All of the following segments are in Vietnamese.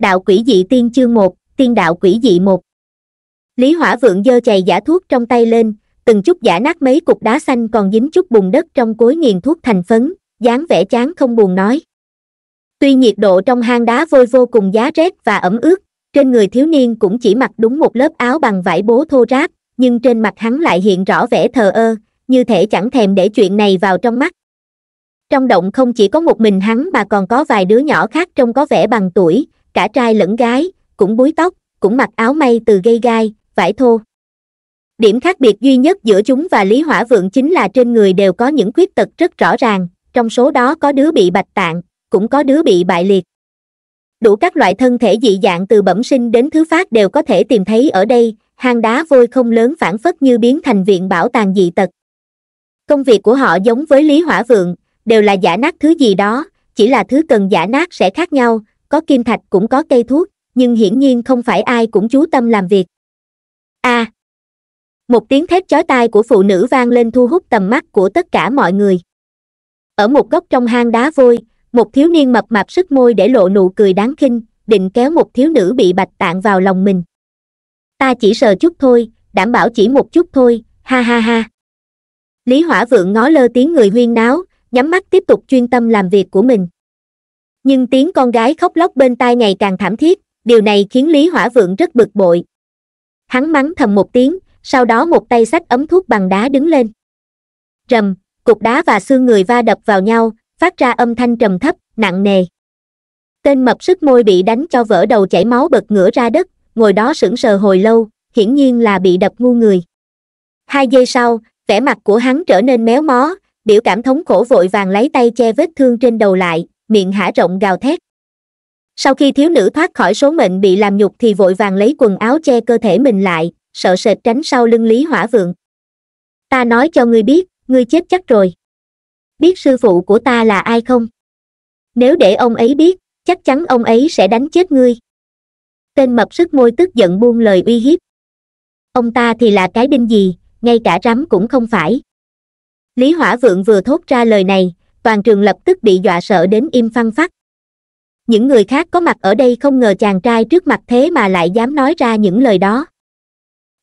đạo quỷ dị tiên chương một tiên đạo quỷ dị một lý hỏa vượng giơ chày giả thuốc trong tay lên từng chút giả nát mấy cục đá xanh còn dính chút bùn đất trong cối nghiền thuốc thành phấn dáng vẻ chán không buồn nói tuy nhiệt độ trong hang đá vôi vô cùng giá rét và ẩm ướt trên người thiếu niên cũng chỉ mặc đúng một lớp áo bằng vải bố thô ráp nhưng trên mặt hắn lại hiện rõ vẻ thờ ơ như thể chẳng thèm để chuyện này vào trong mắt trong động không chỉ có một mình hắn mà còn có vài đứa nhỏ khác trông có vẻ bằng tuổi cả trai lẫn gái, cũng búi tóc, cũng mặc áo may từ gây gai, vải thô. Điểm khác biệt duy nhất giữa chúng và Lý Hỏa Vượng chính là trên người đều có những khuyết tật rất rõ ràng, trong số đó có đứa bị bạch tạng, cũng có đứa bị bại liệt. Đủ các loại thân thể dị dạng từ bẩm sinh đến thứ phát đều có thể tìm thấy ở đây, hang đá vôi không lớn phản phất như biến thành viện bảo tàng dị tật. Công việc của họ giống với Lý Hỏa Vượng, đều là giả nát thứ gì đó, chỉ là thứ cần giả nát sẽ khác nhau, có kim thạch cũng có cây thuốc nhưng hiển nhiên không phải ai cũng chú tâm làm việc a à, một tiếng thét chói tai của phụ nữ vang lên thu hút tầm mắt của tất cả mọi người ở một góc trong hang đá vôi một thiếu niên mập mạp sức môi để lộ nụ cười đáng khinh định kéo một thiếu nữ bị bạch tạng vào lòng mình ta chỉ sờ chút thôi đảm bảo chỉ một chút thôi ha ha ha lý hỏa vượng ngó lơ tiếng người huyên náo nhắm mắt tiếp tục chuyên tâm làm việc của mình nhưng tiếng con gái khóc lóc bên tai ngày càng thảm thiết điều này khiến lý hỏa vượng rất bực bội hắn mắng thầm một tiếng sau đó một tay xách ấm thuốc bằng đá đứng lên rầm cục đá và xương người va đập vào nhau phát ra âm thanh trầm thấp nặng nề tên mập sức môi bị đánh cho vỡ đầu chảy máu bật ngửa ra đất ngồi đó sững sờ hồi lâu hiển nhiên là bị đập ngu người hai giây sau vẻ mặt của hắn trở nên méo mó biểu cảm thống khổ vội vàng lấy tay che vết thương trên đầu lại miệng hả rộng gào thét sau khi thiếu nữ thoát khỏi số mệnh bị làm nhục thì vội vàng lấy quần áo che cơ thể mình lại sợ sệt tránh sau lưng lý hỏa vượng ta nói cho ngươi biết ngươi chết chắc rồi biết sư phụ của ta là ai không nếu để ông ấy biết chắc chắn ông ấy sẽ đánh chết ngươi tên mập sức môi tức giận buông lời uy hiếp ông ta thì là cái binh gì ngay cả rắm cũng không phải lý hỏa vượng vừa thốt ra lời này toàn trường lập tức bị dọa sợ đến im phăng phát những người khác có mặt ở đây không ngờ chàng trai trước mặt thế mà lại dám nói ra những lời đó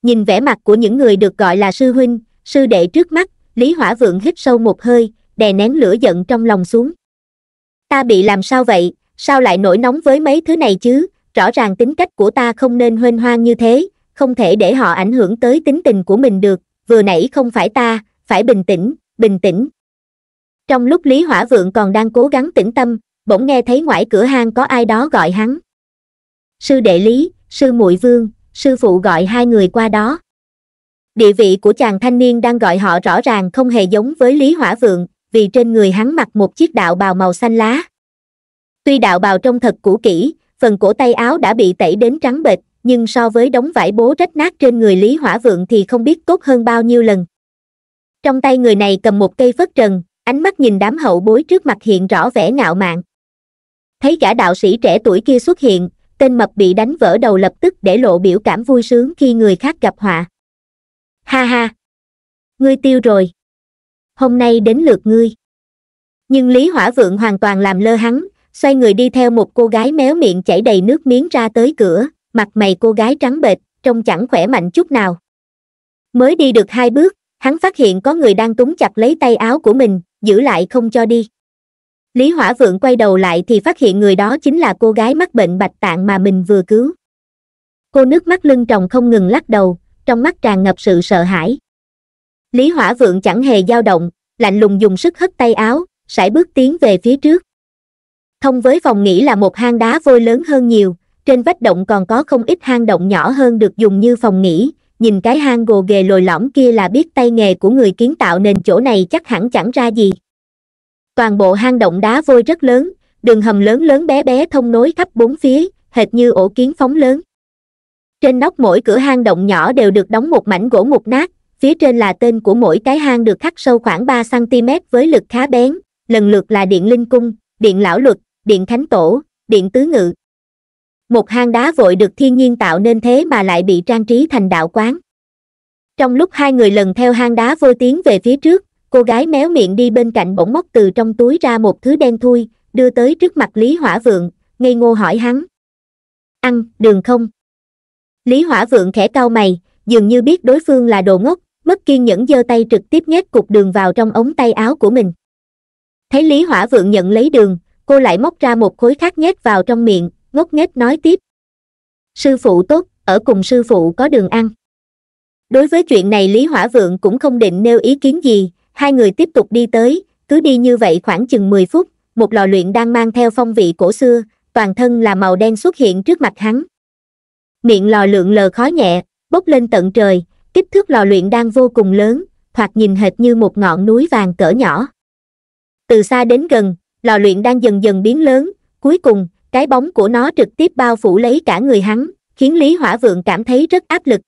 nhìn vẻ mặt của những người được gọi là sư huynh sư đệ trước mắt lý hỏa vượng hít sâu một hơi đè nén lửa giận trong lòng xuống ta bị làm sao vậy sao lại nổi nóng với mấy thứ này chứ rõ ràng tính cách của ta không nên huênh hoang như thế không thể để họ ảnh hưởng tới tính tình của mình được vừa nãy không phải ta phải bình tĩnh bình tĩnh trong lúc lý hỏa vượng còn đang cố gắng tĩnh tâm bỗng nghe thấy ngoài cửa hang có ai đó gọi hắn sư đệ lý sư muội vương sư phụ gọi hai người qua đó địa vị của chàng thanh niên đang gọi họ rõ ràng không hề giống với lý hỏa vượng vì trên người hắn mặc một chiếc đạo bào màu xanh lá tuy đạo bào trông thật cũ kỹ phần cổ tay áo đã bị tẩy đến trắng bệch nhưng so với đống vải bố rách nát trên người lý hỏa vượng thì không biết tốt hơn bao nhiêu lần trong tay người này cầm một cây phất trần ánh mắt nhìn đám hậu bối trước mặt hiện rõ vẻ ngạo mạn thấy gã đạo sĩ trẻ tuổi kia xuất hiện tên mập bị đánh vỡ đầu lập tức để lộ biểu cảm vui sướng khi người khác gặp họa ha ha ngươi tiêu rồi hôm nay đến lượt ngươi nhưng lý hỏa vượng hoàn toàn làm lơ hắn xoay người đi theo một cô gái méo miệng chảy đầy nước miếng ra tới cửa mặt mày cô gái trắng bệch trông chẳng khỏe mạnh chút nào mới đi được hai bước hắn phát hiện có người đang túng chặt lấy tay áo của mình giữ lại không cho đi lý hỏa vượng quay đầu lại thì phát hiện người đó chính là cô gái mắc bệnh bạch tạng mà mình vừa cứu cô nước mắt lưng tròng không ngừng lắc đầu trong mắt tràn ngập sự sợ hãi lý hỏa vượng chẳng hề dao động lạnh lùng dùng sức hất tay áo sải bước tiến về phía trước thông với phòng nghỉ là một hang đá vôi lớn hơn nhiều trên vách động còn có không ít hang động nhỏ hơn được dùng như phòng nghỉ nhìn cái hang gồ ghề lồi lõm kia là biết tay nghề của người kiến tạo nên chỗ này chắc hẳn chẳng ra gì. Toàn bộ hang động đá vôi rất lớn, đường hầm lớn lớn bé bé thông nối khắp bốn phía, hệt như ổ kiến phóng lớn. Trên nóc mỗi cửa hang động nhỏ đều được đóng một mảnh gỗ mục nát, phía trên là tên của mỗi cái hang được khắc sâu khoảng 3cm với lực khá bén, lần lượt là Điện Linh Cung, Điện Lão Luật, Điện Khánh Tổ, Điện Tứ Ngự, một hang đá vội được thiên nhiên tạo nên thế mà lại bị trang trí thành đạo quán trong lúc hai người lần theo hang đá vô tiếng về phía trước cô gái méo miệng đi bên cạnh bỗng móc từ trong túi ra một thứ đen thui đưa tới trước mặt lý hỏa vượng ngây ngô hỏi hắn ăn đường không lý hỏa vượng khẽ cau mày dường như biết đối phương là đồ ngốc mất kiên nhẫn giơ tay trực tiếp nhét cục đường vào trong ống tay áo của mình thấy lý hỏa vượng nhận lấy đường cô lại móc ra một khối khác nhét vào trong miệng ngốc nghếch nói tiếp sư phụ tốt ở cùng sư phụ có đường ăn đối với chuyện này lý hỏa vượng cũng không định nêu ý kiến gì hai người tiếp tục đi tới cứ đi như vậy khoảng chừng mười phút một lò luyện đang mang theo phong vị cổ xưa toàn thân là màu đen xuất hiện trước mặt hắn miệng lò lượn lờ khó nhẹ bốc lên tận trời kích thước lò luyện đang vô cùng lớn hoặc nhìn hệt như một ngọn núi vàng cỡ nhỏ từ xa đến gần lò luyện đang dần dần biến lớn cuối cùng cái bóng của nó trực tiếp bao phủ lấy cả người hắn khiến lý hỏa vượng cảm thấy rất áp lực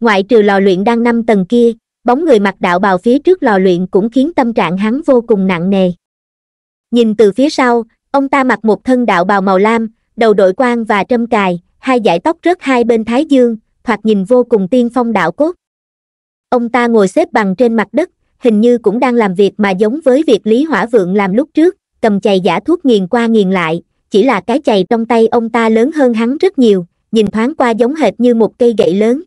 ngoại trừ lò luyện đang năm tầng kia bóng người mặc đạo bào phía trước lò luyện cũng khiến tâm trạng hắn vô cùng nặng nề nhìn từ phía sau ông ta mặc một thân đạo bào màu lam đầu đội quan và trâm cài hai dải tóc rớt hai bên thái dương thoạt nhìn vô cùng tiên phong đạo cốt ông ta ngồi xếp bằng trên mặt đất hình như cũng đang làm việc mà giống với việc lý hỏa vượng làm lúc trước cầm chày giả thuốc nghiền qua nghiền lại chỉ là cái chày trong tay ông ta lớn hơn hắn rất nhiều nhìn thoáng qua giống hệt như một cây gậy lớn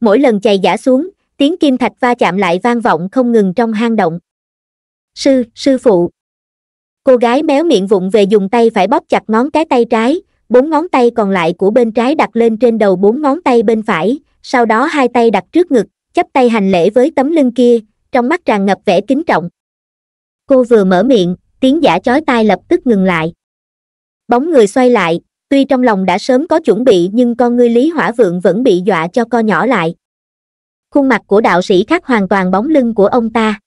mỗi lần chày giả xuống tiếng kim thạch va chạm lại vang vọng không ngừng trong hang động sư sư phụ cô gái méo miệng vụng về dùng tay phải bóp chặt ngón cái tay trái bốn ngón tay còn lại của bên trái đặt lên trên đầu bốn ngón tay bên phải sau đó hai tay đặt trước ngực chắp tay hành lễ với tấm lưng kia trong mắt tràn ngập vẻ kính trọng cô vừa mở miệng tiếng giả chói tai lập tức ngừng lại bóng người xoay lại tuy trong lòng đã sớm có chuẩn bị nhưng con ngươi lý hỏa vượng vẫn bị dọa cho co nhỏ lại khuôn mặt của đạo sĩ khác hoàn toàn bóng lưng của ông ta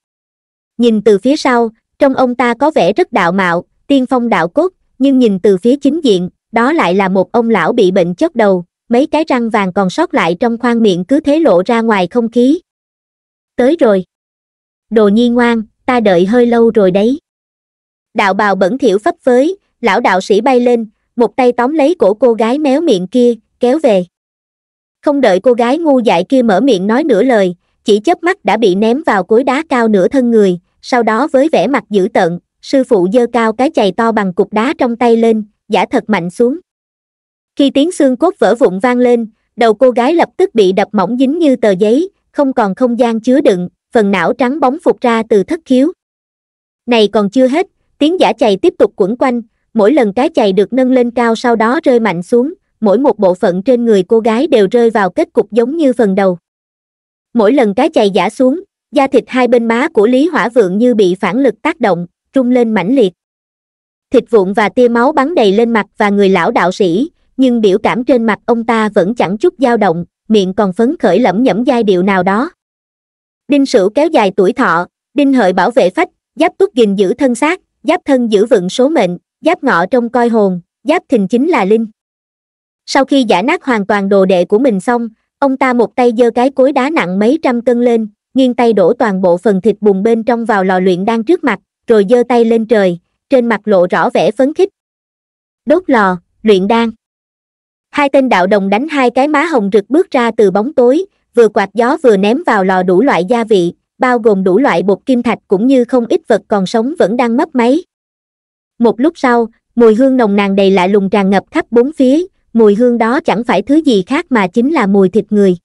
nhìn từ phía sau trong ông ta có vẻ rất đạo mạo tiên phong đạo cốt nhưng nhìn từ phía chính diện đó lại là một ông lão bị bệnh chớp đầu mấy cái răng vàng còn sót lại trong khoang miệng cứ thế lộ ra ngoài không khí tới rồi đồ nhi ngoan ta đợi hơi lâu rồi đấy đạo bào bẩn thiểu phấp phới lão đạo sĩ bay lên một tay tóm lấy cổ cô gái méo miệng kia kéo về không đợi cô gái ngu dại kia mở miệng nói nửa lời chỉ chớp mắt đã bị ném vào cối đá cao nửa thân người sau đó với vẻ mặt dữ tợn sư phụ giơ cao cái chày to bằng cục đá trong tay lên giả thật mạnh xuống khi tiếng xương cốt vỡ vụn vang lên đầu cô gái lập tức bị đập mỏng dính như tờ giấy không còn không gian chứa đựng phần não trắng bóng phục ra từ thất khiếu này còn chưa hết tiếng giả chày tiếp tục quẩn quanh mỗi lần cái chày được nâng lên cao sau đó rơi mạnh xuống, mỗi một bộ phận trên người cô gái đều rơi vào kết cục giống như phần đầu. Mỗi lần cái chày giả xuống, da thịt hai bên má của Lý Hỏa Vượng như bị phản lực tác động, trung lên mãnh liệt. Thịt vụn và tia máu bắn đầy lên mặt và người lão đạo sĩ, nhưng biểu cảm trên mặt ông ta vẫn chẳng chút dao động, miệng còn phấn khởi lẩm nhẩm giai điệu nào đó. Đinh Sửu kéo dài tuổi thọ, Đinh Hợi bảo vệ phách, giáp túc gìn giữ thân xác, giáp thân giữ vững số mệnh, giáp ngọ trong coi hồn giáp thình chính là linh sau khi giả nát hoàn toàn đồ đệ của mình xong ông ta một tay giơ cái cối đá nặng mấy trăm cân lên nghiêng tay đổ toàn bộ phần thịt bùn bên trong vào lò luyện đang trước mặt rồi giơ tay lên trời trên mặt lộ rõ vẻ phấn khích đốt lò luyện đan hai tên đạo đồng đánh hai cái má hồng rực bước ra từ bóng tối vừa quạt gió vừa ném vào lò đủ loại gia vị bao gồm đủ loại bột kim thạch cũng như không ít vật còn sống vẫn đang mấp máy một lúc sau mùi hương nồng nàn đầy lạ lùng tràn ngập khắp bốn phía mùi hương đó chẳng phải thứ gì khác mà chính là mùi thịt người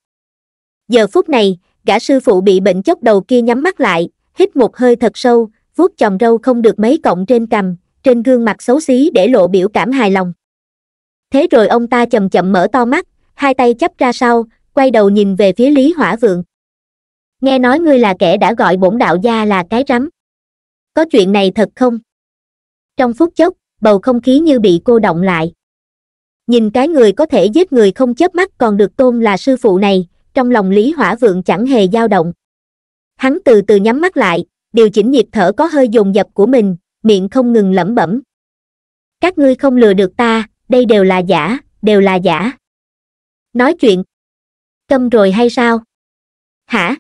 giờ phút này gã sư phụ bị bệnh chốc đầu kia nhắm mắt lại hít một hơi thật sâu vuốt chòm râu không được mấy cọng trên cằm trên gương mặt xấu xí để lộ biểu cảm hài lòng thế rồi ông ta chậm chậm mở to mắt hai tay chắp ra sau quay đầu nhìn về phía lý hỏa vượng nghe nói ngươi là kẻ đã gọi bổn đạo gia là cái rắm có chuyện này thật không trong phút chốc bầu không khí như bị cô động lại nhìn cái người có thể giết người không chớp mắt còn được tôn là sư phụ này trong lòng lý hỏa vượng chẳng hề dao động hắn từ từ nhắm mắt lại điều chỉnh nhịp thở có hơi dồn dập của mình miệng không ngừng lẩm bẩm các ngươi không lừa được ta đây đều là giả đều là giả nói chuyện câm rồi hay sao hả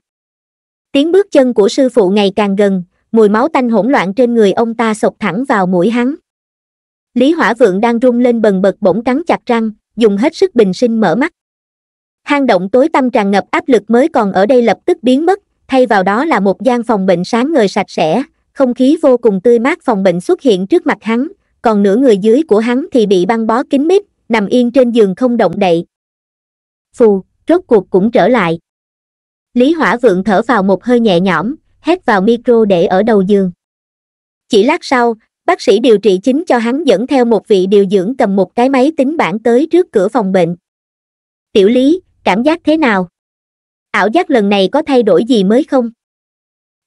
tiếng bước chân của sư phụ ngày càng gần mùi máu tanh hỗn loạn trên người ông ta sộc thẳng vào mũi hắn lý hỏa vượng đang rung lên bần bật bỗng cắn chặt răng dùng hết sức bình sinh mở mắt hang động tối tăm tràn ngập áp lực mới còn ở đây lập tức biến mất thay vào đó là một gian phòng bệnh sáng ngời sạch sẽ không khí vô cùng tươi mát phòng bệnh xuất hiện trước mặt hắn còn nửa người dưới của hắn thì bị băng bó kín mít nằm yên trên giường không động đậy phù rốt cuộc cũng trở lại lý hỏa vượng thở vào một hơi nhẹ nhõm hét vào micro để ở đầu giường chỉ lát sau bác sĩ điều trị chính cho hắn dẫn theo một vị điều dưỡng cầm một cái máy tính bảng tới trước cửa phòng bệnh tiểu lý cảm giác thế nào ảo giác lần này có thay đổi gì mới không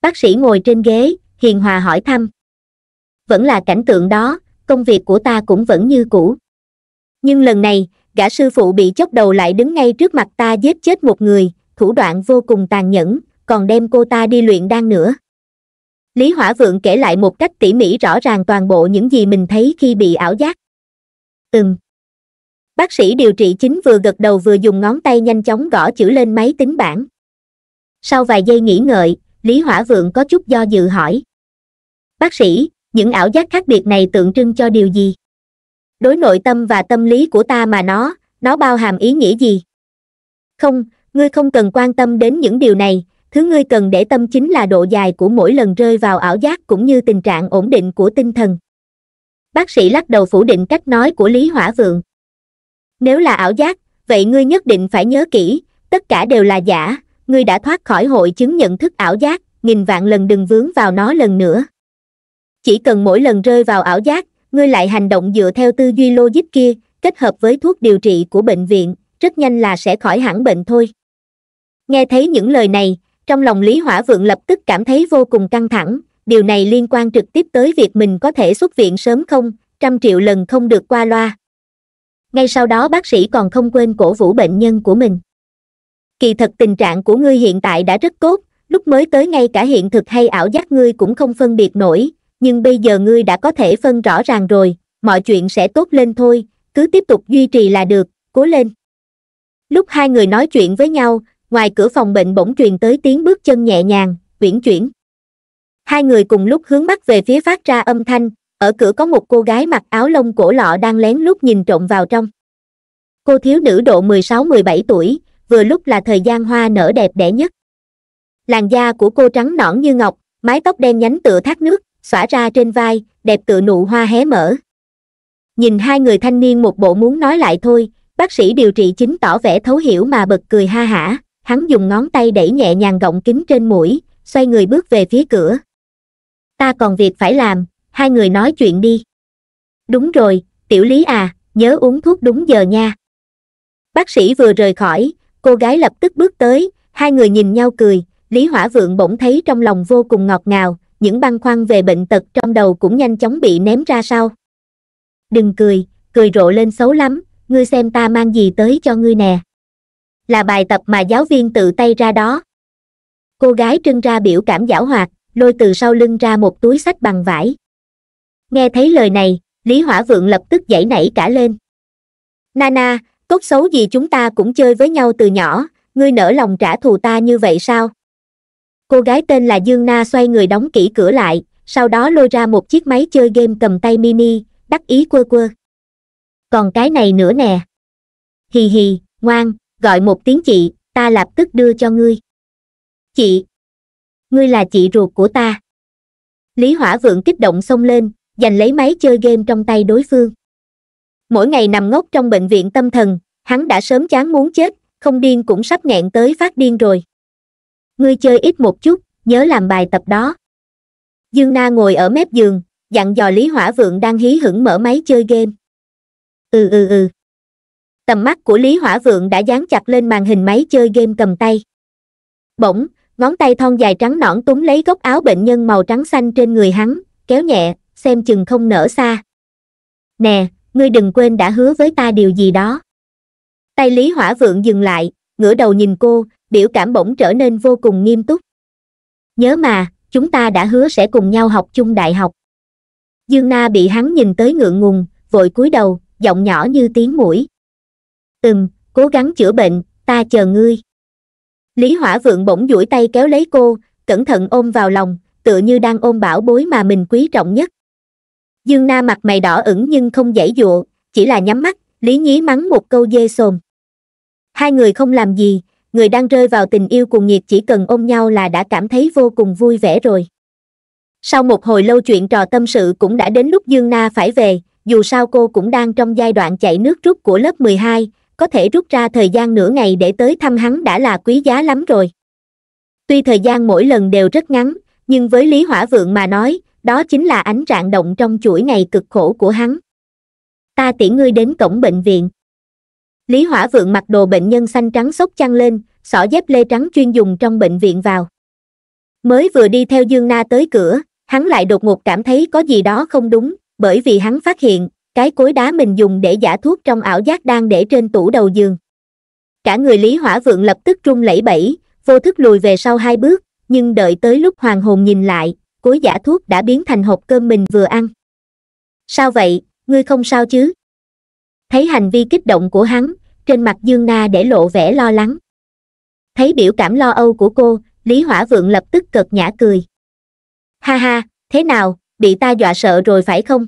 bác sĩ ngồi trên ghế hiền hòa hỏi thăm vẫn là cảnh tượng đó công việc của ta cũng vẫn như cũ nhưng lần này gã sư phụ bị chốc đầu lại đứng ngay trước mặt ta giết chết một người thủ đoạn vô cùng tàn nhẫn còn đem cô ta đi luyện đan nữa lý hỏa vượng kể lại một cách tỉ mỉ rõ ràng toàn bộ những gì mình thấy khi bị ảo giác ừm bác sĩ điều trị chính vừa gật đầu vừa dùng ngón tay nhanh chóng gõ chữ lên máy tính bảng sau vài giây nghỉ ngợi lý hỏa vượng có chút do dự hỏi bác sĩ những ảo giác khác biệt này tượng trưng cho điều gì đối nội tâm và tâm lý của ta mà nó nó bao hàm ý nghĩa gì không ngươi không cần quan tâm đến những điều này thứ ngươi cần để tâm chính là độ dài của mỗi lần rơi vào ảo giác cũng như tình trạng ổn định của tinh thần bác sĩ lắc đầu phủ định cách nói của lý hỏa vượng nếu là ảo giác vậy ngươi nhất định phải nhớ kỹ tất cả đều là giả ngươi đã thoát khỏi hội chứng nhận thức ảo giác nghìn vạn lần đừng vướng vào nó lần nữa chỉ cần mỗi lần rơi vào ảo giác ngươi lại hành động dựa theo tư duy logic kia kết hợp với thuốc điều trị của bệnh viện rất nhanh là sẽ khỏi hẳn bệnh thôi nghe thấy những lời này trong lòng lý hỏa vượng lập tức cảm thấy vô cùng căng thẳng điều này liên quan trực tiếp tới việc mình có thể xuất viện sớm không trăm triệu lần không được qua loa ngay sau đó bác sĩ còn không quên cổ vũ bệnh nhân của mình kỳ thật tình trạng của ngươi hiện tại đã rất tốt lúc mới tới ngay cả hiện thực hay ảo giác ngươi cũng không phân biệt nổi nhưng bây giờ ngươi đã có thể phân rõ ràng rồi mọi chuyện sẽ tốt lên thôi cứ tiếp tục duy trì là được cố lên lúc hai người nói chuyện với nhau ngoài cửa phòng bệnh bỗng truyền tới tiếng bước chân nhẹ nhàng uyển chuyển hai người cùng lúc hướng mắt về phía phát ra âm thanh ở cửa có một cô gái mặc áo lông cổ lọ đang lén lút nhìn trộm vào trong cô thiếu nữ độ 16-17 tuổi vừa lúc là thời gian hoa nở đẹp đẽ nhất làn da của cô trắng nõn như ngọc mái tóc đen nhánh tựa thác nước xõa ra trên vai đẹp tựa nụ hoa hé mở nhìn hai người thanh niên một bộ muốn nói lại thôi bác sĩ điều trị chính tỏ vẻ thấu hiểu mà bật cười ha hả hắn dùng ngón tay đẩy nhẹ nhàng gọng kính trên mũi xoay người bước về phía cửa ta còn việc phải làm hai người nói chuyện đi đúng rồi tiểu lý à nhớ uống thuốc đúng giờ nha bác sĩ vừa rời khỏi cô gái lập tức bước tới hai người nhìn nhau cười lý hỏa vượng bỗng thấy trong lòng vô cùng ngọt ngào những băn khoăn về bệnh tật trong đầu cũng nhanh chóng bị ném ra sau đừng cười cười rộ lên xấu lắm ngươi xem ta mang gì tới cho ngươi nè là bài tập mà giáo viên tự tay ra đó cô gái trưng ra biểu cảm giảo hoạt lôi từ sau lưng ra một túi sách bằng vải nghe thấy lời này lý hỏa vượng lập tức dãy nảy cả lên nana tốt xấu gì chúng ta cũng chơi với nhau từ nhỏ ngươi nở lòng trả thù ta như vậy sao cô gái tên là dương na xoay người đóng kỹ cửa lại sau đó lôi ra một chiếc máy chơi game cầm tay mini đắc ý quơ quơ còn cái này nữa nè hì hì ngoan gọi một tiếng chị ta lập tức đưa cho ngươi chị ngươi là chị ruột của ta lý hỏa vượng kích động xông lên giành lấy máy chơi game trong tay đối phương mỗi ngày nằm ngốc trong bệnh viện tâm thần hắn đã sớm chán muốn chết không điên cũng sắp nghẹn tới phát điên rồi ngươi chơi ít một chút nhớ làm bài tập đó dương na ngồi ở mép giường dặn dò lý hỏa vượng đang hí hửng mở máy chơi game ừ ừ ừ tầm mắt của lý hỏa vượng đã dán chặt lên màn hình máy chơi game cầm tay bỗng ngón tay thon dài trắng nõn túng lấy góc áo bệnh nhân màu trắng xanh trên người hắn kéo nhẹ xem chừng không nở xa nè ngươi đừng quên đã hứa với ta điều gì đó tay lý hỏa vượng dừng lại ngửa đầu nhìn cô biểu cảm bỗng trở nên vô cùng nghiêm túc nhớ mà chúng ta đã hứa sẽ cùng nhau học chung đại học dương na bị hắn nhìn tới ngượng ngùng vội cúi đầu giọng nhỏ như tiếng mũi ừm cố gắng chữa bệnh ta chờ ngươi lý hỏa vượng bỗng duỗi tay kéo lấy cô cẩn thận ôm vào lòng tựa như đang ôm bảo bối mà mình quý trọng nhất dương na mặt mày đỏ ửng nhưng không dãy dụa chỉ là nhắm mắt lý nhí mắng một câu dê xồm hai người không làm gì người đang rơi vào tình yêu cuồng nhiệt chỉ cần ôm nhau là đã cảm thấy vô cùng vui vẻ rồi sau một hồi lâu chuyện trò tâm sự cũng đã đến lúc dương na phải về dù sao cô cũng đang trong giai đoạn chạy nước rút của lớp 12, có thể rút ra thời gian nửa ngày để tới thăm hắn đã là quý giá lắm rồi tuy thời gian mỗi lần đều rất ngắn nhưng với lý hỏa vượng mà nói đó chính là ánh rạng động trong chuỗi ngày cực khổ của hắn ta tiễn ngươi đến cổng bệnh viện lý hỏa vượng mặc đồ bệnh nhân xanh trắng xốc chăn lên xỏ dép lê trắng chuyên dùng trong bệnh viện vào mới vừa đi theo dương na tới cửa hắn lại đột ngột cảm thấy có gì đó không đúng bởi vì hắn phát hiện cái cối đá mình dùng để giả thuốc trong ảo giác đang để trên tủ đầu giường. Cả người Lý Hỏa Vượng lập tức run lẩy bẩy, vô thức lùi về sau hai bước, nhưng đợi tới lúc hoàng hồn nhìn lại, cối giả thuốc đã biến thành hộp cơm mình vừa ăn. Sao vậy, ngươi không sao chứ? Thấy hành vi kích động của hắn, trên mặt Dương Na để lộ vẻ lo lắng. Thấy biểu cảm lo âu của cô, Lý Hỏa Vượng lập tức cợt nhã cười. Ha ha, thế nào, bị ta dọa sợ rồi phải không?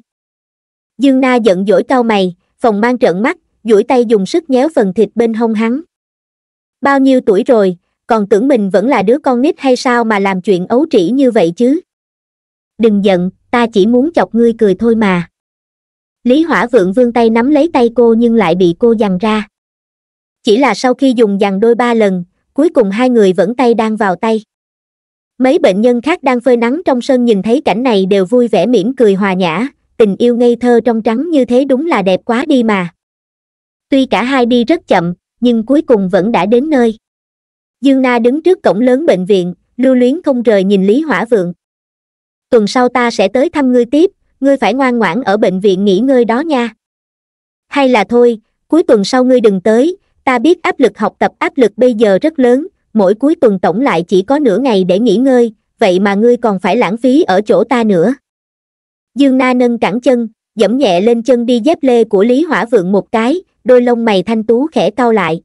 Dương Na giận dỗi cau mày, phòng mang trợn mắt, duỗi tay dùng sức nhéo phần thịt bên hông hắn. Bao nhiêu tuổi rồi, còn tưởng mình vẫn là đứa con nít hay sao mà làm chuyện ấu trĩ như vậy chứ? Đừng giận, ta chỉ muốn chọc ngươi cười thôi mà. Lý Hỏa Vượng vươn tay nắm lấy tay cô nhưng lại bị cô giằng ra. Chỉ là sau khi dùng giằng đôi ba lần, cuối cùng hai người vẫn tay đang vào tay. Mấy bệnh nhân khác đang phơi nắng trong sân nhìn thấy cảnh này đều vui vẻ mỉm cười hòa nhã, tình yêu ngây thơ trong trắng như thế đúng là đẹp quá đi mà tuy cả hai đi rất chậm nhưng cuối cùng vẫn đã đến nơi dương na đứng trước cổng lớn bệnh viện lưu luyến không rời nhìn lý hỏa vượng tuần sau ta sẽ tới thăm ngươi tiếp ngươi phải ngoan ngoãn ở bệnh viện nghỉ ngơi đó nha hay là thôi cuối tuần sau ngươi đừng tới ta biết áp lực học tập áp lực bây giờ rất lớn mỗi cuối tuần tổng lại chỉ có nửa ngày để nghỉ ngơi vậy mà ngươi còn phải lãng phí ở chỗ ta nữa dương na nâng cẳng chân dẫm nhẹ lên chân đi dép lê của lý hỏa vượng một cái đôi lông mày thanh tú khẽ cau lại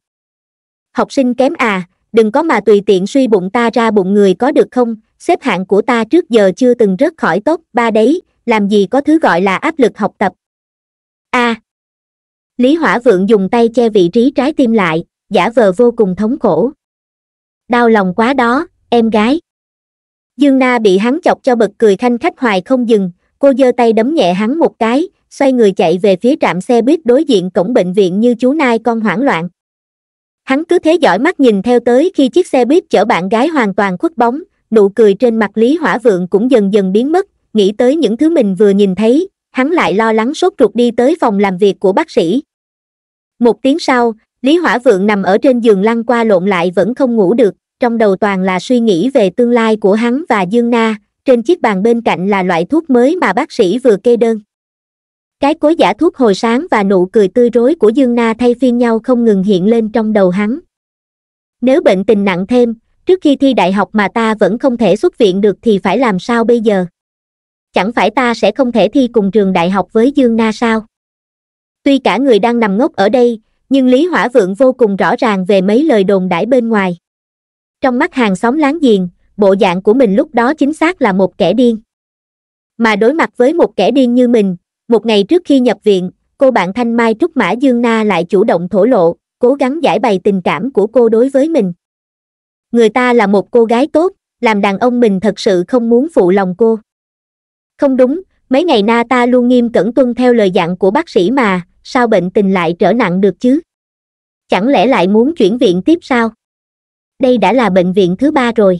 học sinh kém à đừng có mà tùy tiện suy bụng ta ra bụng người có được không xếp hạng của ta trước giờ chưa từng rớt khỏi tốt ba đấy làm gì có thứ gọi là áp lực học tập a à. lý hỏa vượng dùng tay che vị trí trái tim lại giả vờ vô cùng thống khổ đau lòng quá đó em gái dương na bị hắn chọc cho bật cười khanh khách hoài không dừng cô giơ tay đấm nhẹ hắn một cái xoay người chạy về phía trạm xe buýt đối diện cổng bệnh viện như chú nai con hoảng loạn hắn cứ thế dõi mắt nhìn theo tới khi chiếc xe buýt chở bạn gái hoàn toàn khuất bóng nụ cười trên mặt lý hỏa vượng cũng dần dần biến mất nghĩ tới những thứ mình vừa nhìn thấy hắn lại lo lắng sốt ruột đi tới phòng làm việc của bác sĩ một tiếng sau lý hỏa vượng nằm ở trên giường lăn qua lộn lại vẫn không ngủ được trong đầu toàn là suy nghĩ về tương lai của hắn và dương na trên chiếc bàn bên cạnh là loại thuốc mới mà bác sĩ vừa kê đơn cái cối giả thuốc hồi sáng và nụ cười tươi rối của dương na thay phiên nhau không ngừng hiện lên trong đầu hắn nếu bệnh tình nặng thêm trước khi thi đại học mà ta vẫn không thể xuất viện được thì phải làm sao bây giờ chẳng phải ta sẽ không thể thi cùng trường đại học với dương na sao tuy cả người đang nằm ngốc ở đây nhưng lý hỏa vượng vô cùng rõ ràng về mấy lời đồn đãi bên ngoài trong mắt hàng xóm láng giềng bộ dạng của mình lúc đó chính xác là một kẻ điên mà đối mặt với một kẻ điên như mình một ngày trước khi nhập viện cô bạn thanh mai trúc mã dương na lại chủ động thổ lộ cố gắng giải bày tình cảm của cô đối với mình người ta là một cô gái tốt làm đàn ông mình thật sự không muốn phụ lòng cô không đúng mấy ngày na ta luôn nghiêm cẩn tuân theo lời dặn của bác sĩ mà sao bệnh tình lại trở nặng được chứ chẳng lẽ lại muốn chuyển viện tiếp sao đây đã là bệnh viện thứ ba rồi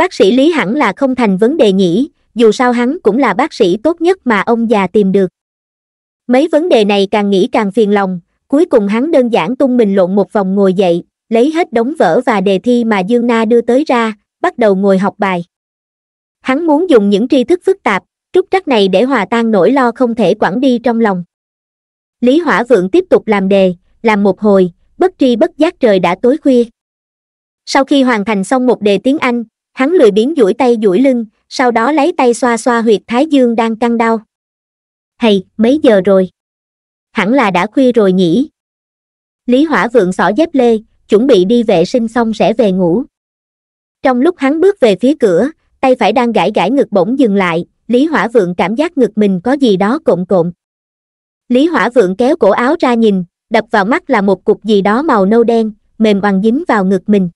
bác sĩ lý hẳn là không thành vấn đề nhỉ dù sao hắn cũng là bác sĩ tốt nhất mà ông già tìm được mấy vấn đề này càng nghĩ càng phiền lòng cuối cùng hắn đơn giản tung mình lộn một vòng ngồi dậy lấy hết đống vở và đề thi mà dương na đưa tới ra bắt đầu ngồi học bài hắn muốn dùng những tri thức phức tạp trúc trắc này để hòa tan nỗi lo không thể quản đi trong lòng lý hỏa vượng tiếp tục làm đề làm một hồi bất tri bất giác trời đã tối khuya sau khi hoàn thành xong một đề tiếng anh hắn lười biến duỗi tay duỗi lưng sau đó lấy tay xoa xoa huyệt thái dương đang căng đau hay mấy giờ rồi hẳn là đã khuya rồi nhỉ lý hỏa vượng xỏ dép lê chuẩn bị đi vệ sinh xong sẽ về ngủ trong lúc hắn bước về phía cửa tay phải đang gãi gãi ngực bỗng dừng lại lý hỏa vượng cảm giác ngực mình có gì đó cộm cộm lý hỏa vượng kéo cổ áo ra nhìn đập vào mắt là một cục gì đó màu nâu đen mềm bằng dính vào ngực mình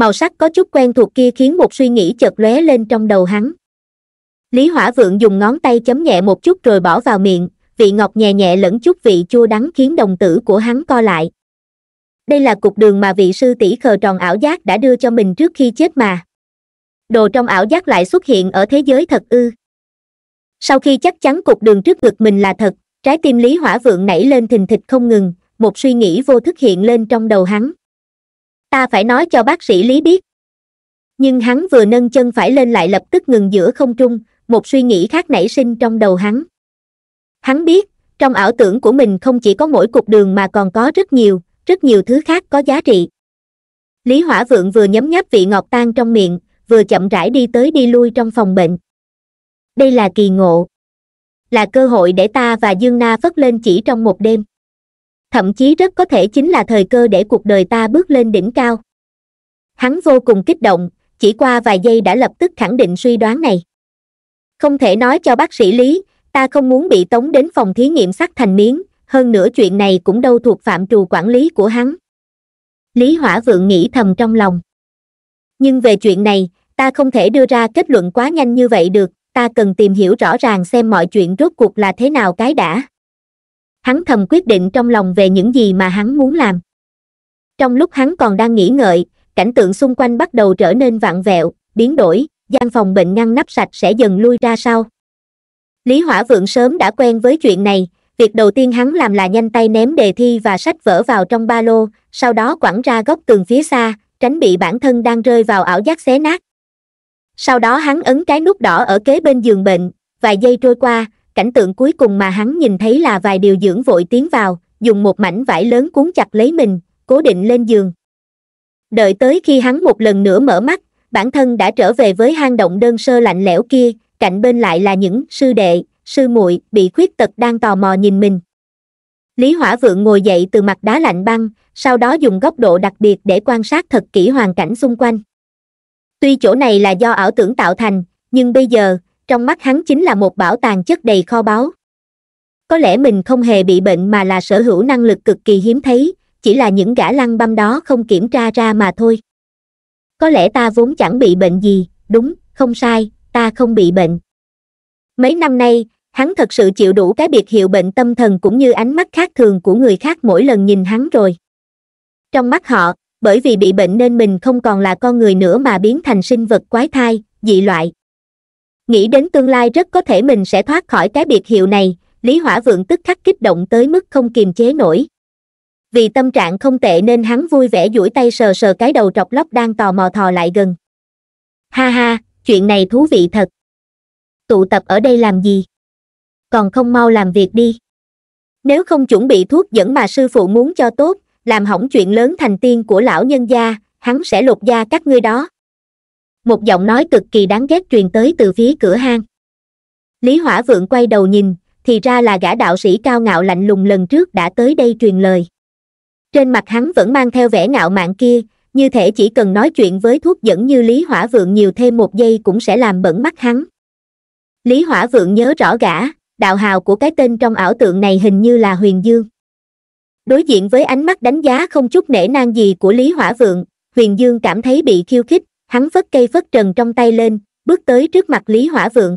màu sắc có chút quen thuộc kia khiến một suy nghĩ chợt lóe lên trong đầu hắn lý hỏa vượng dùng ngón tay chấm nhẹ một chút rồi bỏ vào miệng vị ngọt nhẹ nhẹ lẫn chút vị chua đắng khiến đồng tử của hắn co lại đây là cục đường mà vị sư tỷ khờ tròn ảo giác đã đưa cho mình trước khi chết mà đồ trong ảo giác lại xuất hiện ở thế giới thật ư sau khi chắc chắn cục đường trước ngực mình là thật trái tim lý hỏa vượng nảy lên thình thịch không ngừng một suy nghĩ vô thức hiện lên trong đầu hắn ta phải nói cho bác sĩ lý biết nhưng hắn vừa nâng chân phải lên lại lập tức ngừng giữa không trung một suy nghĩ khác nảy sinh trong đầu hắn hắn biết trong ảo tưởng của mình không chỉ có mỗi cục đường mà còn có rất nhiều rất nhiều thứ khác có giá trị lý hỏa vượng vừa nhấm nháp vị ngọt tan trong miệng vừa chậm rãi đi tới đi lui trong phòng bệnh đây là kỳ ngộ là cơ hội để ta và dương na phất lên chỉ trong một đêm thậm chí rất có thể chính là thời cơ để cuộc đời ta bước lên đỉnh cao hắn vô cùng kích động chỉ qua vài giây đã lập tức khẳng định suy đoán này không thể nói cho bác sĩ lý ta không muốn bị tống đến phòng thí nghiệm sắc thành miếng hơn nữa chuyện này cũng đâu thuộc phạm trù quản lý của hắn lý hỏa vượng nghĩ thầm trong lòng nhưng về chuyện này ta không thể đưa ra kết luận quá nhanh như vậy được ta cần tìm hiểu rõ ràng xem mọi chuyện rốt cuộc là thế nào cái đã hắn thầm quyết định trong lòng về những gì mà hắn muốn làm trong lúc hắn còn đang nghĩ ngợi cảnh tượng xung quanh bắt đầu trở nên vặn vẹo biến đổi gian phòng bệnh ngăn nắp sạch sẽ dần lui ra sau lý hỏa vượng sớm đã quen với chuyện này việc đầu tiên hắn làm là nhanh tay ném đề thi và sách vở vào trong ba lô sau đó quẳng ra góc tường phía xa tránh bị bản thân đang rơi vào ảo giác xé nát sau đó hắn ấn cái nút đỏ ở kế bên giường bệnh vài giây trôi qua cảnh tượng cuối cùng mà hắn nhìn thấy là vài điều dưỡng vội tiến vào dùng một mảnh vải lớn cuốn chặt lấy mình cố định lên giường đợi tới khi hắn một lần nữa mở mắt bản thân đã trở về với hang động đơn sơ lạnh lẽo kia cạnh bên lại là những sư đệ sư muội bị khuyết tật đang tò mò nhìn mình lý hỏa vượng ngồi dậy từ mặt đá lạnh băng sau đó dùng góc độ đặc biệt để quan sát thật kỹ hoàn cảnh xung quanh tuy chỗ này là do ảo tưởng tạo thành nhưng bây giờ trong mắt hắn chính là một bảo tàng chất đầy kho báu có lẽ mình không hề bị bệnh mà là sở hữu năng lực cực kỳ hiếm thấy chỉ là những gã lăng băm đó không kiểm tra ra mà thôi có lẽ ta vốn chẳng bị bệnh gì đúng không sai ta không bị bệnh mấy năm nay hắn thật sự chịu đủ cái biệt hiệu bệnh tâm thần cũng như ánh mắt khác thường của người khác mỗi lần nhìn hắn rồi trong mắt họ bởi vì bị bệnh nên mình không còn là con người nữa mà biến thành sinh vật quái thai dị loại nghĩ đến tương lai rất có thể mình sẽ thoát khỏi cái biệt hiệu này lý hỏa vượng tức khắc kích động tới mức không kiềm chế nổi vì tâm trạng không tệ nên hắn vui vẻ duỗi tay sờ sờ cái đầu trọc lóc đang tò mò thò lại gần ha ha chuyện này thú vị thật tụ tập ở đây làm gì còn không mau làm việc đi nếu không chuẩn bị thuốc dẫn mà sư phụ muốn cho tốt làm hỏng chuyện lớn thành tiên của lão nhân gia hắn sẽ lột da các ngươi đó một giọng nói cực kỳ đáng ghét truyền tới từ phía cửa hang lý hỏa vượng quay đầu nhìn thì ra là gã đạo sĩ cao ngạo lạnh lùng lần trước đã tới đây truyền lời trên mặt hắn vẫn mang theo vẻ ngạo mạn kia như thể chỉ cần nói chuyện với thuốc dẫn như lý hỏa vượng nhiều thêm một giây cũng sẽ làm bẩn mắt hắn lý hỏa vượng nhớ rõ gã đạo hào của cái tên trong ảo tượng này hình như là huyền dương đối diện với ánh mắt đánh giá không chút nể nang gì của lý hỏa vượng huyền dương cảm thấy bị khiêu khích hắn phất cây phất trần trong tay lên bước tới trước mặt lý hỏa vượng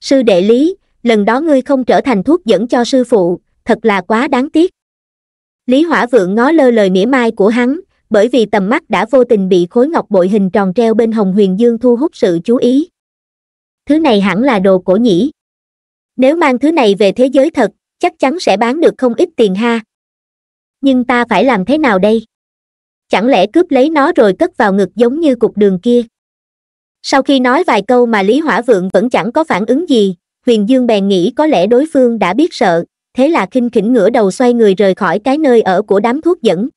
sư đệ lý lần đó ngươi không trở thành thuốc dẫn cho sư phụ thật là quá đáng tiếc lý hỏa vượng ngó lơ lời mỉa mai của hắn bởi vì tầm mắt đã vô tình bị khối ngọc bội hình tròn treo bên hồng huyền dương thu hút sự chú ý thứ này hẳn là đồ cổ nhĩ nếu mang thứ này về thế giới thật chắc chắn sẽ bán được không ít tiền ha nhưng ta phải làm thế nào đây chẳng lẽ cướp lấy nó rồi cất vào ngực giống như cục đường kia sau khi nói vài câu mà lý hỏa vượng vẫn chẳng có phản ứng gì huyền dương bèn nghĩ có lẽ đối phương đã biết sợ thế là khinh khỉnh ngửa đầu xoay người rời khỏi cái nơi ở của đám thuốc dẫn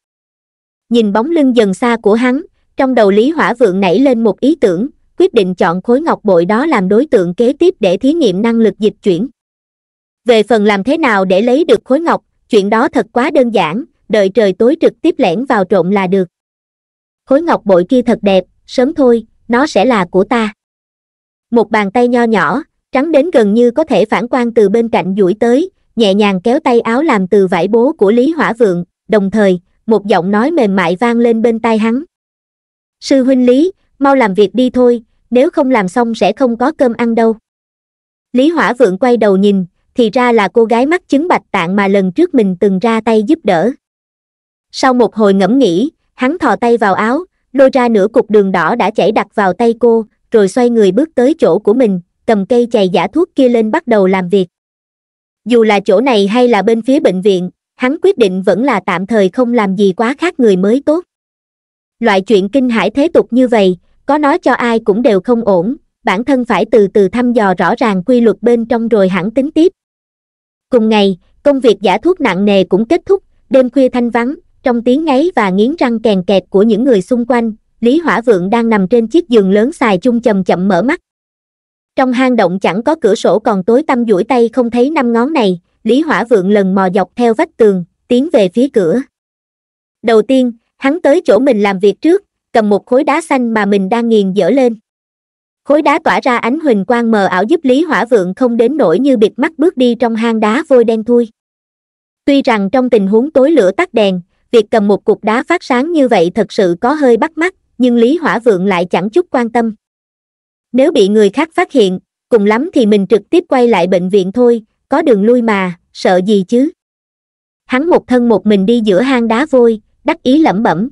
nhìn bóng lưng dần xa của hắn trong đầu lý hỏa vượng nảy lên một ý tưởng quyết định chọn khối ngọc bội đó làm đối tượng kế tiếp để thí nghiệm năng lực dịch chuyển về phần làm thế nào để lấy được khối ngọc chuyện đó thật quá đơn giản đợi trời tối trực tiếp lẻn vào trộn là được khối ngọc bội kia thật đẹp sớm thôi nó sẽ là của ta một bàn tay nho nhỏ trắng đến gần như có thể phản quang từ bên cạnh duỗi tới nhẹ nhàng kéo tay áo làm từ vải bố của lý hỏa vượng đồng thời một giọng nói mềm mại vang lên bên tai hắn sư huynh lý mau làm việc đi thôi nếu không làm xong sẽ không có cơm ăn đâu lý hỏa vượng quay đầu nhìn thì ra là cô gái mắt chứng bạch tạng mà lần trước mình từng ra tay giúp đỡ sau một hồi ngẫm nghĩ hắn thò tay vào áo lôi ra nửa cục đường đỏ đã chảy đặt vào tay cô rồi xoay người bước tới chỗ của mình cầm cây chày giả thuốc kia lên bắt đầu làm việc dù là chỗ này hay là bên phía bệnh viện hắn quyết định vẫn là tạm thời không làm gì quá khác người mới tốt loại chuyện kinh hải thế tục như vậy có nói cho ai cũng đều không ổn bản thân phải từ từ thăm dò rõ ràng quy luật bên trong rồi hẳn tính tiếp cùng ngày công việc giả thuốc nặng nề cũng kết thúc đêm khuya thanh vắng trong tiếng ngáy và nghiến răng kèn kẹt của những người xung quanh lý hỏa vượng đang nằm trên chiếc giường lớn xài chung chầm chậm mở mắt trong hang động chẳng có cửa sổ còn tối tăm duỗi tay không thấy năm ngón này lý hỏa vượng lần mò dọc theo vách tường tiến về phía cửa đầu tiên hắn tới chỗ mình làm việc trước cầm một khối đá xanh mà mình đang nghiền dở lên khối đá tỏa ra ánh huỳnh quang mờ ảo giúp lý hỏa vượng không đến nổi như bịt mắt bước đi trong hang đá vôi đen thui tuy rằng trong tình huống tối lửa tắt đèn việc cầm một cục đá phát sáng như vậy thật sự có hơi bắt mắt nhưng lý hỏa vượng lại chẳng chút quan tâm nếu bị người khác phát hiện cùng lắm thì mình trực tiếp quay lại bệnh viện thôi có đường lui mà sợ gì chứ hắn một thân một mình đi giữa hang đá vôi đắc ý lẩm bẩm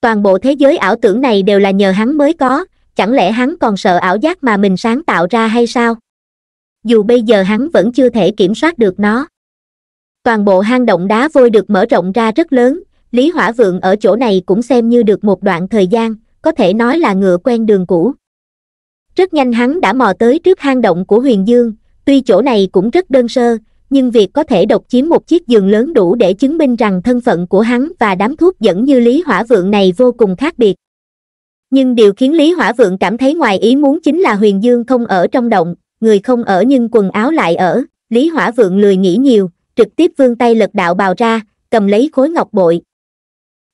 toàn bộ thế giới ảo tưởng này đều là nhờ hắn mới có chẳng lẽ hắn còn sợ ảo giác mà mình sáng tạo ra hay sao dù bây giờ hắn vẫn chưa thể kiểm soát được nó toàn bộ hang động đá vôi được mở rộng ra rất lớn lý hỏa vượng ở chỗ này cũng xem như được một đoạn thời gian có thể nói là ngựa quen đường cũ rất nhanh hắn đã mò tới trước hang động của huyền dương tuy chỗ này cũng rất đơn sơ nhưng việc có thể độc chiếm một chiếc giường lớn đủ để chứng minh rằng thân phận của hắn và đám thuốc dẫn như lý hỏa vượng này vô cùng khác biệt nhưng điều khiến lý hỏa vượng cảm thấy ngoài ý muốn chính là huyền dương không ở trong động người không ở nhưng quần áo lại ở lý hỏa vượng lười nghĩ nhiều trực tiếp vươn tay lật đạo bào ra cầm lấy khối ngọc bội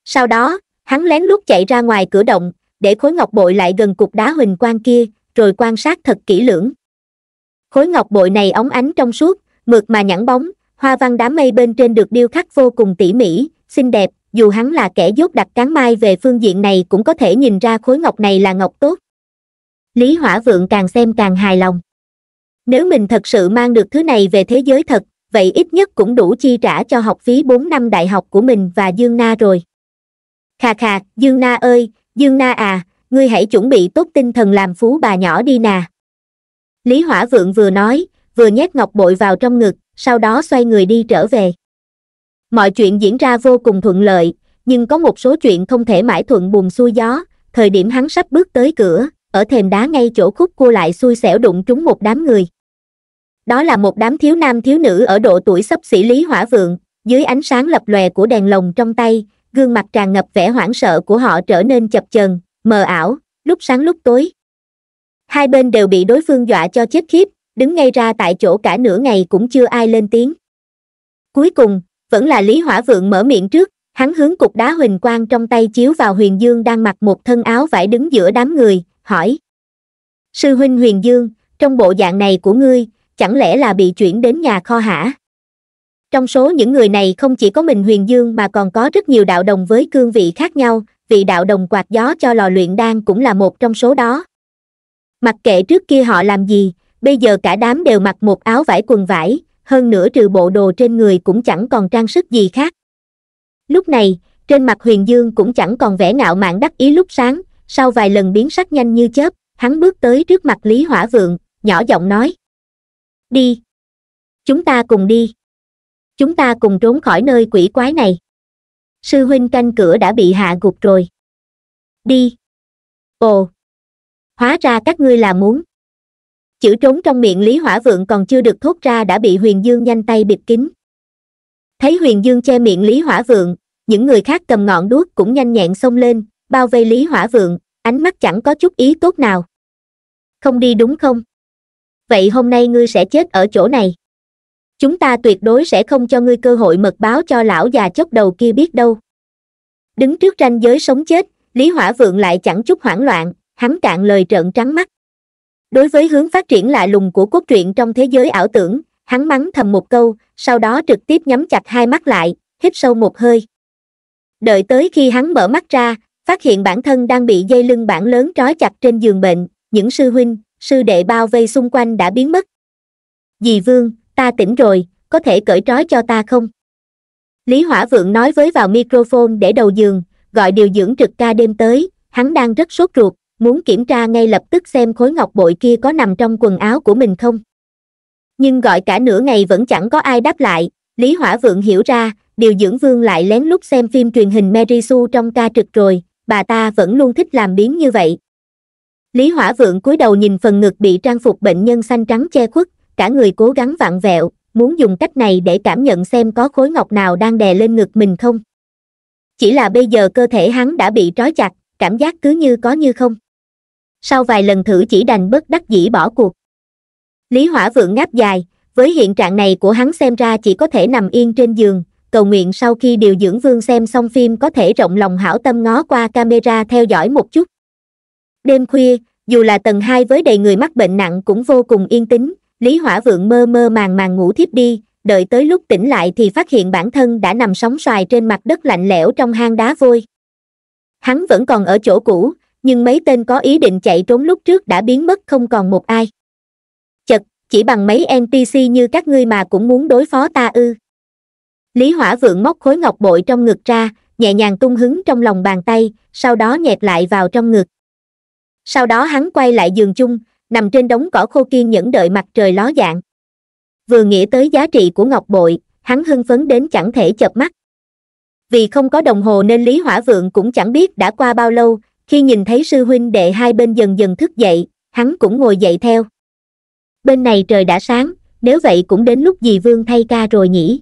sau đó hắn lén lút chạy ra ngoài cửa động để khối ngọc bội lại gần cục đá huỳnh quang kia rồi quan sát thật kỹ lưỡng khối ngọc bội này óng ánh trong suốt mượt mà nhẵn bóng hoa văn đám mây bên trên được điêu khắc vô cùng tỉ mỉ xinh đẹp dù hắn là kẻ dốt đặt cán mai về phương diện này cũng có thể nhìn ra khối ngọc này là ngọc tốt lý hỏa vượng càng xem càng hài lòng nếu mình thật sự mang được thứ này về thế giới thật vậy ít nhất cũng đủ chi trả cho học phí bốn năm đại học của mình và Dương Na rồi. Khà khà, Dương Na ơi, Dương Na à, ngươi hãy chuẩn bị tốt tinh thần làm phú bà nhỏ đi nà. Lý Hỏa Vượng vừa nói, vừa nhét ngọc bội vào trong ngực, sau đó xoay người đi trở về. Mọi chuyện diễn ra vô cùng thuận lợi, nhưng có một số chuyện không thể mãi thuận buồm xuôi gió, thời điểm hắn sắp bước tới cửa, ở thềm đá ngay chỗ khúc cua lại xui xẻo đụng trúng một đám người đó là một đám thiếu nam thiếu nữ ở độ tuổi sắp xỉ lý hỏa vượng dưới ánh sáng lập lòe của đèn lồng trong tay gương mặt tràn ngập vẻ hoảng sợ của họ trở nên chập chờn mờ ảo lúc sáng lúc tối hai bên đều bị đối phương dọa cho chết khiếp đứng ngay ra tại chỗ cả nửa ngày cũng chưa ai lên tiếng cuối cùng vẫn là lý hỏa vượng mở miệng trước hắn hướng cục đá huỳnh quang trong tay chiếu vào huyền dương đang mặc một thân áo vải đứng giữa đám người hỏi sư huynh huyền dương trong bộ dạng này của ngươi chẳng lẽ là bị chuyển đến nhà kho hả trong số những người này không chỉ có mình huyền dương mà còn có rất nhiều đạo đồng với cương vị khác nhau vị đạo đồng quạt gió cho lò luyện đan cũng là một trong số đó mặc kệ trước kia họ làm gì bây giờ cả đám đều mặc một áo vải quần vải hơn nữa trừ bộ đồ trên người cũng chẳng còn trang sức gì khác lúc này trên mặt huyền dương cũng chẳng còn vẻ ngạo mạn đắc ý lúc sáng sau vài lần biến sắc nhanh như chớp hắn bước tới trước mặt lý hỏa vượng nhỏ giọng nói đi chúng ta cùng đi chúng ta cùng trốn khỏi nơi quỷ quái này sư huynh canh cửa đã bị hạ gục rồi đi ồ hóa ra các ngươi là muốn chữ trốn trong miệng lý hỏa vượng còn chưa được thốt ra đã bị huyền dương nhanh tay bịt kín thấy huyền dương che miệng lý hỏa vượng những người khác cầm ngọn đuốc cũng nhanh nhẹn xông lên bao vây lý hỏa vượng ánh mắt chẳng có chút ý tốt nào không đi đúng không vậy hôm nay ngươi sẽ chết ở chỗ này chúng ta tuyệt đối sẽ không cho ngươi cơ hội mật báo cho lão già chốc đầu kia biết đâu đứng trước ranh giới sống chết lý hỏa vượng lại chẳng chút hoảng loạn hắn cạn lời trợn trắng mắt đối với hướng phát triển lạ lùng của cốt truyện trong thế giới ảo tưởng hắn mắng thầm một câu sau đó trực tiếp nhắm chặt hai mắt lại hít sâu một hơi đợi tới khi hắn mở mắt ra phát hiện bản thân đang bị dây lưng bản lớn trói chặt trên giường bệnh những sư huynh sư đệ bao vây xung quanh đã biến mất dì vương ta tỉnh rồi có thể cởi trói cho ta không lý hỏa vượng nói với vào microphone để đầu giường gọi điều dưỡng trực ca đêm tới hắn đang rất sốt ruột muốn kiểm tra ngay lập tức xem khối ngọc bội kia có nằm trong quần áo của mình không nhưng gọi cả nửa ngày vẫn chẳng có ai đáp lại lý hỏa vượng hiểu ra điều dưỡng vương lại lén lút xem phim truyền hình mary sue trong ca trực rồi bà ta vẫn luôn thích làm biến như vậy lý hỏa vượng cúi đầu nhìn phần ngực bị trang phục bệnh nhân xanh trắng che khuất cả người cố gắng vặn vẹo muốn dùng cách này để cảm nhận xem có khối ngọc nào đang đè lên ngực mình không chỉ là bây giờ cơ thể hắn đã bị trói chặt cảm giác cứ như có như không sau vài lần thử chỉ đành bất đắc dĩ bỏ cuộc lý hỏa vượng ngáp dài với hiện trạng này của hắn xem ra chỉ có thể nằm yên trên giường cầu nguyện sau khi điều dưỡng vương xem xong phim có thể rộng lòng hảo tâm ngó qua camera theo dõi một chút đêm khuya dù là tầng hai với đầy người mắc bệnh nặng cũng vô cùng yên tĩnh lý hỏa vượng mơ mơ màng màng ngủ thiếp đi đợi tới lúc tỉnh lại thì phát hiện bản thân đã nằm sóng xoài trên mặt đất lạnh lẽo trong hang đá vôi hắn vẫn còn ở chỗ cũ nhưng mấy tên có ý định chạy trốn lúc trước đã biến mất không còn một ai chật chỉ bằng mấy npc như các ngươi mà cũng muốn đối phó ta ư lý hỏa vượng móc khối ngọc bội trong ngực ra nhẹ nhàng tung hứng trong lòng bàn tay sau đó nhẹt lại vào trong ngực sau đó hắn quay lại giường chung nằm trên đống cỏ khô kiên nhẫn đợi mặt trời ló dạng vừa nghĩ tới giá trị của ngọc bội hắn hưng phấn đến chẳng thể chợp mắt vì không có đồng hồ nên lý hỏa vượng cũng chẳng biết đã qua bao lâu khi nhìn thấy sư huynh đệ hai bên dần dần thức dậy hắn cũng ngồi dậy theo bên này trời đã sáng nếu vậy cũng đến lúc dì vương thay ca rồi nhỉ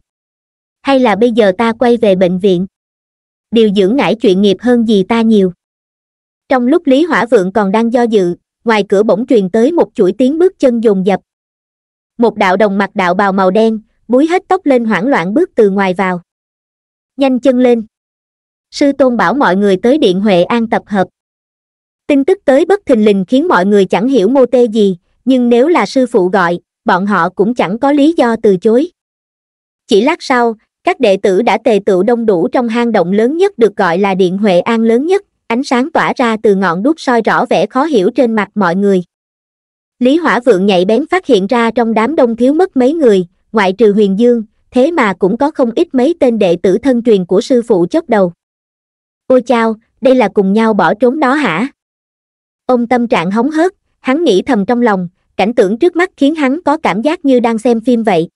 hay là bây giờ ta quay về bệnh viện điều dưỡng nải chuyện nghiệp hơn gì ta nhiều trong lúc lý hỏa vượng còn đang do dự ngoài cửa bỗng truyền tới một chuỗi tiếng bước chân dồn dập một đạo đồng mặc đạo bào màu đen búi hết tóc lên hoảng loạn bước từ ngoài vào nhanh chân lên sư tôn bảo mọi người tới điện huệ an tập hợp tin tức tới bất thình lình khiến mọi người chẳng hiểu mô tê gì nhưng nếu là sư phụ gọi bọn họ cũng chẳng có lý do từ chối chỉ lát sau các đệ tử đã tề tựu đông đủ trong hang động lớn nhất được gọi là điện huệ an lớn nhất ánh sáng tỏa ra từ ngọn đuốc soi rõ vẻ khó hiểu trên mặt mọi người lý hỏa vượng nhạy bén phát hiện ra trong đám đông thiếu mất mấy người ngoại trừ huyền dương thế mà cũng có không ít mấy tên đệ tử thân truyền của sư phụ chốc đầu ôi chao đây là cùng nhau bỏ trốn đó hả ông tâm trạng hóng hớt hắn nghĩ thầm trong lòng cảnh tượng trước mắt khiến hắn có cảm giác như đang xem phim vậy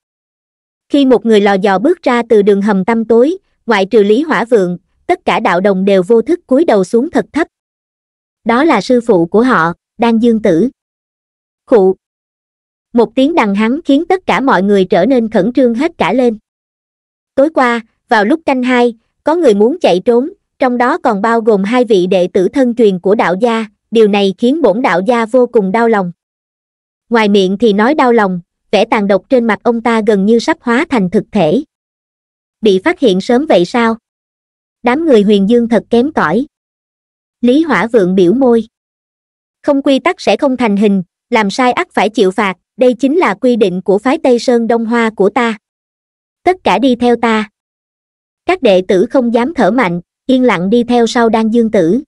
khi một người lò dò bước ra từ đường hầm tăm tối ngoại trừ lý hỏa vượng tất cả đạo đồng đều vô thức cúi đầu xuống thật thấp đó là sư phụ của họ đan dương tử khụ một tiếng đằng hắn khiến tất cả mọi người trở nên khẩn trương hết cả lên tối qua vào lúc canh hai có người muốn chạy trốn trong đó còn bao gồm hai vị đệ tử thân truyền của đạo gia điều này khiến bổn đạo gia vô cùng đau lòng ngoài miệng thì nói đau lòng vẻ tàn độc trên mặt ông ta gần như sắp hóa thành thực thể bị phát hiện sớm vậy sao đám người huyền dương thật kém cỏi lý hỏa vượng biểu môi không quy tắc sẽ không thành hình làm sai ắt phải chịu phạt đây chính là quy định của phái tây sơn đông hoa của ta tất cả đi theo ta các đệ tử không dám thở mạnh yên lặng đi theo sau đan dương tử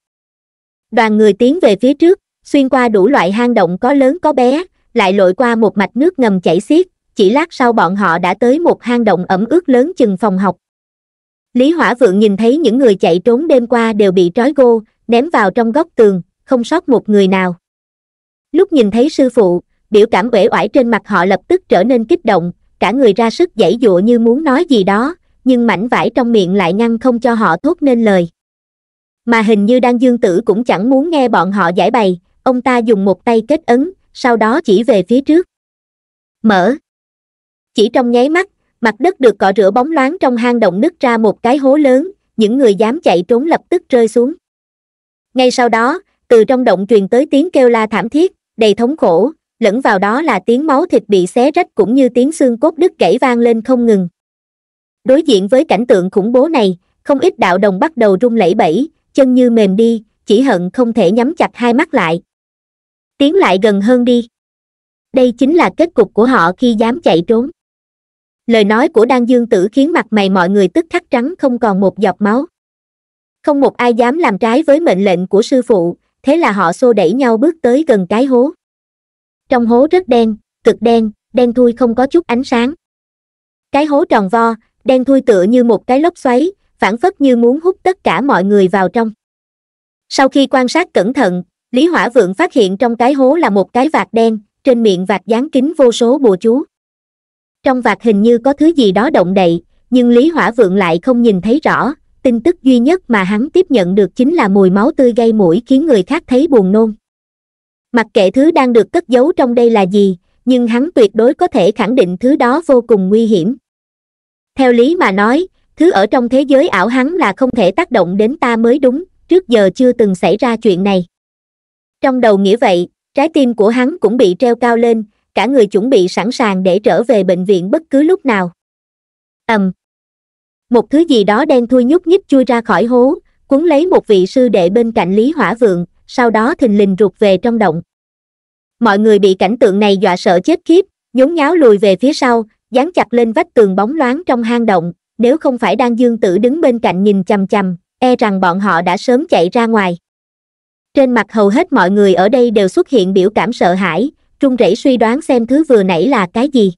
đoàn người tiến về phía trước xuyên qua đủ loại hang động có lớn có bé lại lội qua một mạch nước ngầm chảy xiết chỉ lát sau bọn họ đã tới một hang động ẩm ướt lớn chừng phòng học lý hỏa vượng nhìn thấy những người chạy trốn đêm qua đều bị trói gô ném vào trong góc tường không sót một người nào lúc nhìn thấy sư phụ biểu cảm uể oải trên mặt họ lập tức trở nên kích động cả người ra sức giãy dụa như muốn nói gì đó nhưng mảnh vải trong miệng lại ngăn không cho họ thốt nên lời mà hình như đang dương tử cũng chẳng muốn nghe bọn họ giải bày ông ta dùng một tay kết ấn sau đó chỉ về phía trước mở chỉ trong nháy mắt mặt đất được cọ rửa bóng loáng trong hang động nứt ra một cái hố lớn những người dám chạy trốn lập tức rơi xuống ngay sau đó từ trong động truyền tới tiếng kêu la thảm thiết đầy thống khổ lẫn vào đó là tiếng máu thịt bị xé rách cũng như tiếng xương cốt đứt gãy vang lên không ngừng đối diện với cảnh tượng khủng bố này không ít đạo đồng bắt đầu run lẩy bẩy chân như mềm đi chỉ hận không thể nhắm chặt hai mắt lại tiến lại gần hơn đi đây chính là kết cục của họ khi dám chạy trốn lời nói của đan dương tử khiến mặt mày mọi người tức khắc trắng không còn một giọt máu không một ai dám làm trái với mệnh lệnh của sư phụ thế là họ xô đẩy nhau bước tới gần cái hố trong hố rất đen cực đen đen thui không có chút ánh sáng cái hố tròn vo đen thui tựa như một cái lốc xoáy phản phất như muốn hút tất cả mọi người vào trong sau khi quan sát cẩn thận lý hỏa vượng phát hiện trong cái hố là một cái vạt đen trên miệng vạt dán kính vô số bùa chú trong vạt hình như có thứ gì đó động đậy nhưng lý hỏa vượng lại không nhìn thấy rõ tin tức duy nhất mà hắn tiếp nhận được chính là mùi máu tươi gây mũi khiến người khác thấy buồn nôn mặc kệ thứ đang được cất giấu trong đây là gì nhưng hắn tuyệt đối có thể khẳng định thứ đó vô cùng nguy hiểm theo lý mà nói thứ ở trong thế giới ảo hắn là không thể tác động đến ta mới đúng trước giờ chưa từng xảy ra chuyện này trong đầu nghĩa vậy trái tim của hắn cũng bị treo cao lên cả người chuẩn bị sẵn sàng để trở về bệnh viện bất cứ lúc nào ầm một thứ gì đó đen thui nhúc nhích chui ra khỏi hố cuốn lấy một vị sư đệ bên cạnh lý hỏa vượng sau đó thình lình rụt về trong động mọi người bị cảnh tượng này dọa sợ chết khiếp nhốn nháo lùi về phía sau dán chặt lên vách tường bóng loáng trong hang động nếu không phải đang dương tử đứng bên cạnh nhìn chằm chằm e rằng bọn họ đã sớm chạy ra ngoài trên mặt hầu hết mọi người ở đây đều xuất hiện biểu cảm sợ hãi run rẩy suy đoán xem thứ vừa nãy là cái gì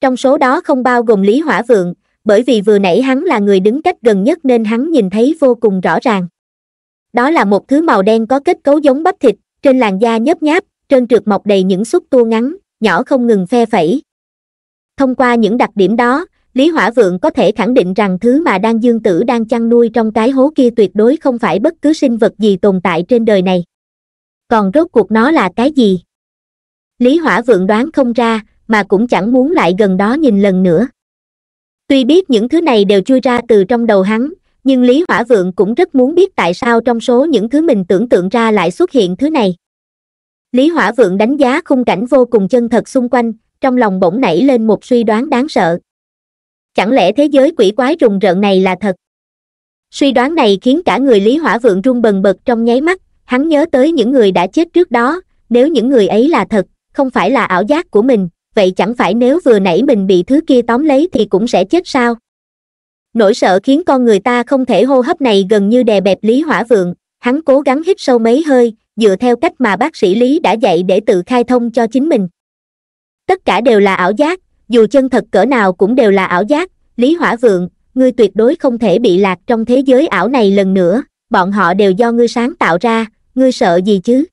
trong số đó không bao gồm lý hỏa vượng bởi vì vừa nãy hắn là người đứng cách gần nhất nên hắn nhìn thấy vô cùng rõ ràng đó là một thứ màu đen có kết cấu giống bắp thịt trên làn da nhấp nháp trơn trượt mọc đầy những xúc tua ngắn nhỏ không ngừng phe phẩy thông qua những đặc điểm đó lý hỏa vượng có thể khẳng định rằng thứ mà Đan dương tử đang chăn nuôi trong cái hố kia tuyệt đối không phải bất cứ sinh vật gì tồn tại trên đời này còn rốt cuộc nó là cái gì lý hỏa vượng đoán không ra mà cũng chẳng muốn lại gần đó nhìn lần nữa tuy biết những thứ này đều chui ra từ trong đầu hắn nhưng lý hỏa vượng cũng rất muốn biết tại sao trong số những thứ mình tưởng tượng ra lại xuất hiện thứ này lý hỏa vượng đánh giá khung cảnh vô cùng chân thật xung quanh trong lòng bỗng nảy lên một suy đoán đáng sợ chẳng lẽ thế giới quỷ quái rùng rợn này là thật suy đoán này khiến cả người lý hỏa vượng run bần bật trong nháy mắt hắn nhớ tới những người đã chết trước đó nếu những người ấy là thật không phải là ảo giác của mình vậy chẳng phải nếu vừa nãy mình bị thứ kia tóm lấy thì cũng sẽ chết sao nỗi sợ khiến con người ta không thể hô hấp này gần như đè bẹp lý hỏa vượng hắn cố gắng hít sâu mấy hơi dựa theo cách mà bác sĩ lý đã dạy để tự khai thông cho chính mình tất cả đều là ảo giác dù chân thật cỡ nào cũng đều là ảo giác lý hỏa vượng ngươi tuyệt đối không thể bị lạc trong thế giới ảo này lần nữa bọn họ đều do ngươi sáng tạo ra ngươi sợ gì chứ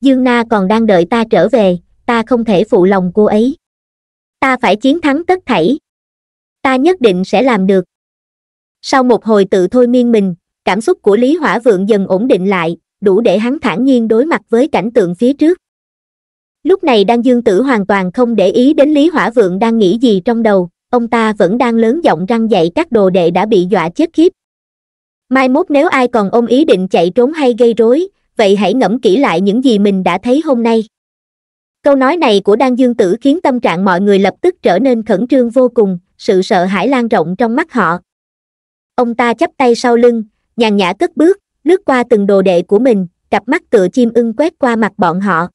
dương na còn đang đợi ta trở về ta không thể phụ lòng cô ấy ta phải chiến thắng tất thảy ta nhất định sẽ làm được sau một hồi tự thôi miên mình cảm xúc của lý hỏa vượng dần ổn định lại đủ để hắn thản nhiên đối mặt với cảnh tượng phía trước lúc này đan dương tử hoàn toàn không để ý đến lý hỏa vượng đang nghĩ gì trong đầu ông ta vẫn đang lớn giọng răng dạy các đồ đệ đã bị dọa chết khiếp mai mốt nếu ai còn ôm ý định chạy trốn hay gây rối vậy hãy ngẫm kỹ lại những gì mình đã thấy hôm nay câu nói này của đan dương tử khiến tâm trạng mọi người lập tức trở nên khẩn trương vô cùng sự sợ hãi lan rộng trong mắt họ ông ta chắp tay sau lưng nhàn nhã cất bước lướt qua từng đồ đệ của mình cặp mắt tựa chim ưng quét qua mặt bọn họ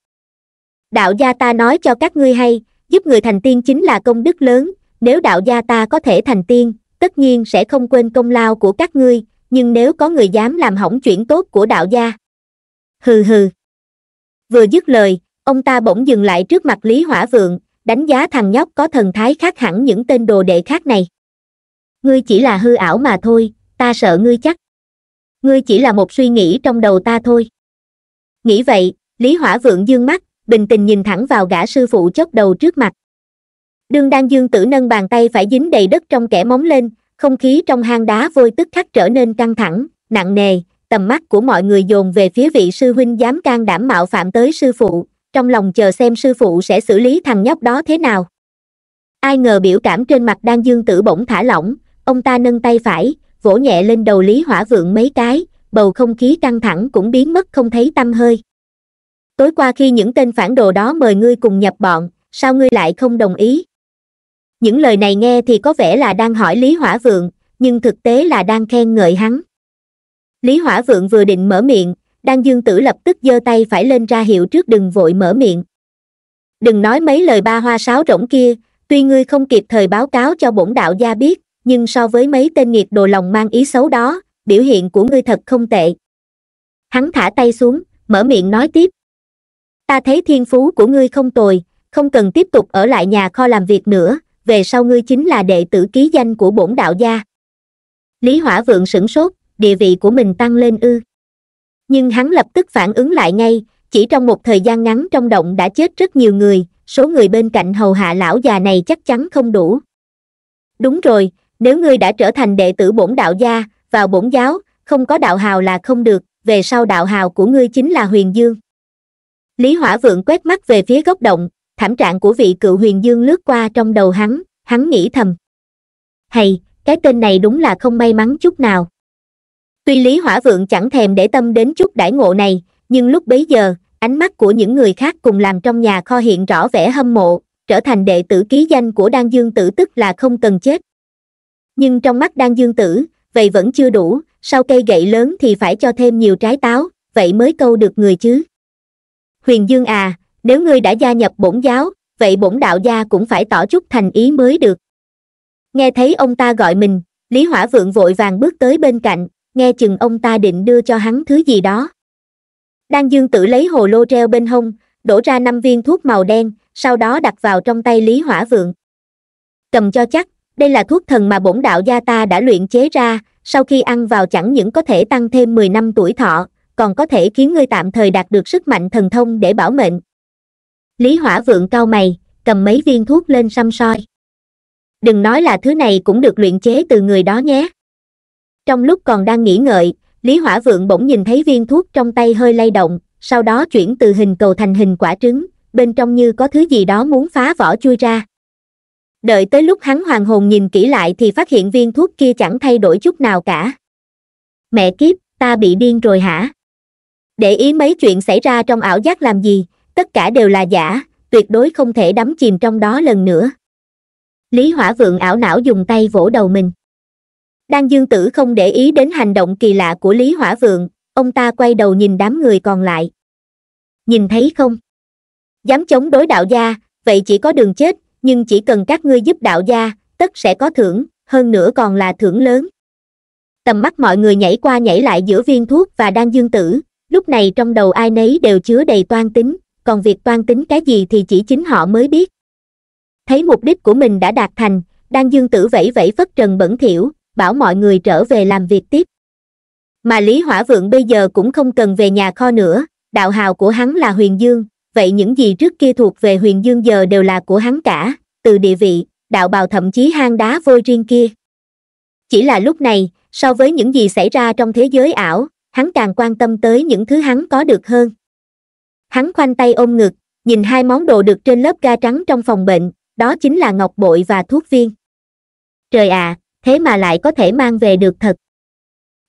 đạo gia ta nói cho các ngươi hay giúp người thành tiên chính là công đức lớn nếu đạo gia ta có thể thành tiên tất nhiên sẽ không quên công lao của các ngươi nhưng nếu có người dám làm hỏng chuyện tốt của đạo gia hừ hừ vừa dứt lời ông ta bỗng dừng lại trước mặt lý hỏa vượng đánh giá thằng nhóc có thần thái khác hẳn những tên đồ đệ khác này ngươi chỉ là hư ảo mà thôi ta sợ ngươi chắc ngươi chỉ là một suy nghĩ trong đầu ta thôi nghĩ vậy lý hỏa vượng dương mắt bình tình nhìn thẳng vào gã sư phụ chốc đầu trước mặt đương đan dương tử nâng bàn tay phải dính đầy đất trong kẻ móng lên không khí trong hang đá vôi tức khắc trở nên căng thẳng nặng nề tầm mắt của mọi người dồn về phía vị sư huynh dám can đảm mạo phạm tới sư phụ trong lòng chờ xem sư phụ sẽ xử lý thằng nhóc đó thế nào ai ngờ biểu cảm trên mặt đan dương tử bỗng thả lỏng ông ta nâng tay phải vỗ nhẹ lên đầu lý hỏa vượng mấy cái bầu không khí căng thẳng cũng biến mất không thấy tâm hơi tối qua khi những tên phản đồ đó mời ngươi cùng nhập bọn sao ngươi lại không đồng ý những lời này nghe thì có vẻ là đang hỏi lý hỏa vượng nhưng thực tế là đang khen ngợi hắn lý hỏa vượng vừa định mở miệng đan dương tử lập tức giơ tay phải lên ra hiệu trước đừng vội mở miệng đừng nói mấy lời ba hoa sáo rỗng kia tuy ngươi không kịp thời báo cáo cho bổn đạo gia biết nhưng so với mấy tên nghiệp đồ lòng mang ý xấu đó biểu hiện của ngươi thật không tệ hắn thả tay xuống mở miệng nói tiếp ta thấy thiên phú của ngươi không tồi không cần tiếp tục ở lại nhà kho làm việc nữa về sau ngươi chính là đệ tử ký danh của bổn đạo gia lý hỏa vượng sửng sốt địa vị của mình tăng lên ư nhưng hắn lập tức phản ứng lại ngay chỉ trong một thời gian ngắn trong động đã chết rất nhiều người số người bên cạnh hầu hạ lão già này chắc chắn không đủ đúng rồi nếu ngươi đã trở thành đệ tử bổn đạo gia vào bổn giáo không có đạo hào là không được về sau đạo hào của ngươi chính là huyền dương lý hỏa vượng quét mắt về phía góc động thảm trạng của vị cựu huyền dương lướt qua trong đầu hắn hắn nghĩ thầm hay cái tên này đúng là không may mắn chút nào tuy lý hỏa vượng chẳng thèm để tâm đến chút đãi ngộ này nhưng lúc bấy giờ ánh mắt của những người khác cùng làm trong nhà kho hiện rõ vẻ hâm mộ trở thành đệ tử ký danh của đan dương tử tức là không cần chết nhưng trong mắt đan dương tử vậy vẫn chưa đủ sau cây gậy lớn thì phải cho thêm nhiều trái táo vậy mới câu được người chứ huyền dương à nếu ngươi đã gia nhập bổn giáo vậy bổn đạo gia cũng phải tỏ chút thành ý mới được nghe thấy ông ta gọi mình lý hỏa vượng vội vàng bước tới bên cạnh nghe chừng ông ta định đưa cho hắn thứ gì đó. Đan Dương Tử lấy hồ lô treo bên hông, đổ ra năm viên thuốc màu đen, sau đó đặt vào trong tay Lý Hỏa Vượng. Cầm cho chắc, đây là thuốc thần mà bổn đạo gia ta đã luyện chế ra, sau khi ăn vào chẳng những có thể tăng thêm 10 năm tuổi thọ, còn có thể khiến ngươi tạm thời đạt được sức mạnh thần thông để bảo mệnh. Lý Hỏa Vượng cau mày, cầm mấy viên thuốc lên xăm soi. Đừng nói là thứ này cũng được luyện chế từ người đó nhé trong lúc còn đang nghỉ ngợi lý hỏa vượng bỗng nhìn thấy viên thuốc trong tay hơi lay động sau đó chuyển từ hình cầu thành hình quả trứng bên trong như có thứ gì đó muốn phá vỏ chui ra đợi tới lúc hắn hoàng hồn nhìn kỹ lại thì phát hiện viên thuốc kia chẳng thay đổi chút nào cả mẹ kiếp ta bị điên rồi hả để ý mấy chuyện xảy ra trong ảo giác làm gì tất cả đều là giả tuyệt đối không thể đắm chìm trong đó lần nữa lý hỏa vượng ảo não dùng tay vỗ đầu mình đan dương tử không để ý đến hành động kỳ lạ của lý hỏa vượng ông ta quay đầu nhìn đám người còn lại nhìn thấy không dám chống đối đạo gia vậy chỉ có đường chết nhưng chỉ cần các ngươi giúp đạo gia tất sẽ có thưởng hơn nữa còn là thưởng lớn tầm mắt mọi người nhảy qua nhảy lại giữa viên thuốc và đan dương tử lúc này trong đầu ai nấy đều chứa đầy toan tính còn việc toan tính cái gì thì chỉ chính họ mới biết thấy mục đích của mình đã đạt thành đan dương tử vẫy vẫy phất trần bẩn thiểu bảo mọi người trở về làm việc tiếp mà lý hỏa vượng bây giờ cũng không cần về nhà kho nữa đạo hào của hắn là huyền dương vậy những gì trước kia thuộc về huyền dương giờ đều là của hắn cả từ địa vị đạo bào thậm chí hang đá vôi riêng kia chỉ là lúc này so với những gì xảy ra trong thế giới ảo hắn càng quan tâm tới những thứ hắn có được hơn hắn khoanh tay ôm ngực nhìn hai món đồ được trên lớp ga trắng trong phòng bệnh đó chính là ngọc bội và thuốc viên trời ạ à, thế mà lại có thể mang về được thật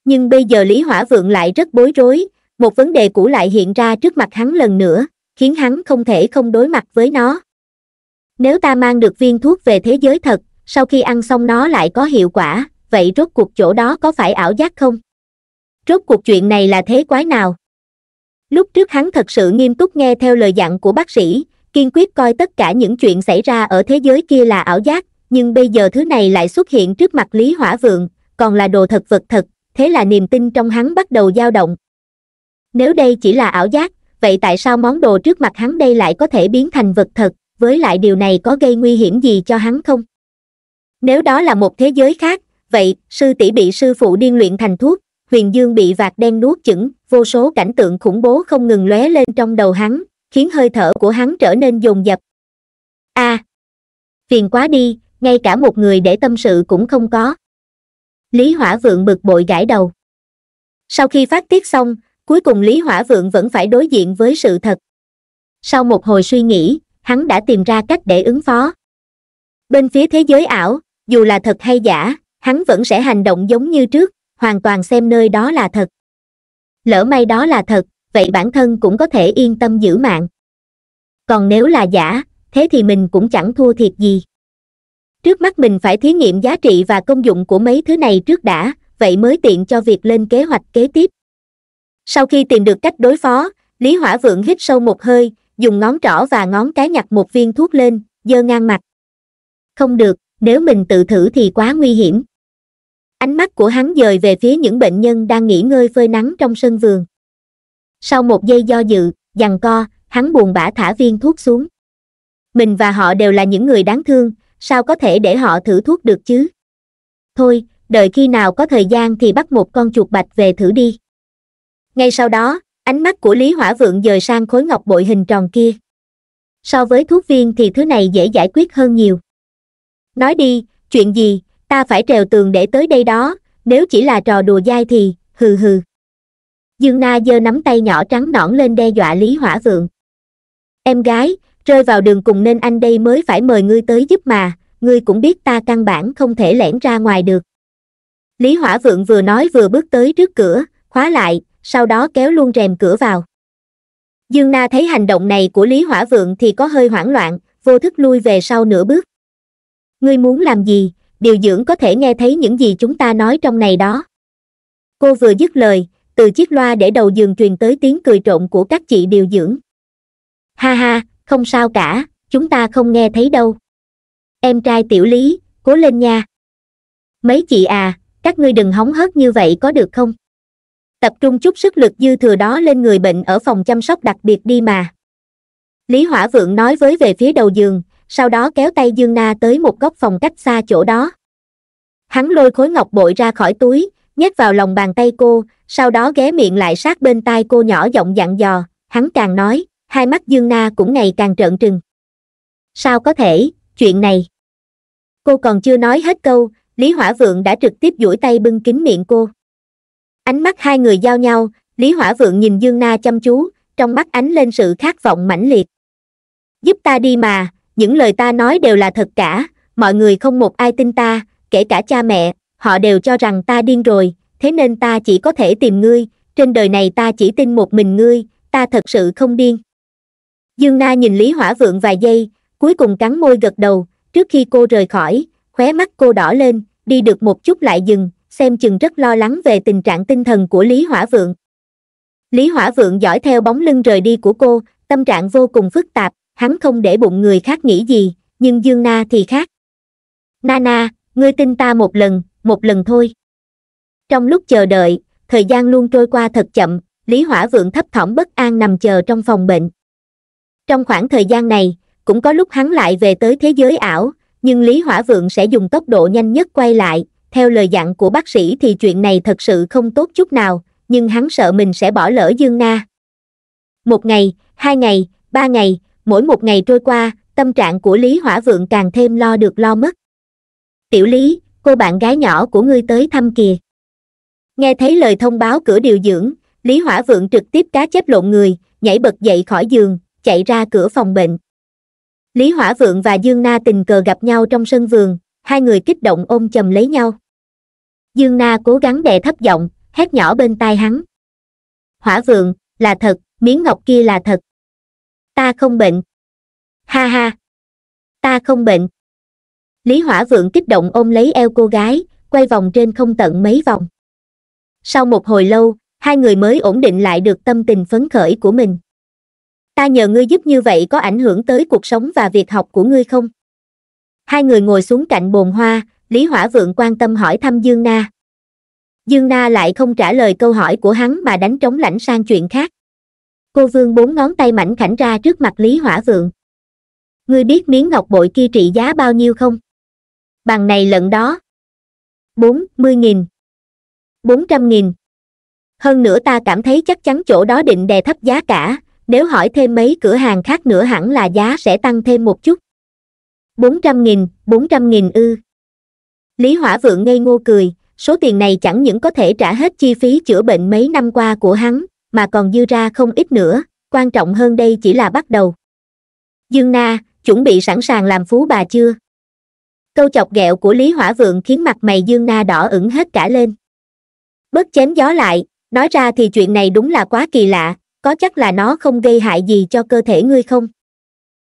nhưng bây giờ lý hỏa vượng lại rất bối rối một vấn đề cũ lại hiện ra trước mặt hắn lần nữa khiến hắn không thể không đối mặt với nó nếu ta mang được viên thuốc về thế giới thật sau khi ăn xong nó lại có hiệu quả vậy rốt cuộc chỗ đó có phải ảo giác không rốt cuộc chuyện này là thế quái nào lúc trước hắn thật sự nghiêm túc nghe theo lời dặn của bác sĩ kiên quyết coi tất cả những chuyện xảy ra ở thế giới kia là ảo giác nhưng bây giờ thứ này lại xuất hiện trước mặt Lý Hỏa Vượng, còn là đồ thật vật thật, thế là niềm tin trong hắn bắt đầu dao động. Nếu đây chỉ là ảo giác, vậy tại sao món đồ trước mặt hắn đây lại có thể biến thành vật thật, với lại điều này có gây nguy hiểm gì cho hắn không? Nếu đó là một thế giới khác, vậy, sư tỷ bị sư phụ điên luyện thành thuốc, huyền dương bị vạt đen nuốt chửng, vô số cảnh tượng khủng bố không ngừng lóe lên trong đầu hắn, khiến hơi thở của hắn trở nên dồn dập. a à, phiền quá đi, ngay cả một người để tâm sự cũng không có lý hỏa vượng bực bội gãi đầu sau khi phát tiết xong cuối cùng lý hỏa vượng vẫn phải đối diện với sự thật sau một hồi suy nghĩ hắn đã tìm ra cách để ứng phó bên phía thế giới ảo dù là thật hay giả hắn vẫn sẽ hành động giống như trước hoàn toàn xem nơi đó là thật lỡ may đó là thật vậy bản thân cũng có thể yên tâm giữ mạng còn nếu là giả thế thì mình cũng chẳng thua thiệt gì trước mắt mình phải thí nghiệm giá trị và công dụng của mấy thứ này trước đã vậy mới tiện cho việc lên kế hoạch kế tiếp sau khi tìm được cách đối phó lý hỏa vượng hít sâu một hơi dùng ngón trỏ và ngón cái nhặt một viên thuốc lên dơ ngang mặt không được nếu mình tự thử thì quá nguy hiểm ánh mắt của hắn dời về phía những bệnh nhân đang nghỉ ngơi phơi nắng trong sân vườn sau một giây do dự giằng co hắn buồn bã thả viên thuốc xuống mình và họ đều là những người đáng thương sao có thể để họ thử thuốc được chứ thôi đợi khi nào có thời gian thì bắt một con chuột bạch về thử đi ngay sau đó ánh mắt của lý hỏa vượng dời sang khối ngọc bội hình tròn kia so với thuốc viên thì thứ này dễ giải quyết hơn nhiều nói đi chuyện gì ta phải trèo tường để tới đây đó nếu chỉ là trò đùa dai thì hừ hừ dương na giơ nắm tay nhỏ trắng nõn lên đe dọa lý hỏa vượng em gái rơi vào đường cùng nên anh đây mới phải mời ngươi tới giúp mà ngươi cũng biết ta căn bản không thể lẻn ra ngoài được lý hỏa vượng vừa nói vừa bước tới trước cửa khóa lại sau đó kéo luôn rèm cửa vào dương na thấy hành động này của lý hỏa vượng thì có hơi hoảng loạn vô thức lui về sau nửa bước ngươi muốn làm gì điều dưỡng có thể nghe thấy những gì chúng ta nói trong này đó cô vừa dứt lời từ chiếc loa để đầu giường truyền tới tiếng cười trộn của các chị điều dưỡng ha ha không sao cả chúng ta không nghe thấy đâu em trai tiểu lý cố lên nha mấy chị à các ngươi đừng hóng hớt như vậy có được không tập trung chút sức lực dư thừa đó lên người bệnh ở phòng chăm sóc đặc biệt đi mà lý hỏa vượng nói với về phía đầu giường sau đó kéo tay dương na tới một góc phòng cách xa chỗ đó hắn lôi khối ngọc bội ra khỏi túi nhét vào lòng bàn tay cô sau đó ghé miệng lại sát bên tai cô nhỏ giọng dặn dò hắn càng nói hai mắt dương na cũng ngày càng trợn trừng sao có thể chuyện này cô còn chưa nói hết câu lý hỏa vượng đã trực tiếp duỗi tay bưng kín miệng cô ánh mắt hai người giao nhau lý hỏa vượng nhìn dương na chăm chú trong mắt ánh lên sự khát vọng mãnh liệt giúp ta đi mà những lời ta nói đều là thật cả mọi người không một ai tin ta kể cả cha mẹ họ đều cho rằng ta điên rồi thế nên ta chỉ có thể tìm ngươi trên đời này ta chỉ tin một mình ngươi ta thật sự không điên dương na nhìn lý hỏa vượng vài giây cuối cùng cắn môi gật đầu trước khi cô rời khỏi khóe mắt cô đỏ lên đi được một chút lại dừng xem chừng rất lo lắng về tình trạng tinh thần của lý hỏa vượng lý hỏa vượng dõi theo bóng lưng rời đi của cô tâm trạng vô cùng phức tạp hắn không để bụng người khác nghĩ gì nhưng dương na thì khác na na ngươi tin ta một lần một lần thôi trong lúc chờ đợi thời gian luôn trôi qua thật chậm lý hỏa vượng thấp thỏm bất an nằm chờ trong phòng bệnh trong khoảng thời gian này cũng có lúc hắn lại về tới thế giới ảo nhưng lý hỏa vượng sẽ dùng tốc độ nhanh nhất quay lại theo lời dặn của bác sĩ thì chuyện này thật sự không tốt chút nào nhưng hắn sợ mình sẽ bỏ lỡ dương na một ngày hai ngày ba ngày mỗi một ngày trôi qua tâm trạng của lý hỏa vượng càng thêm lo được lo mất tiểu lý cô bạn gái nhỏ của ngươi tới thăm kìa nghe thấy lời thông báo cửa điều dưỡng lý hỏa vượng trực tiếp cá chép lộn người nhảy bật dậy khỏi giường chạy ra cửa phòng bệnh lý hỏa vượng và dương na tình cờ gặp nhau trong sân vườn hai người kích động ôm chầm lấy nhau dương na cố gắng đè thấp giọng hét nhỏ bên tai hắn hỏa vượng là thật miếng ngọc kia là thật ta không bệnh ha ha ta không bệnh lý hỏa vượng kích động ôm lấy eo cô gái quay vòng trên không tận mấy vòng sau một hồi lâu hai người mới ổn định lại được tâm tình phấn khởi của mình ta nhờ ngươi giúp như vậy có ảnh hưởng tới cuộc sống và việc học của ngươi không hai người ngồi xuống cạnh bồn hoa lý hỏa vượng quan tâm hỏi thăm dương na dương na lại không trả lời câu hỏi của hắn mà đánh trống lãnh sang chuyện khác cô vương bốn ngón tay mảnh khảnh ra trước mặt lý hỏa vượng ngươi biết miếng ngọc bội kia trị giá bao nhiêu không bằng này lận đó bốn mươi nghìn bốn trăm nghìn hơn nữa ta cảm thấy chắc chắn chỗ đó định đè thấp giá cả nếu hỏi thêm mấy cửa hàng khác nữa hẳn là giá sẽ tăng thêm một chút. 400.000, 400.000 ư. Lý Hỏa Vượng ngây ngô cười, số tiền này chẳng những có thể trả hết chi phí chữa bệnh mấy năm qua của hắn, mà còn dư ra không ít nữa, quan trọng hơn đây chỉ là bắt đầu. Dương Na, chuẩn bị sẵn sàng làm phú bà chưa? Câu chọc ghẹo của Lý Hỏa Vượng khiến mặt mày Dương Na đỏ ửng hết cả lên. bất chém gió lại, nói ra thì chuyện này đúng là quá kỳ lạ, có chắc là nó không gây hại gì cho cơ thể ngươi không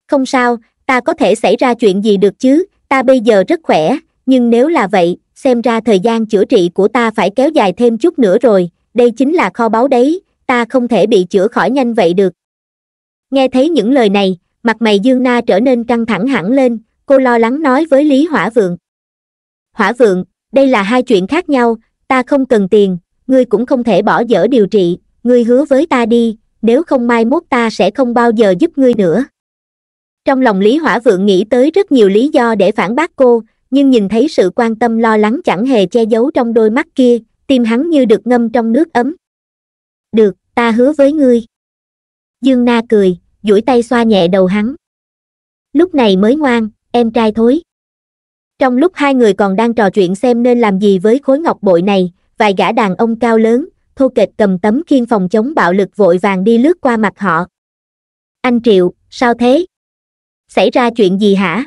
không sao ta có thể xảy ra chuyện gì được chứ ta bây giờ rất khỏe nhưng nếu là vậy xem ra thời gian chữa trị của ta phải kéo dài thêm chút nữa rồi đây chính là kho báu đấy ta không thể bị chữa khỏi nhanh vậy được nghe thấy những lời này mặt mày dương na trở nên căng thẳng hẳn lên cô lo lắng nói với lý hỏa vượng hỏa vượng đây là hai chuyện khác nhau ta không cần tiền ngươi cũng không thể bỏ dở điều trị ngươi hứa với ta đi nếu không mai mốt ta sẽ không bao giờ giúp ngươi nữa trong lòng lý hỏa vượng nghĩ tới rất nhiều lý do để phản bác cô nhưng nhìn thấy sự quan tâm lo lắng chẳng hề che giấu trong đôi mắt kia tim hắn như được ngâm trong nước ấm được ta hứa với ngươi dương na cười duỗi tay xoa nhẹ đầu hắn lúc này mới ngoan em trai thối trong lúc hai người còn đang trò chuyện xem nên làm gì với khối ngọc bội này vài gã đàn ông cao lớn thô kệch cầm tấm khiên phòng chống bạo lực vội vàng đi lướt qua mặt họ anh triệu sao thế xảy ra chuyện gì hả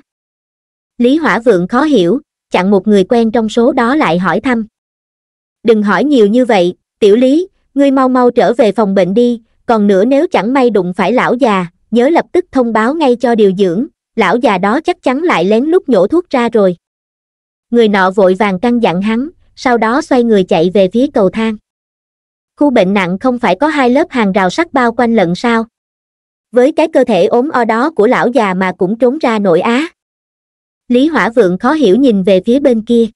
lý hỏa vượng khó hiểu chặn một người quen trong số đó lại hỏi thăm đừng hỏi nhiều như vậy tiểu lý ngươi mau mau trở về phòng bệnh đi còn nữa nếu chẳng may đụng phải lão già nhớ lập tức thông báo ngay cho điều dưỡng lão già đó chắc chắn lại lén lút nhổ thuốc ra rồi người nọ vội vàng căn dặn hắn sau đó xoay người chạy về phía cầu thang khu bệnh nặng không phải có hai lớp hàng rào sắt bao quanh lận sao với cái cơ thể ốm o đó của lão già mà cũng trốn ra nội á lý hỏa vượng khó hiểu nhìn về phía bên kia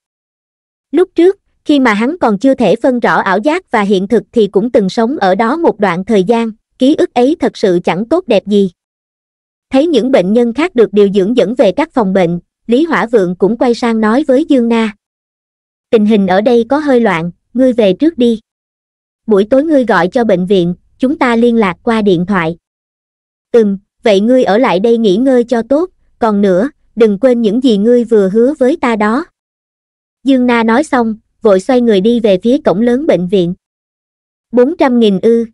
lúc trước khi mà hắn còn chưa thể phân rõ ảo giác và hiện thực thì cũng từng sống ở đó một đoạn thời gian ký ức ấy thật sự chẳng tốt đẹp gì thấy những bệnh nhân khác được điều dưỡng dẫn về các phòng bệnh lý hỏa vượng cũng quay sang nói với dương na tình hình ở đây có hơi loạn ngươi về trước đi buổi tối ngươi gọi cho bệnh viện chúng ta liên lạc qua điện thoại ừm vậy ngươi ở lại đây nghỉ ngơi cho tốt còn nữa đừng quên những gì ngươi vừa hứa với ta đó dương na nói xong vội xoay người đi về phía cổng lớn bệnh viện bốn trăm nghìn ư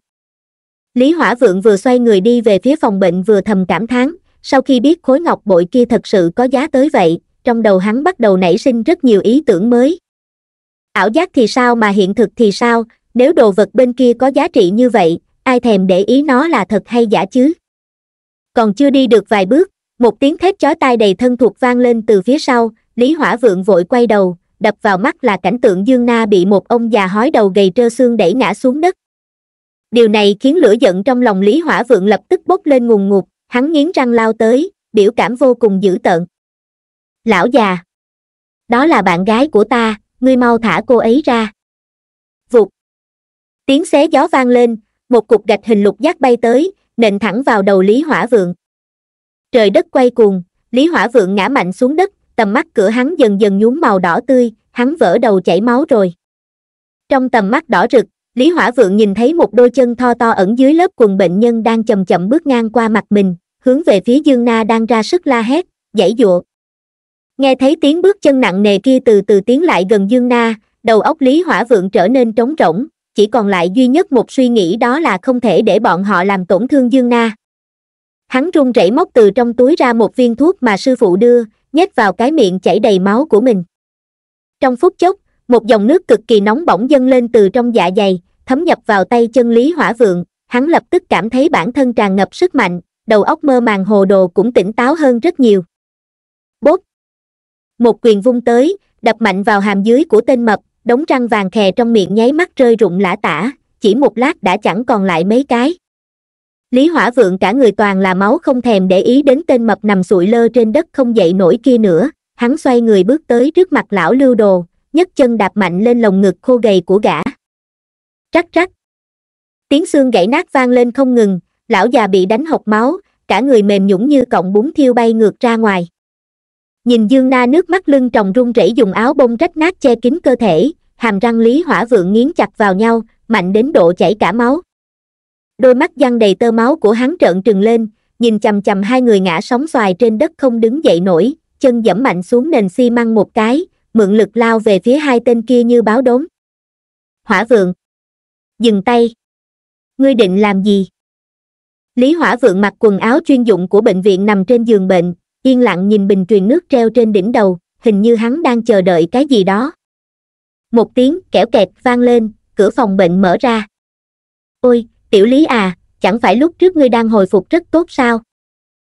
lý hỏa vượng vừa xoay người đi về phía phòng bệnh vừa thầm cảm thán sau khi biết khối ngọc bội kia thật sự có giá tới vậy trong đầu hắn bắt đầu nảy sinh rất nhiều ý tưởng mới ảo giác thì sao mà hiện thực thì sao nếu đồ vật bên kia có giá trị như vậy ai thèm để ý nó là thật hay giả chứ còn chưa đi được vài bước một tiếng thét chó tai đầy thân thuộc vang lên từ phía sau lý hỏa vượng vội quay đầu đập vào mắt là cảnh tượng dương na bị một ông già hói đầu gầy trơ xương đẩy ngã xuống đất điều này khiến lửa giận trong lòng lý hỏa vượng lập tức bốc lên ngùn ngụt hắn nghiến răng lao tới biểu cảm vô cùng dữ tợn lão già đó là bạn gái của ta ngươi mau thả cô ấy ra tiếng xé gió vang lên một cục gạch hình lục giác bay tới nện thẳng vào đầu lý hỏa vượng trời đất quay cuồng lý hỏa vượng ngã mạnh xuống đất tầm mắt cửa hắn dần dần nhuốm màu đỏ tươi hắn vỡ đầu chảy máu rồi trong tầm mắt đỏ rực lý hỏa vượng nhìn thấy một đôi chân tho to ẩn dưới lớp quần bệnh nhân đang chậm chậm bước ngang qua mặt mình hướng về phía dương na đang ra sức la hét giãy giụa nghe thấy tiếng bước chân nặng nề kia từ từ tiến lại gần dương na đầu óc lý hỏa vượng trở nên trống rỗng chỉ còn lại duy nhất một suy nghĩ đó là không thể để bọn họ làm tổn thương dương na hắn run rẩy móc từ trong túi ra một viên thuốc mà sư phụ đưa nhét vào cái miệng chảy đầy máu của mình trong phút chốc một dòng nước cực kỳ nóng bỏng dâng lên từ trong dạ dày thấm nhập vào tay chân lý hỏa vượng hắn lập tức cảm thấy bản thân tràn ngập sức mạnh đầu óc mơ màng hồ đồ cũng tỉnh táo hơn rất nhiều bốt một quyền vung tới đập mạnh vào hàm dưới của tên mập đống răng vàng khè trong miệng nháy mắt rơi rụng lã tả chỉ một lát đã chẳng còn lại mấy cái lý hỏa vượng cả người toàn là máu không thèm để ý đến tên mập nằm sụi lơ trên đất không dậy nổi kia nữa hắn xoay người bước tới trước mặt lão lưu đồ nhấc chân đạp mạnh lên lồng ngực khô gầy của gã rắc rắc tiếng xương gãy nát vang lên không ngừng lão già bị đánh hộc máu cả người mềm nhũng như cọng bún thiêu bay ngược ra ngoài nhìn dương na nước mắt lưng tròng run rẩy dùng áo bông rách nát che kín cơ thể hàm răng lý hỏa vượng nghiến chặt vào nhau mạnh đến độ chảy cả máu đôi mắt giăng đầy tơ máu của hắn trợn trừng lên nhìn chầm chầm hai người ngã sóng xoài trên đất không đứng dậy nổi chân dẫm mạnh xuống nền xi măng một cái mượn lực lao về phía hai tên kia như báo đốm hỏa vượng dừng tay ngươi định làm gì lý hỏa vượng mặc quần áo chuyên dụng của bệnh viện nằm trên giường bệnh yên lặng nhìn bình truyền nước treo trên đỉnh đầu hình như hắn đang chờ đợi cái gì đó một tiếng kẽo kẹt vang lên cửa phòng bệnh mở ra ôi tiểu lý à chẳng phải lúc trước ngươi đang hồi phục rất tốt sao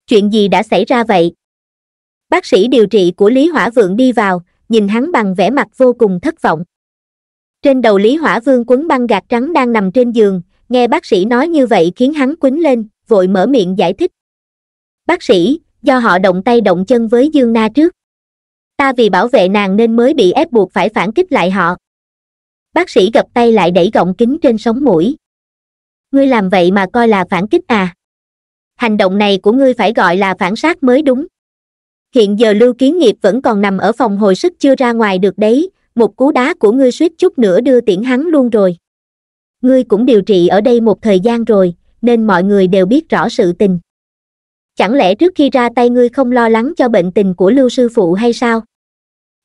chuyện gì đã xảy ra vậy bác sĩ điều trị của lý hỏa vượng đi vào nhìn hắn bằng vẻ mặt vô cùng thất vọng trên đầu lý hỏa vương quấn băng gạt trắng đang nằm trên giường nghe bác sĩ nói như vậy khiến hắn quýnh lên vội mở miệng giải thích bác sĩ do họ động tay động chân với dương na trước ta vì bảo vệ nàng nên mới bị ép buộc phải phản kích lại họ bác sĩ gập tay lại đẩy gọng kính trên sống mũi ngươi làm vậy mà coi là phản kích à hành động này của ngươi phải gọi là phản sát mới đúng hiện giờ lưu kiến nghiệp vẫn còn nằm ở phòng hồi sức chưa ra ngoài được đấy một cú đá của ngươi suýt chút nữa đưa tiễn hắn luôn rồi ngươi cũng điều trị ở đây một thời gian rồi nên mọi người đều biết rõ sự tình chẳng lẽ trước khi ra tay ngươi không lo lắng cho bệnh tình của lưu sư phụ hay sao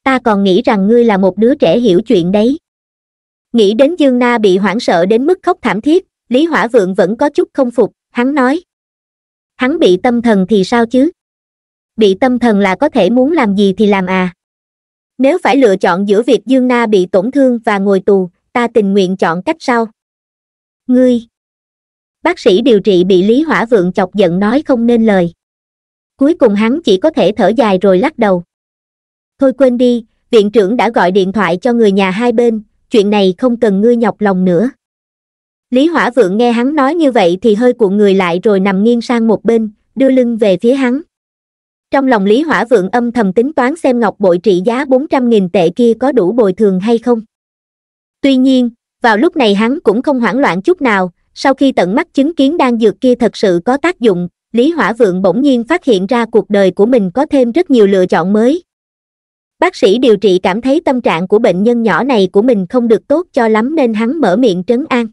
ta còn nghĩ rằng ngươi là một đứa trẻ hiểu chuyện đấy nghĩ đến dương na bị hoảng sợ đến mức khóc thảm thiết lý hỏa vượng vẫn có chút không phục hắn nói hắn bị tâm thần thì sao chứ bị tâm thần là có thể muốn làm gì thì làm à nếu phải lựa chọn giữa việc dương na bị tổn thương và ngồi tù ta tình nguyện chọn cách sau ngươi bác sĩ điều trị bị lý hỏa vượng chọc giận nói không nên lời cuối cùng hắn chỉ có thể thở dài rồi lắc đầu thôi quên đi viện trưởng đã gọi điện thoại cho người nhà hai bên chuyện này không cần ngươi nhọc lòng nữa lý hỏa vượng nghe hắn nói như vậy thì hơi cuộn người lại rồi nằm nghiêng sang một bên đưa lưng về phía hắn trong lòng lý hỏa vượng âm thầm tính toán xem ngọc bội trị giá bốn trăm nghìn tệ kia có đủ bồi thường hay không tuy nhiên vào lúc này hắn cũng không hoảng loạn chút nào sau khi tận mắt chứng kiến đan dược kia thật sự có tác dụng lý hỏa vượng bỗng nhiên phát hiện ra cuộc đời của mình có thêm rất nhiều lựa chọn mới bác sĩ điều trị cảm thấy tâm trạng của bệnh nhân nhỏ này của mình không được tốt cho lắm nên hắn mở miệng trấn an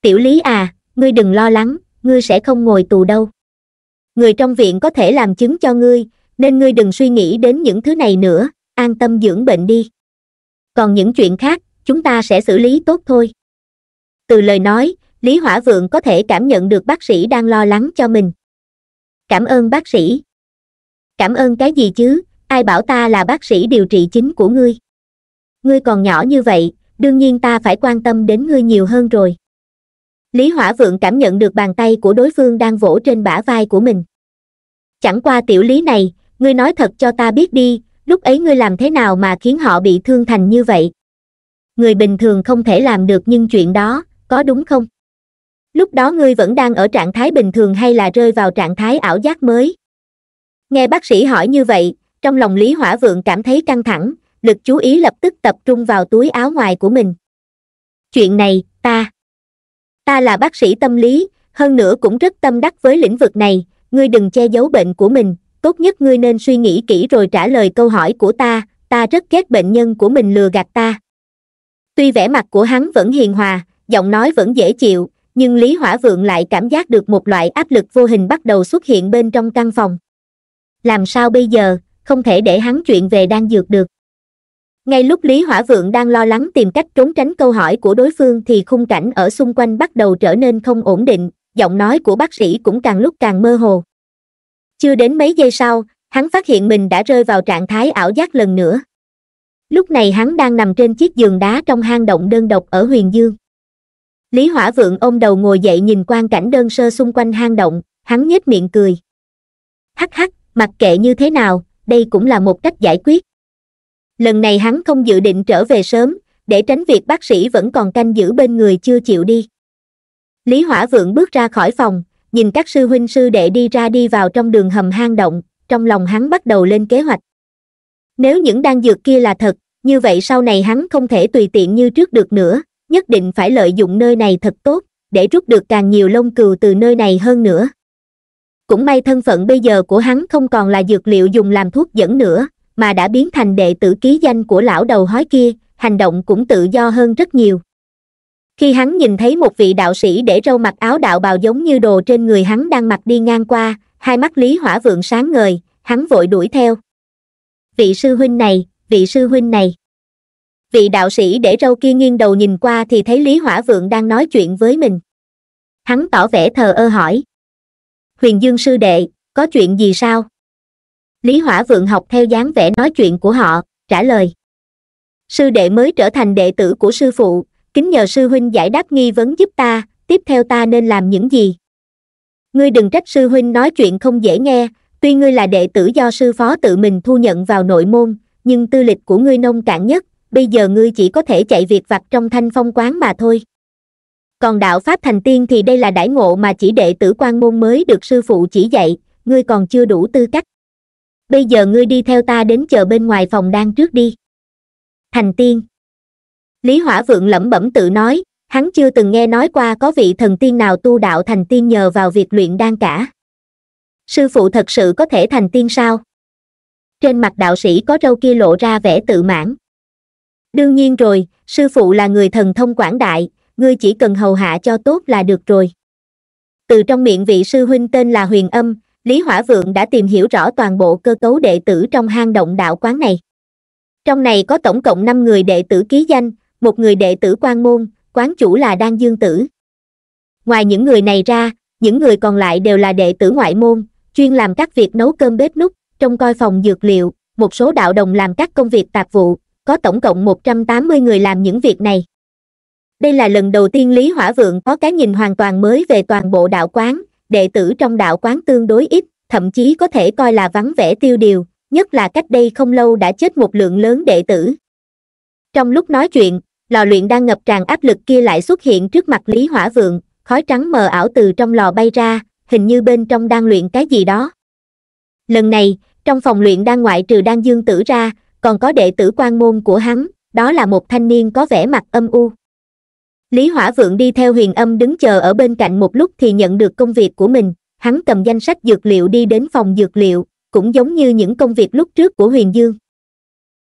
tiểu lý à ngươi đừng lo lắng ngươi sẽ không ngồi tù đâu người trong viện có thể làm chứng cho ngươi nên ngươi đừng suy nghĩ đến những thứ này nữa an tâm dưỡng bệnh đi còn những chuyện khác chúng ta sẽ xử lý tốt thôi từ lời nói Lý Hỏa Vượng có thể cảm nhận được bác sĩ đang lo lắng cho mình. Cảm ơn bác sĩ. Cảm ơn cái gì chứ, ai bảo ta là bác sĩ điều trị chính của ngươi. Ngươi còn nhỏ như vậy, đương nhiên ta phải quan tâm đến ngươi nhiều hơn rồi. Lý Hỏa Vượng cảm nhận được bàn tay của đối phương đang vỗ trên bả vai của mình. Chẳng qua tiểu lý này, ngươi nói thật cho ta biết đi, lúc ấy ngươi làm thế nào mà khiến họ bị thương thành như vậy? Người bình thường không thể làm được nhưng chuyện đó, có đúng không? lúc đó ngươi vẫn đang ở trạng thái bình thường hay là rơi vào trạng thái ảo giác mới nghe bác sĩ hỏi như vậy trong lòng lý hỏa vượng cảm thấy căng thẳng lực chú ý lập tức tập trung vào túi áo ngoài của mình chuyện này ta ta là bác sĩ tâm lý hơn nữa cũng rất tâm đắc với lĩnh vực này ngươi đừng che giấu bệnh của mình tốt nhất ngươi nên suy nghĩ kỹ rồi trả lời câu hỏi của ta ta rất ghét bệnh nhân của mình lừa gạt ta tuy vẻ mặt của hắn vẫn hiền hòa giọng nói vẫn dễ chịu nhưng lý hỏa vượng lại cảm giác được một loại áp lực vô hình bắt đầu xuất hiện bên trong căn phòng làm sao bây giờ không thể để hắn chuyện về đan dược được ngay lúc lý hỏa vượng đang lo lắng tìm cách trốn tránh câu hỏi của đối phương thì khung cảnh ở xung quanh bắt đầu trở nên không ổn định giọng nói của bác sĩ cũng càng lúc càng mơ hồ chưa đến mấy giây sau hắn phát hiện mình đã rơi vào trạng thái ảo giác lần nữa lúc này hắn đang nằm trên chiếc giường đá trong hang động đơn độc ở huyền dương lý hỏa vượng ôm đầu ngồi dậy nhìn quan cảnh đơn sơ xung quanh hang động hắn nhếch miệng cười hắc hắc mặc kệ như thế nào đây cũng là một cách giải quyết lần này hắn không dự định trở về sớm để tránh việc bác sĩ vẫn còn canh giữ bên người chưa chịu đi lý hỏa vượng bước ra khỏi phòng nhìn các sư huynh sư đệ đi ra đi vào trong đường hầm hang động trong lòng hắn bắt đầu lên kế hoạch nếu những đan dược kia là thật như vậy sau này hắn không thể tùy tiện như trước được nữa nhất định phải lợi dụng nơi này thật tốt để rút được càng nhiều lông cừu từ nơi này hơn nữa cũng may thân phận bây giờ của hắn không còn là dược liệu dùng làm thuốc dẫn nữa mà đã biến thành đệ tử ký danh của lão đầu hói kia hành động cũng tự do hơn rất nhiều khi hắn nhìn thấy một vị đạo sĩ để râu mặc áo đạo bào giống như đồ trên người hắn đang mặc đi ngang qua hai mắt lý hỏa vượng sáng ngời hắn vội đuổi theo vị sư huynh này vị sư huynh này vị đạo sĩ để râu kia nghiêng đầu nhìn qua thì thấy lý hỏa vượng đang nói chuyện với mình hắn tỏ vẻ thờ ơ hỏi huyền dương sư đệ có chuyện gì sao lý hỏa vượng học theo dáng vẻ nói chuyện của họ trả lời sư đệ mới trở thành đệ tử của sư phụ kính nhờ sư huynh giải đáp nghi vấn giúp ta tiếp theo ta nên làm những gì ngươi đừng trách sư huynh nói chuyện không dễ nghe tuy ngươi là đệ tử do sư phó tự mình thu nhận vào nội môn nhưng tư lịch của ngươi nông cạn nhất bây giờ ngươi chỉ có thể chạy việc vặt trong thanh phong quán mà thôi còn đạo pháp thành tiên thì đây là đãi ngộ mà chỉ đệ tử quan môn mới được sư phụ chỉ dạy ngươi còn chưa đủ tư cách bây giờ ngươi đi theo ta đến chờ bên ngoài phòng đan trước đi thành tiên lý hỏa vượng lẩm bẩm tự nói hắn chưa từng nghe nói qua có vị thần tiên nào tu đạo thành tiên nhờ vào việc luyện đan cả sư phụ thật sự có thể thành tiên sao trên mặt đạo sĩ có râu kia lộ ra vẻ tự mãn Đương nhiên rồi, sư phụ là người thần thông quảng đại, ngươi chỉ cần hầu hạ cho tốt là được rồi. Từ trong miệng vị sư huynh tên là Huyền Âm, Lý Hỏa Vượng đã tìm hiểu rõ toàn bộ cơ cấu đệ tử trong hang động đạo quán này. Trong này có tổng cộng 5 người đệ tử ký danh, một người đệ tử quan môn, quán chủ là Đan Dương Tử. Ngoài những người này ra, những người còn lại đều là đệ tử ngoại môn, chuyên làm các việc nấu cơm bếp nút, trông coi phòng dược liệu, một số đạo đồng làm các công việc tạp vụ, có tổng cộng 180 người làm những việc này đây là lần đầu tiên lý hỏa vượng có cái nhìn hoàn toàn mới về toàn bộ đạo quán đệ tử trong đạo quán tương đối ít thậm chí có thể coi là vắng vẻ tiêu điều nhất là cách đây không lâu đã chết một lượng lớn đệ tử trong lúc nói chuyện lò luyện đang ngập tràn áp lực kia lại xuất hiện trước mặt lý hỏa vượng khói trắng mờ ảo từ trong lò bay ra hình như bên trong đang luyện cái gì đó lần này trong phòng luyện đang ngoại trừ đang dương tử ra còn có đệ tử quan môn của hắn đó là một thanh niên có vẻ mặt âm u lý hỏa vượng đi theo huyền âm đứng chờ ở bên cạnh một lúc thì nhận được công việc của mình hắn cầm danh sách dược liệu đi đến phòng dược liệu cũng giống như những công việc lúc trước của huyền dương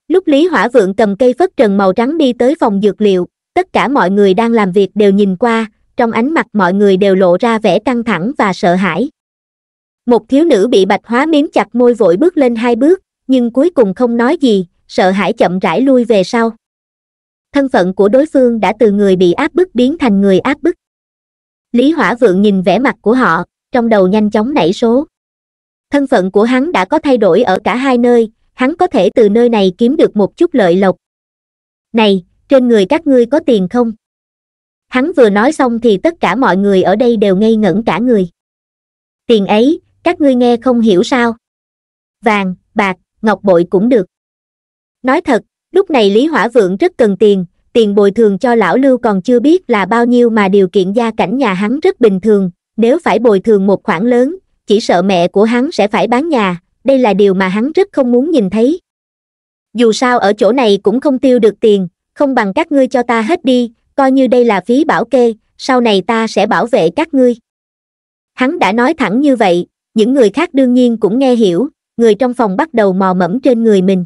lúc lý hỏa vượng cầm cây phất trần màu trắng đi tới phòng dược liệu tất cả mọi người đang làm việc đều nhìn qua trong ánh mặt mọi người đều lộ ra vẻ căng thẳng và sợ hãi một thiếu nữ bị bạch hóa miếng chặt môi vội bước lên hai bước nhưng cuối cùng không nói gì sợ hãi chậm rãi lui về sau thân phận của đối phương đã từ người bị áp bức biến thành người áp bức lý hỏa vượng nhìn vẻ mặt của họ trong đầu nhanh chóng nảy số thân phận của hắn đã có thay đổi ở cả hai nơi hắn có thể từ nơi này kiếm được một chút lợi lộc này trên người các ngươi có tiền không hắn vừa nói xong thì tất cả mọi người ở đây đều ngây ngẩn cả người tiền ấy các ngươi nghe không hiểu sao vàng bạc ngọc bội cũng được nói thật lúc này lý hỏa vượng rất cần tiền tiền bồi thường cho lão lưu còn chưa biết là bao nhiêu mà điều kiện gia cảnh nhà hắn rất bình thường nếu phải bồi thường một khoản lớn chỉ sợ mẹ của hắn sẽ phải bán nhà đây là điều mà hắn rất không muốn nhìn thấy dù sao ở chỗ này cũng không tiêu được tiền không bằng các ngươi cho ta hết đi coi như đây là phí bảo kê sau này ta sẽ bảo vệ các ngươi hắn đã nói thẳng như vậy những người khác đương nhiên cũng nghe hiểu người trong phòng bắt đầu mò mẫm trên người mình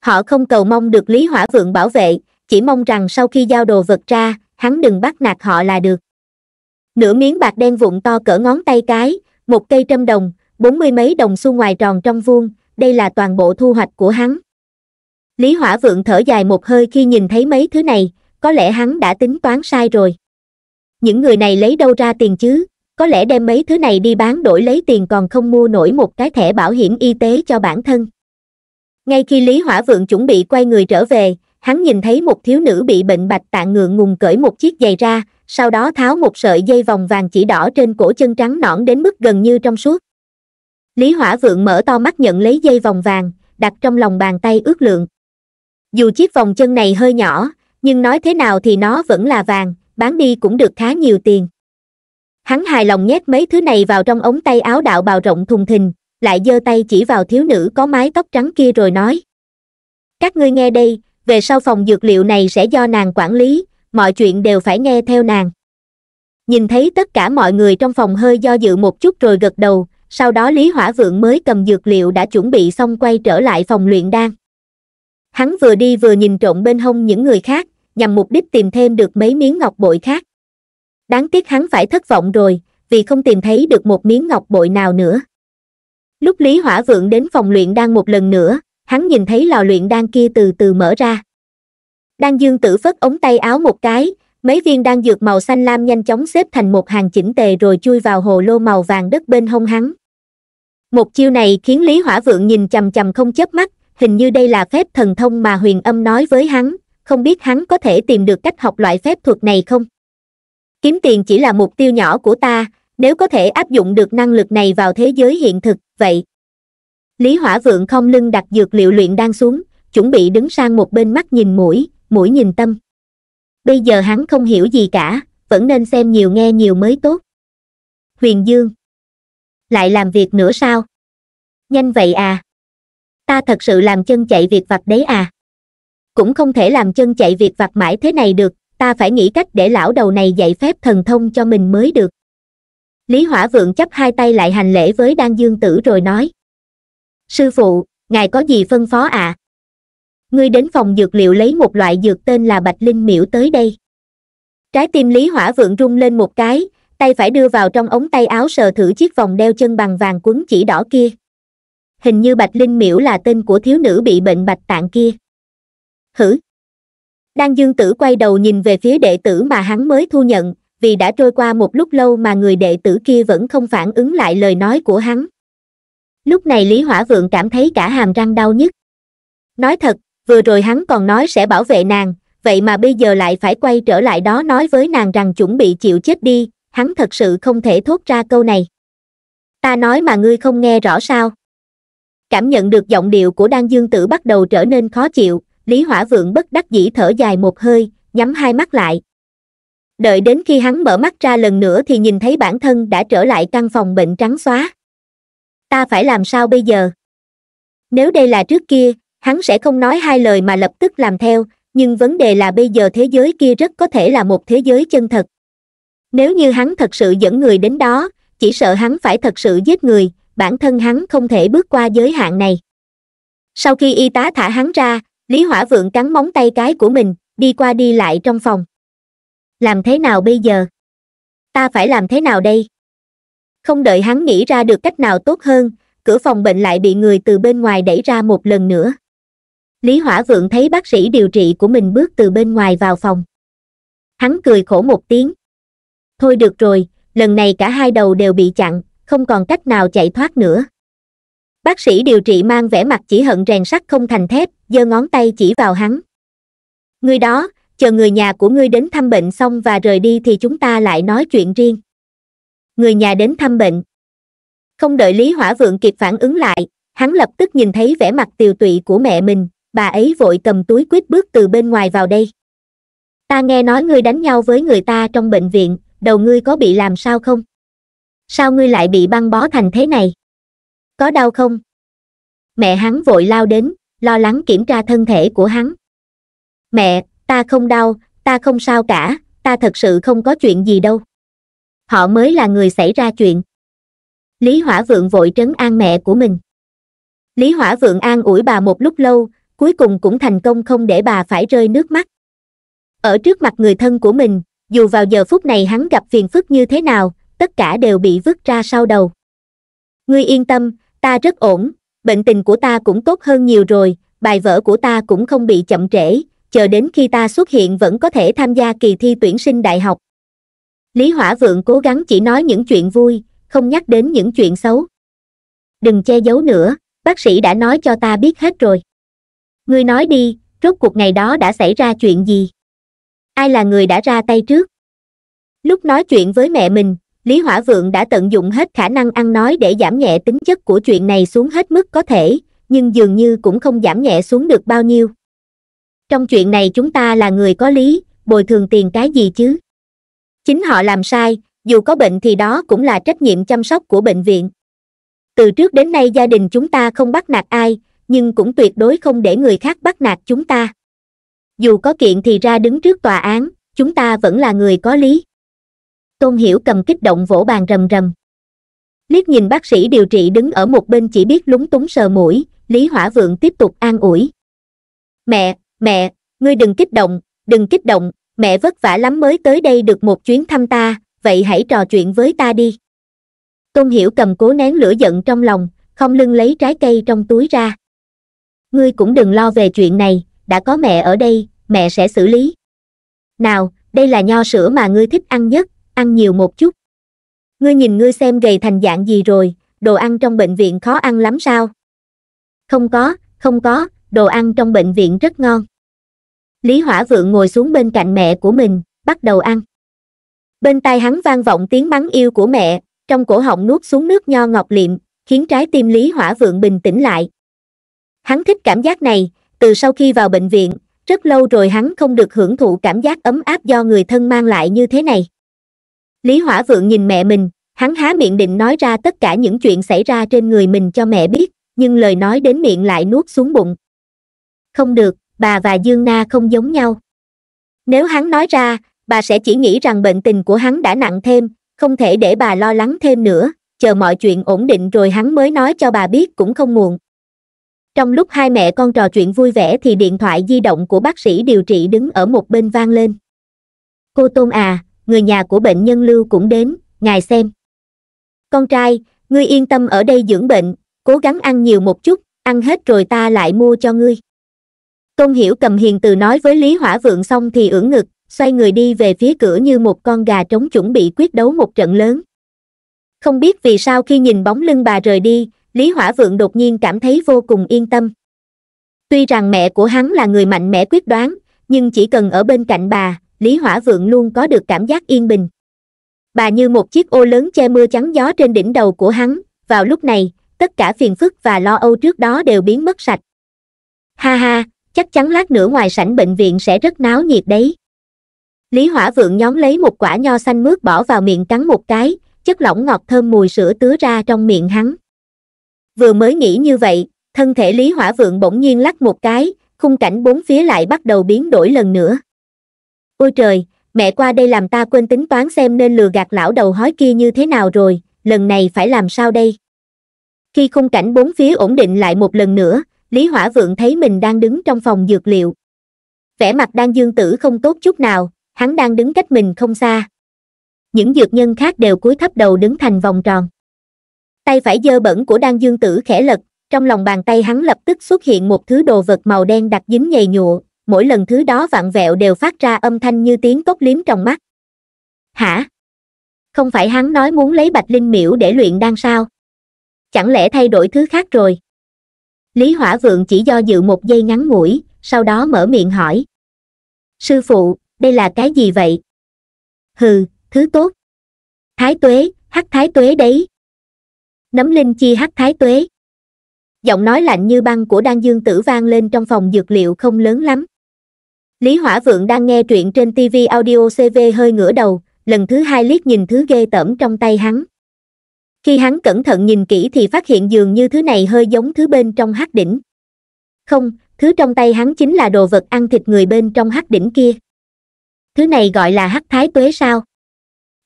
họ không cầu mong được lý hỏa vượng bảo vệ chỉ mong rằng sau khi giao đồ vật ra hắn đừng bắt nạt họ là được nửa miếng bạc đen vụn to cỡ ngón tay cái một cây trăm đồng bốn mươi mấy đồng xu ngoài tròn trong vuông đây là toàn bộ thu hoạch của hắn lý hỏa vượng thở dài một hơi khi nhìn thấy mấy thứ này có lẽ hắn đã tính toán sai rồi những người này lấy đâu ra tiền chứ có lẽ đem mấy thứ này đi bán đổi lấy tiền còn không mua nổi một cái thẻ bảo hiểm y tế cho bản thân ngay khi lý hỏa vượng chuẩn bị quay người trở về hắn nhìn thấy một thiếu nữ bị bệnh bạch tạng ngượng ngùng cởi một chiếc giày ra sau đó tháo một sợi dây vòng vàng chỉ đỏ trên cổ chân trắng nõn đến mức gần như trong suốt lý hỏa vượng mở to mắt nhận lấy dây vòng vàng đặt trong lòng bàn tay ước lượng dù chiếc vòng chân này hơi nhỏ nhưng nói thế nào thì nó vẫn là vàng bán đi cũng được khá nhiều tiền hắn hài lòng nhét mấy thứ này vào trong ống tay áo đạo bào rộng thùng thình lại giơ tay chỉ vào thiếu nữ có mái tóc trắng kia rồi nói các ngươi nghe đây về sau phòng dược liệu này sẽ do nàng quản lý mọi chuyện đều phải nghe theo nàng nhìn thấy tất cả mọi người trong phòng hơi do dự một chút rồi gật đầu sau đó lý hỏa vượng mới cầm dược liệu đã chuẩn bị xong quay trở lại phòng luyện đan hắn vừa đi vừa nhìn trộn bên hông những người khác nhằm mục đích tìm thêm được mấy miếng ngọc bội khác đáng tiếc hắn phải thất vọng rồi vì không tìm thấy được một miếng ngọc bội nào nữa lúc lý hỏa vượng đến phòng luyện đan một lần nữa hắn nhìn thấy lò luyện đan kia từ từ mở ra đan dương tử phất ống tay áo một cái mấy viên đan dược màu xanh lam nhanh chóng xếp thành một hàng chỉnh tề rồi chui vào hồ lô màu vàng đất bên hông hắn một chiêu này khiến lý hỏa vượng nhìn chằm chằm không chớp mắt hình như đây là phép thần thông mà huyền âm nói với hắn không biết hắn có thể tìm được cách học loại phép thuật này không kiếm tiền chỉ là mục tiêu nhỏ của ta nếu có thể áp dụng được năng lực này vào thế giới hiện thực vậy lý hỏa vượng không lưng đặt dược liệu luyện đang xuống chuẩn bị đứng sang một bên mắt nhìn mũi mũi nhìn tâm bây giờ hắn không hiểu gì cả vẫn nên xem nhiều nghe nhiều mới tốt huyền dương lại làm việc nữa sao nhanh vậy à ta thật sự làm chân chạy việc vặt đấy à cũng không thể làm chân chạy việc vặt mãi thế này được ta phải nghĩ cách để lão đầu này dạy phép thần thông cho mình mới được lý hỏa vượng chấp hai tay lại hành lễ với đan dương tử rồi nói sư phụ ngài có gì phân phó ạ à? ngươi đến phòng dược liệu lấy một loại dược tên là bạch linh miễu tới đây trái tim lý hỏa vượng rung lên một cái tay phải đưa vào trong ống tay áo sờ thử chiếc vòng đeo chân bằng vàng quấn chỉ đỏ kia hình như bạch linh miễu là tên của thiếu nữ bị bệnh bạch tạng kia hử đan dương tử quay đầu nhìn về phía đệ tử mà hắn mới thu nhận vì đã trôi qua một lúc lâu mà người đệ tử kia vẫn không phản ứng lại lời nói của hắn lúc này lý hỏa vượng cảm thấy cả hàm răng đau nhất. nói thật vừa rồi hắn còn nói sẽ bảo vệ nàng vậy mà bây giờ lại phải quay trở lại đó nói với nàng rằng chuẩn bị chịu chết đi hắn thật sự không thể thốt ra câu này ta nói mà ngươi không nghe rõ sao cảm nhận được giọng điệu của đan dương tử bắt đầu trở nên khó chịu Lý Hỏa Vượng bất đắc dĩ thở dài một hơi, nhắm hai mắt lại. Đợi đến khi hắn mở mắt ra lần nữa thì nhìn thấy bản thân đã trở lại căn phòng bệnh trắng xóa. Ta phải làm sao bây giờ? Nếu đây là trước kia, hắn sẽ không nói hai lời mà lập tức làm theo, nhưng vấn đề là bây giờ thế giới kia rất có thể là một thế giới chân thật. Nếu như hắn thật sự dẫn người đến đó, chỉ sợ hắn phải thật sự giết người, bản thân hắn không thể bước qua giới hạn này. Sau khi y tá thả hắn ra, lý hỏa vượng cắn móng tay cái của mình đi qua đi lại trong phòng làm thế nào bây giờ ta phải làm thế nào đây không đợi hắn nghĩ ra được cách nào tốt hơn cửa phòng bệnh lại bị người từ bên ngoài đẩy ra một lần nữa lý hỏa vượng thấy bác sĩ điều trị của mình bước từ bên ngoài vào phòng hắn cười khổ một tiếng thôi được rồi lần này cả hai đầu đều bị chặn không còn cách nào chạy thoát nữa bác sĩ điều trị mang vẻ mặt chỉ hận rèn sắt không thành thép giơ ngón tay chỉ vào hắn người đó chờ người nhà của ngươi đến thăm bệnh xong và rời đi thì chúng ta lại nói chuyện riêng người nhà đến thăm bệnh không đợi lý hỏa vượng kịp phản ứng lại hắn lập tức nhìn thấy vẻ mặt tiều tụy của mẹ mình bà ấy vội cầm túi quýt bước từ bên ngoài vào đây ta nghe nói ngươi đánh nhau với người ta trong bệnh viện đầu ngươi có bị làm sao không sao ngươi lại bị băng bó thành thế này có đau không mẹ hắn vội lao đến lo lắng kiểm tra thân thể của hắn mẹ ta không đau ta không sao cả ta thật sự không có chuyện gì đâu họ mới là người xảy ra chuyện lý hỏa vượng vội trấn an mẹ của mình lý hỏa vượng an ủi bà một lúc lâu cuối cùng cũng thành công không để bà phải rơi nước mắt ở trước mặt người thân của mình dù vào giờ phút này hắn gặp phiền phức như thế nào tất cả đều bị vứt ra sau đầu ngươi yên tâm ta rất ổn bệnh tình của ta cũng tốt hơn nhiều rồi bài vở của ta cũng không bị chậm trễ chờ đến khi ta xuất hiện vẫn có thể tham gia kỳ thi tuyển sinh đại học lý hỏa vượng cố gắng chỉ nói những chuyện vui không nhắc đến những chuyện xấu đừng che giấu nữa bác sĩ đã nói cho ta biết hết rồi ngươi nói đi rốt cuộc ngày đó đã xảy ra chuyện gì ai là người đã ra tay trước lúc nói chuyện với mẹ mình lý hỏa vượng đã tận dụng hết khả năng ăn nói để giảm nhẹ tính chất của chuyện này xuống hết mức có thể nhưng dường như cũng không giảm nhẹ xuống được bao nhiêu trong chuyện này chúng ta là người có lý bồi thường tiền cái gì chứ chính họ làm sai dù có bệnh thì đó cũng là trách nhiệm chăm sóc của bệnh viện từ trước đến nay gia đình chúng ta không bắt nạt ai nhưng cũng tuyệt đối không để người khác bắt nạt chúng ta dù có kiện thì ra đứng trước tòa án chúng ta vẫn là người có lý tôn hiểu cầm kích động vỗ bàn rầm rầm liếc nhìn bác sĩ điều trị đứng ở một bên chỉ biết lúng túng sờ mũi lý hỏa vượng tiếp tục an ủi mẹ mẹ ngươi đừng kích động đừng kích động mẹ vất vả lắm mới tới đây được một chuyến thăm ta vậy hãy trò chuyện với ta đi tôn hiểu cầm cố nén lửa giận trong lòng không lưng lấy trái cây trong túi ra ngươi cũng đừng lo về chuyện này đã có mẹ ở đây mẹ sẽ xử lý nào đây là nho sữa mà ngươi thích ăn nhất ăn nhiều một chút. Ngươi nhìn ngươi xem gầy thành dạng gì rồi, đồ ăn trong bệnh viện khó ăn lắm sao? Không có, không có, đồ ăn trong bệnh viện rất ngon. Lý Hỏa Vượng ngồi xuống bên cạnh mẹ của mình, bắt đầu ăn. Bên tai hắn vang vọng tiếng mắng yêu của mẹ, trong cổ họng nuốt xuống nước nho ngọt liệm, khiến trái tim Lý Hỏa Vượng bình tĩnh lại. Hắn thích cảm giác này, từ sau khi vào bệnh viện, rất lâu rồi hắn không được hưởng thụ cảm giác ấm áp do người thân mang lại như thế này lý hỏa vượng nhìn mẹ mình hắn há miệng định nói ra tất cả những chuyện xảy ra trên người mình cho mẹ biết nhưng lời nói đến miệng lại nuốt xuống bụng không được bà và dương na không giống nhau nếu hắn nói ra bà sẽ chỉ nghĩ rằng bệnh tình của hắn đã nặng thêm không thể để bà lo lắng thêm nữa chờ mọi chuyện ổn định rồi hắn mới nói cho bà biết cũng không muộn trong lúc hai mẹ con trò chuyện vui vẻ thì điện thoại di động của bác sĩ điều trị đứng ở một bên vang lên cô tôn à người nhà của bệnh nhân lưu cũng đến ngài xem con trai ngươi yên tâm ở đây dưỡng bệnh cố gắng ăn nhiều một chút ăn hết rồi ta lại mua cho ngươi tôn hiểu cầm hiền từ nói với lý hỏa vượng xong thì ưỡn ngực xoay người đi về phía cửa như một con gà trống chuẩn bị quyết đấu một trận lớn không biết vì sao khi nhìn bóng lưng bà rời đi lý hỏa vượng đột nhiên cảm thấy vô cùng yên tâm tuy rằng mẹ của hắn là người mạnh mẽ quyết đoán nhưng chỉ cần ở bên cạnh bà lý hỏa vượng luôn có được cảm giác yên bình bà như một chiếc ô lớn che mưa chắn gió trên đỉnh đầu của hắn vào lúc này tất cả phiền phức và lo âu trước đó đều biến mất sạch ha ha chắc chắn lát nữa ngoài sảnh bệnh viện sẽ rất náo nhiệt đấy lý hỏa vượng nhóm lấy một quả nho xanh mướt bỏ vào miệng cắn một cái chất lỏng ngọt thơm mùi sữa tứa ra trong miệng hắn vừa mới nghĩ như vậy thân thể lý hỏa vượng bỗng nhiên lắc một cái khung cảnh bốn phía lại bắt đầu biến đổi lần nữa ôi trời mẹ qua đây làm ta quên tính toán xem nên lừa gạt lão đầu hói kia như thế nào rồi lần này phải làm sao đây khi khung cảnh bốn phía ổn định lại một lần nữa lý hỏa vượng thấy mình đang đứng trong phòng dược liệu vẻ mặt đang dương tử không tốt chút nào hắn đang đứng cách mình không xa những dược nhân khác đều cúi thấp đầu đứng thành vòng tròn tay phải dơ bẩn của đan dương tử khẽ lật trong lòng bàn tay hắn lập tức xuất hiện một thứ đồ vật màu đen đặc dính nhầy nhụa mỗi lần thứ đó vặn vẹo đều phát ra âm thanh như tiếng cốc liếm trong mắt hả không phải hắn nói muốn lấy bạch linh miễu để luyện đan sao chẳng lẽ thay đổi thứ khác rồi lý hỏa vượng chỉ do dự một giây ngắn ngủi sau đó mở miệng hỏi sư phụ đây là cái gì vậy hừ thứ tốt thái tuế hắc thái tuế đấy nấm linh chi hắc thái tuế giọng nói lạnh như băng của đan dương tử vang lên trong phòng dược liệu không lớn lắm Lý Hỏa Vượng đang nghe truyện trên TV audio CV hơi ngửa đầu, lần thứ hai liếc nhìn thứ ghê tởm trong tay hắn. Khi hắn cẩn thận nhìn kỹ thì phát hiện dường như thứ này hơi giống thứ bên trong hắc đỉnh. Không, thứ trong tay hắn chính là đồ vật ăn thịt người bên trong hắc đỉnh kia. Thứ này gọi là hắc thái tuế sao?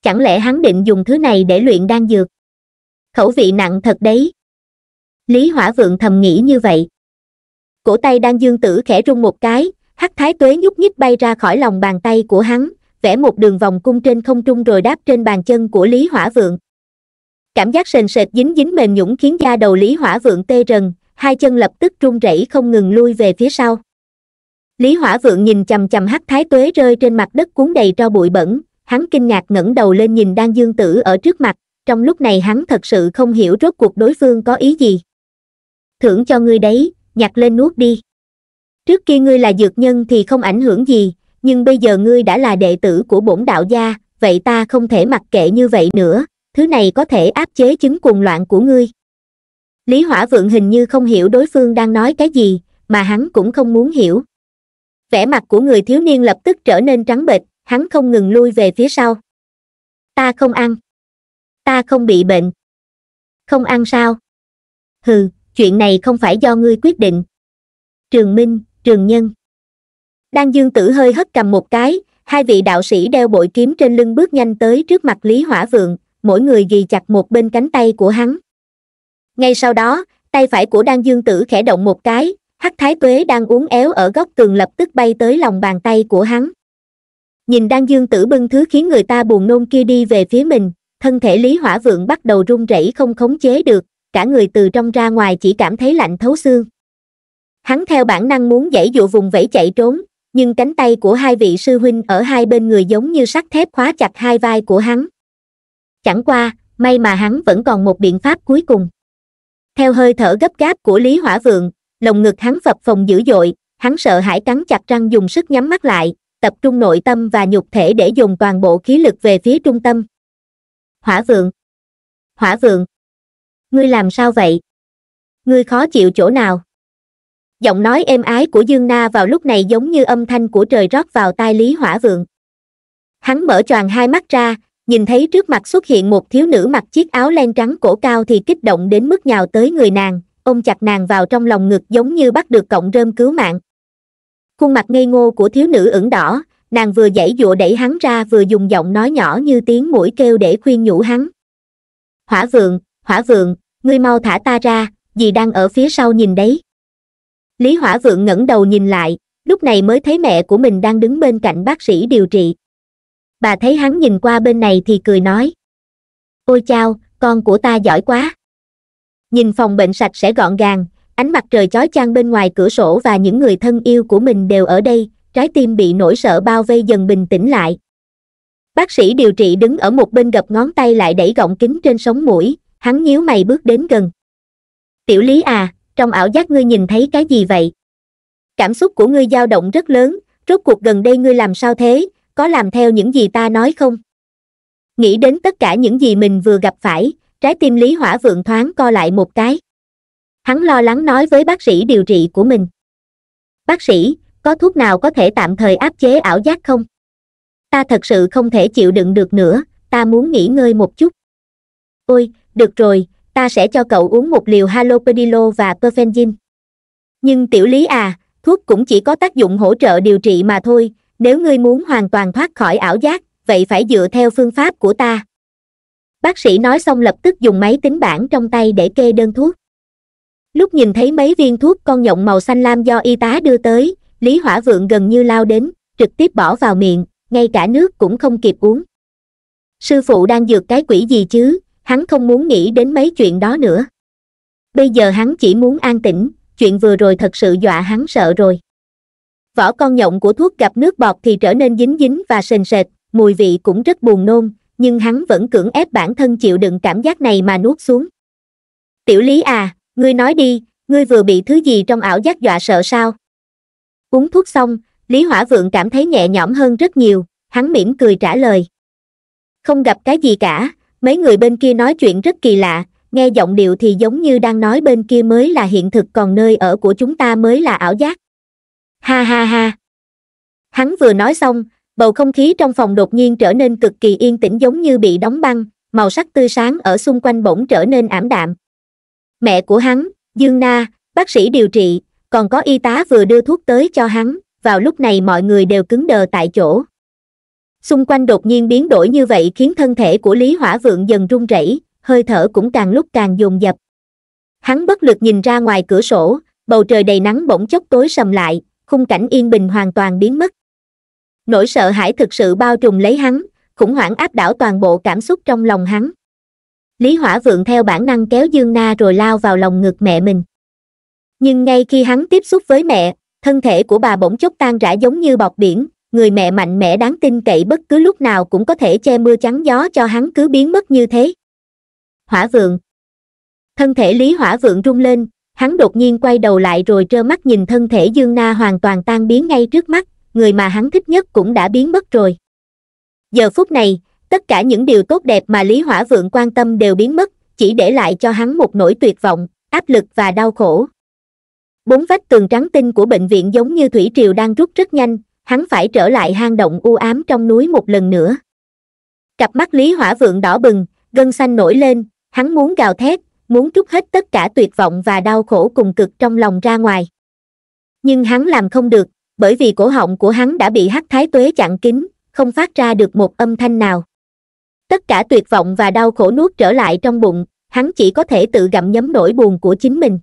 Chẳng lẽ hắn định dùng thứ này để luyện đan dược? Khẩu vị nặng thật đấy. Lý Hỏa Vượng thầm nghĩ như vậy. Cổ tay đang dương tử khẽ rung một cái, hắc thái tuế nhúc nhích bay ra khỏi lòng bàn tay của hắn vẽ một đường vòng cung trên không trung rồi đáp trên bàn chân của lý hỏa vượng cảm giác sền sệt dính dính mềm nhũng khiến da đầu lý hỏa vượng tê rần hai chân lập tức run rẩy không ngừng lui về phía sau lý hỏa vượng nhìn chằm chằm hắc thái tuế rơi trên mặt đất cuốn đầy tro bụi bẩn hắn kinh ngạc ngẩng đầu lên nhìn đan dương tử ở trước mặt trong lúc này hắn thật sự không hiểu rốt cuộc đối phương có ý gì thưởng cho ngươi đấy nhặt lên nuốt đi trước kia ngươi là dược nhân thì không ảnh hưởng gì nhưng bây giờ ngươi đã là đệ tử của bổn đạo gia vậy ta không thể mặc kệ như vậy nữa thứ này có thể áp chế chứng cuồng loạn của ngươi lý hỏa vượng hình như không hiểu đối phương đang nói cái gì mà hắn cũng không muốn hiểu vẻ mặt của người thiếu niên lập tức trở nên trắng bệch hắn không ngừng lui về phía sau ta không ăn ta không bị bệnh không ăn sao hừ chuyện này không phải do ngươi quyết định trường minh trường nhân đan dương tử hơi hất cầm một cái hai vị đạo sĩ đeo bội kiếm trên lưng bước nhanh tới trước mặt lý hỏa vượng mỗi người ghi chặt một bên cánh tay của hắn ngay sau đó tay phải của đan dương tử khẽ động một cái hắc thái tuế đang uốn éo ở góc tường lập tức bay tới lòng bàn tay của hắn nhìn đan dương tử bưng thứ khiến người ta buồn nôn kia đi về phía mình thân thể lý hỏa vượng bắt đầu run rẩy không khống chế được cả người từ trong ra ngoài chỉ cảm thấy lạnh thấu xương hắn theo bản năng muốn dãy dụ vùng vẫy chạy trốn nhưng cánh tay của hai vị sư huynh ở hai bên người giống như sắt thép khóa chặt hai vai của hắn chẳng qua may mà hắn vẫn còn một biện pháp cuối cùng theo hơi thở gấp gáp của lý hỏa vượng lồng ngực hắn phập phồng dữ dội hắn sợ hãi cắn chặt răng dùng sức nhắm mắt lại tập trung nội tâm và nhục thể để dùng toàn bộ khí lực về phía trung tâm hỏa vượng hỏa vượng ngươi làm sao vậy ngươi khó chịu chỗ nào giọng nói êm ái của dương na vào lúc này giống như âm thanh của trời rót vào tai lý hỏa vượng hắn mở tròn hai mắt ra nhìn thấy trước mặt xuất hiện một thiếu nữ mặc chiếc áo len trắng cổ cao thì kích động đến mức nhào tới người nàng ôm chặt nàng vào trong lòng ngực giống như bắt được cọng rơm cứu mạng khuôn mặt ngây ngô của thiếu nữ ửng đỏ nàng vừa dãy dụa đẩy hắn ra vừa dùng giọng nói nhỏ như tiếng mũi kêu để khuyên nhủ hắn hỏa vượng hỏa vượng ngươi mau thả ta ra dì đang ở phía sau nhìn đấy lý hỏa vượng ngẩng đầu nhìn lại lúc này mới thấy mẹ của mình đang đứng bên cạnh bác sĩ điều trị bà thấy hắn nhìn qua bên này thì cười nói ôi chao con của ta giỏi quá nhìn phòng bệnh sạch sẽ gọn gàng ánh mặt trời chói chang bên ngoài cửa sổ và những người thân yêu của mình đều ở đây trái tim bị nỗi sợ bao vây dần bình tĩnh lại bác sĩ điều trị đứng ở một bên gập ngón tay lại đẩy gọng kính trên sống mũi hắn nhíu mày bước đến gần tiểu lý à trong ảo giác ngươi nhìn thấy cái gì vậy cảm xúc của ngươi dao động rất lớn rốt cuộc gần đây ngươi làm sao thế có làm theo những gì ta nói không nghĩ đến tất cả những gì mình vừa gặp phải trái tim lý hỏa vượng thoáng co lại một cái hắn lo lắng nói với bác sĩ điều trị của mình bác sĩ có thuốc nào có thể tạm thời áp chế ảo giác không ta thật sự không thể chịu đựng được nữa ta muốn nghỉ ngơi một chút ôi được rồi ta sẽ cho cậu uống một liều haloperidol và perfenzin. Nhưng tiểu lý à, thuốc cũng chỉ có tác dụng hỗ trợ điều trị mà thôi, nếu ngươi muốn hoàn toàn thoát khỏi ảo giác, vậy phải dựa theo phương pháp của ta. Bác sĩ nói xong lập tức dùng máy tính bảng trong tay để kê đơn thuốc. Lúc nhìn thấy mấy viên thuốc con nhộng màu xanh lam do y tá đưa tới, Lý Hỏa Vượng gần như lao đến, trực tiếp bỏ vào miệng, ngay cả nước cũng không kịp uống. Sư phụ đang dược cái quỷ gì chứ, hắn không muốn nghĩ đến mấy chuyện đó nữa bây giờ hắn chỉ muốn an tĩnh chuyện vừa rồi thật sự dọa hắn sợ rồi vỏ con nhộng của thuốc gặp nước bọt thì trở nên dính dính và sền sệt mùi vị cũng rất buồn nôn nhưng hắn vẫn cưỡng ép bản thân chịu đựng cảm giác này mà nuốt xuống tiểu lý à ngươi nói đi ngươi vừa bị thứ gì trong ảo giác dọa sợ sao uống thuốc xong lý hỏa vượng cảm thấy nhẹ nhõm hơn rất nhiều hắn mỉm cười trả lời không gặp cái gì cả mấy người bên kia nói chuyện rất kỳ lạ nghe giọng điệu thì giống như đang nói bên kia mới là hiện thực còn nơi ở của chúng ta mới là ảo giác ha ha ha hắn vừa nói xong bầu không khí trong phòng đột nhiên trở nên cực kỳ yên tĩnh giống như bị đóng băng màu sắc tươi sáng ở xung quanh bỗng trở nên ảm đạm mẹ của hắn dương na bác sĩ điều trị còn có y tá vừa đưa thuốc tới cho hắn vào lúc này mọi người đều cứng đờ tại chỗ xung quanh đột nhiên biến đổi như vậy khiến thân thể của lý hỏa vượng dần run rẩy hơi thở cũng càng lúc càng dồn dập hắn bất lực nhìn ra ngoài cửa sổ bầu trời đầy nắng bỗng chốc tối sầm lại khung cảnh yên bình hoàn toàn biến mất nỗi sợ hãi thực sự bao trùm lấy hắn khủng hoảng áp đảo toàn bộ cảm xúc trong lòng hắn lý hỏa vượng theo bản năng kéo dương na rồi lao vào lòng ngực mẹ mình nhưng ngay khi hắn tiếp xúc với mẹ thân thể của bà bỗng chốc tan rã giống như bọc biển người mẹ mạnh mẽ đáng tin cậy bất cứ lúc nào cũng có thể che mưa chắn gió cho hắn cứ biến mất như thế hỏa vượng thân thể lý hỏa vượng rung lên hắn đột nhiên quay đầu lại rồi trơ mắt nhìn thân thể dương na hoàn toàn tan biến ngay trước mắt người mà hắn thích nhất cũng đã biến mất rồi giờ phút này tất cả những điều tốt đẹp mà lý hỏa vượng quan tâm đều biến mất chỉ để lại cho hắn một nỗi tuyệt vọng áp lực và đau khổ bốn vách tường trắng tinh của bệnh viện giống như thủy triều đang rút rất nhanh hắn phải trở lại hang động u ám trong núi một lần nữa cặp mắt lý hỏa vượng đỏ bừng gân xanh nổi lên hắn muốn gào thét muốn trút hết tất cả tuyệt vọng và đau khổ cùng cực trong lòng ra ngoài nhưng hắn làm không được bởi vì cổ họng của hắn đã bị hắc thái tuế chặn kín không phát ra được một âm thanh nào tất cả tuyệt vọng và đau khổ nuốt trở lại trong bụng hắn chỉ có thể tự gặm nhấm nỗi buồn của chính mình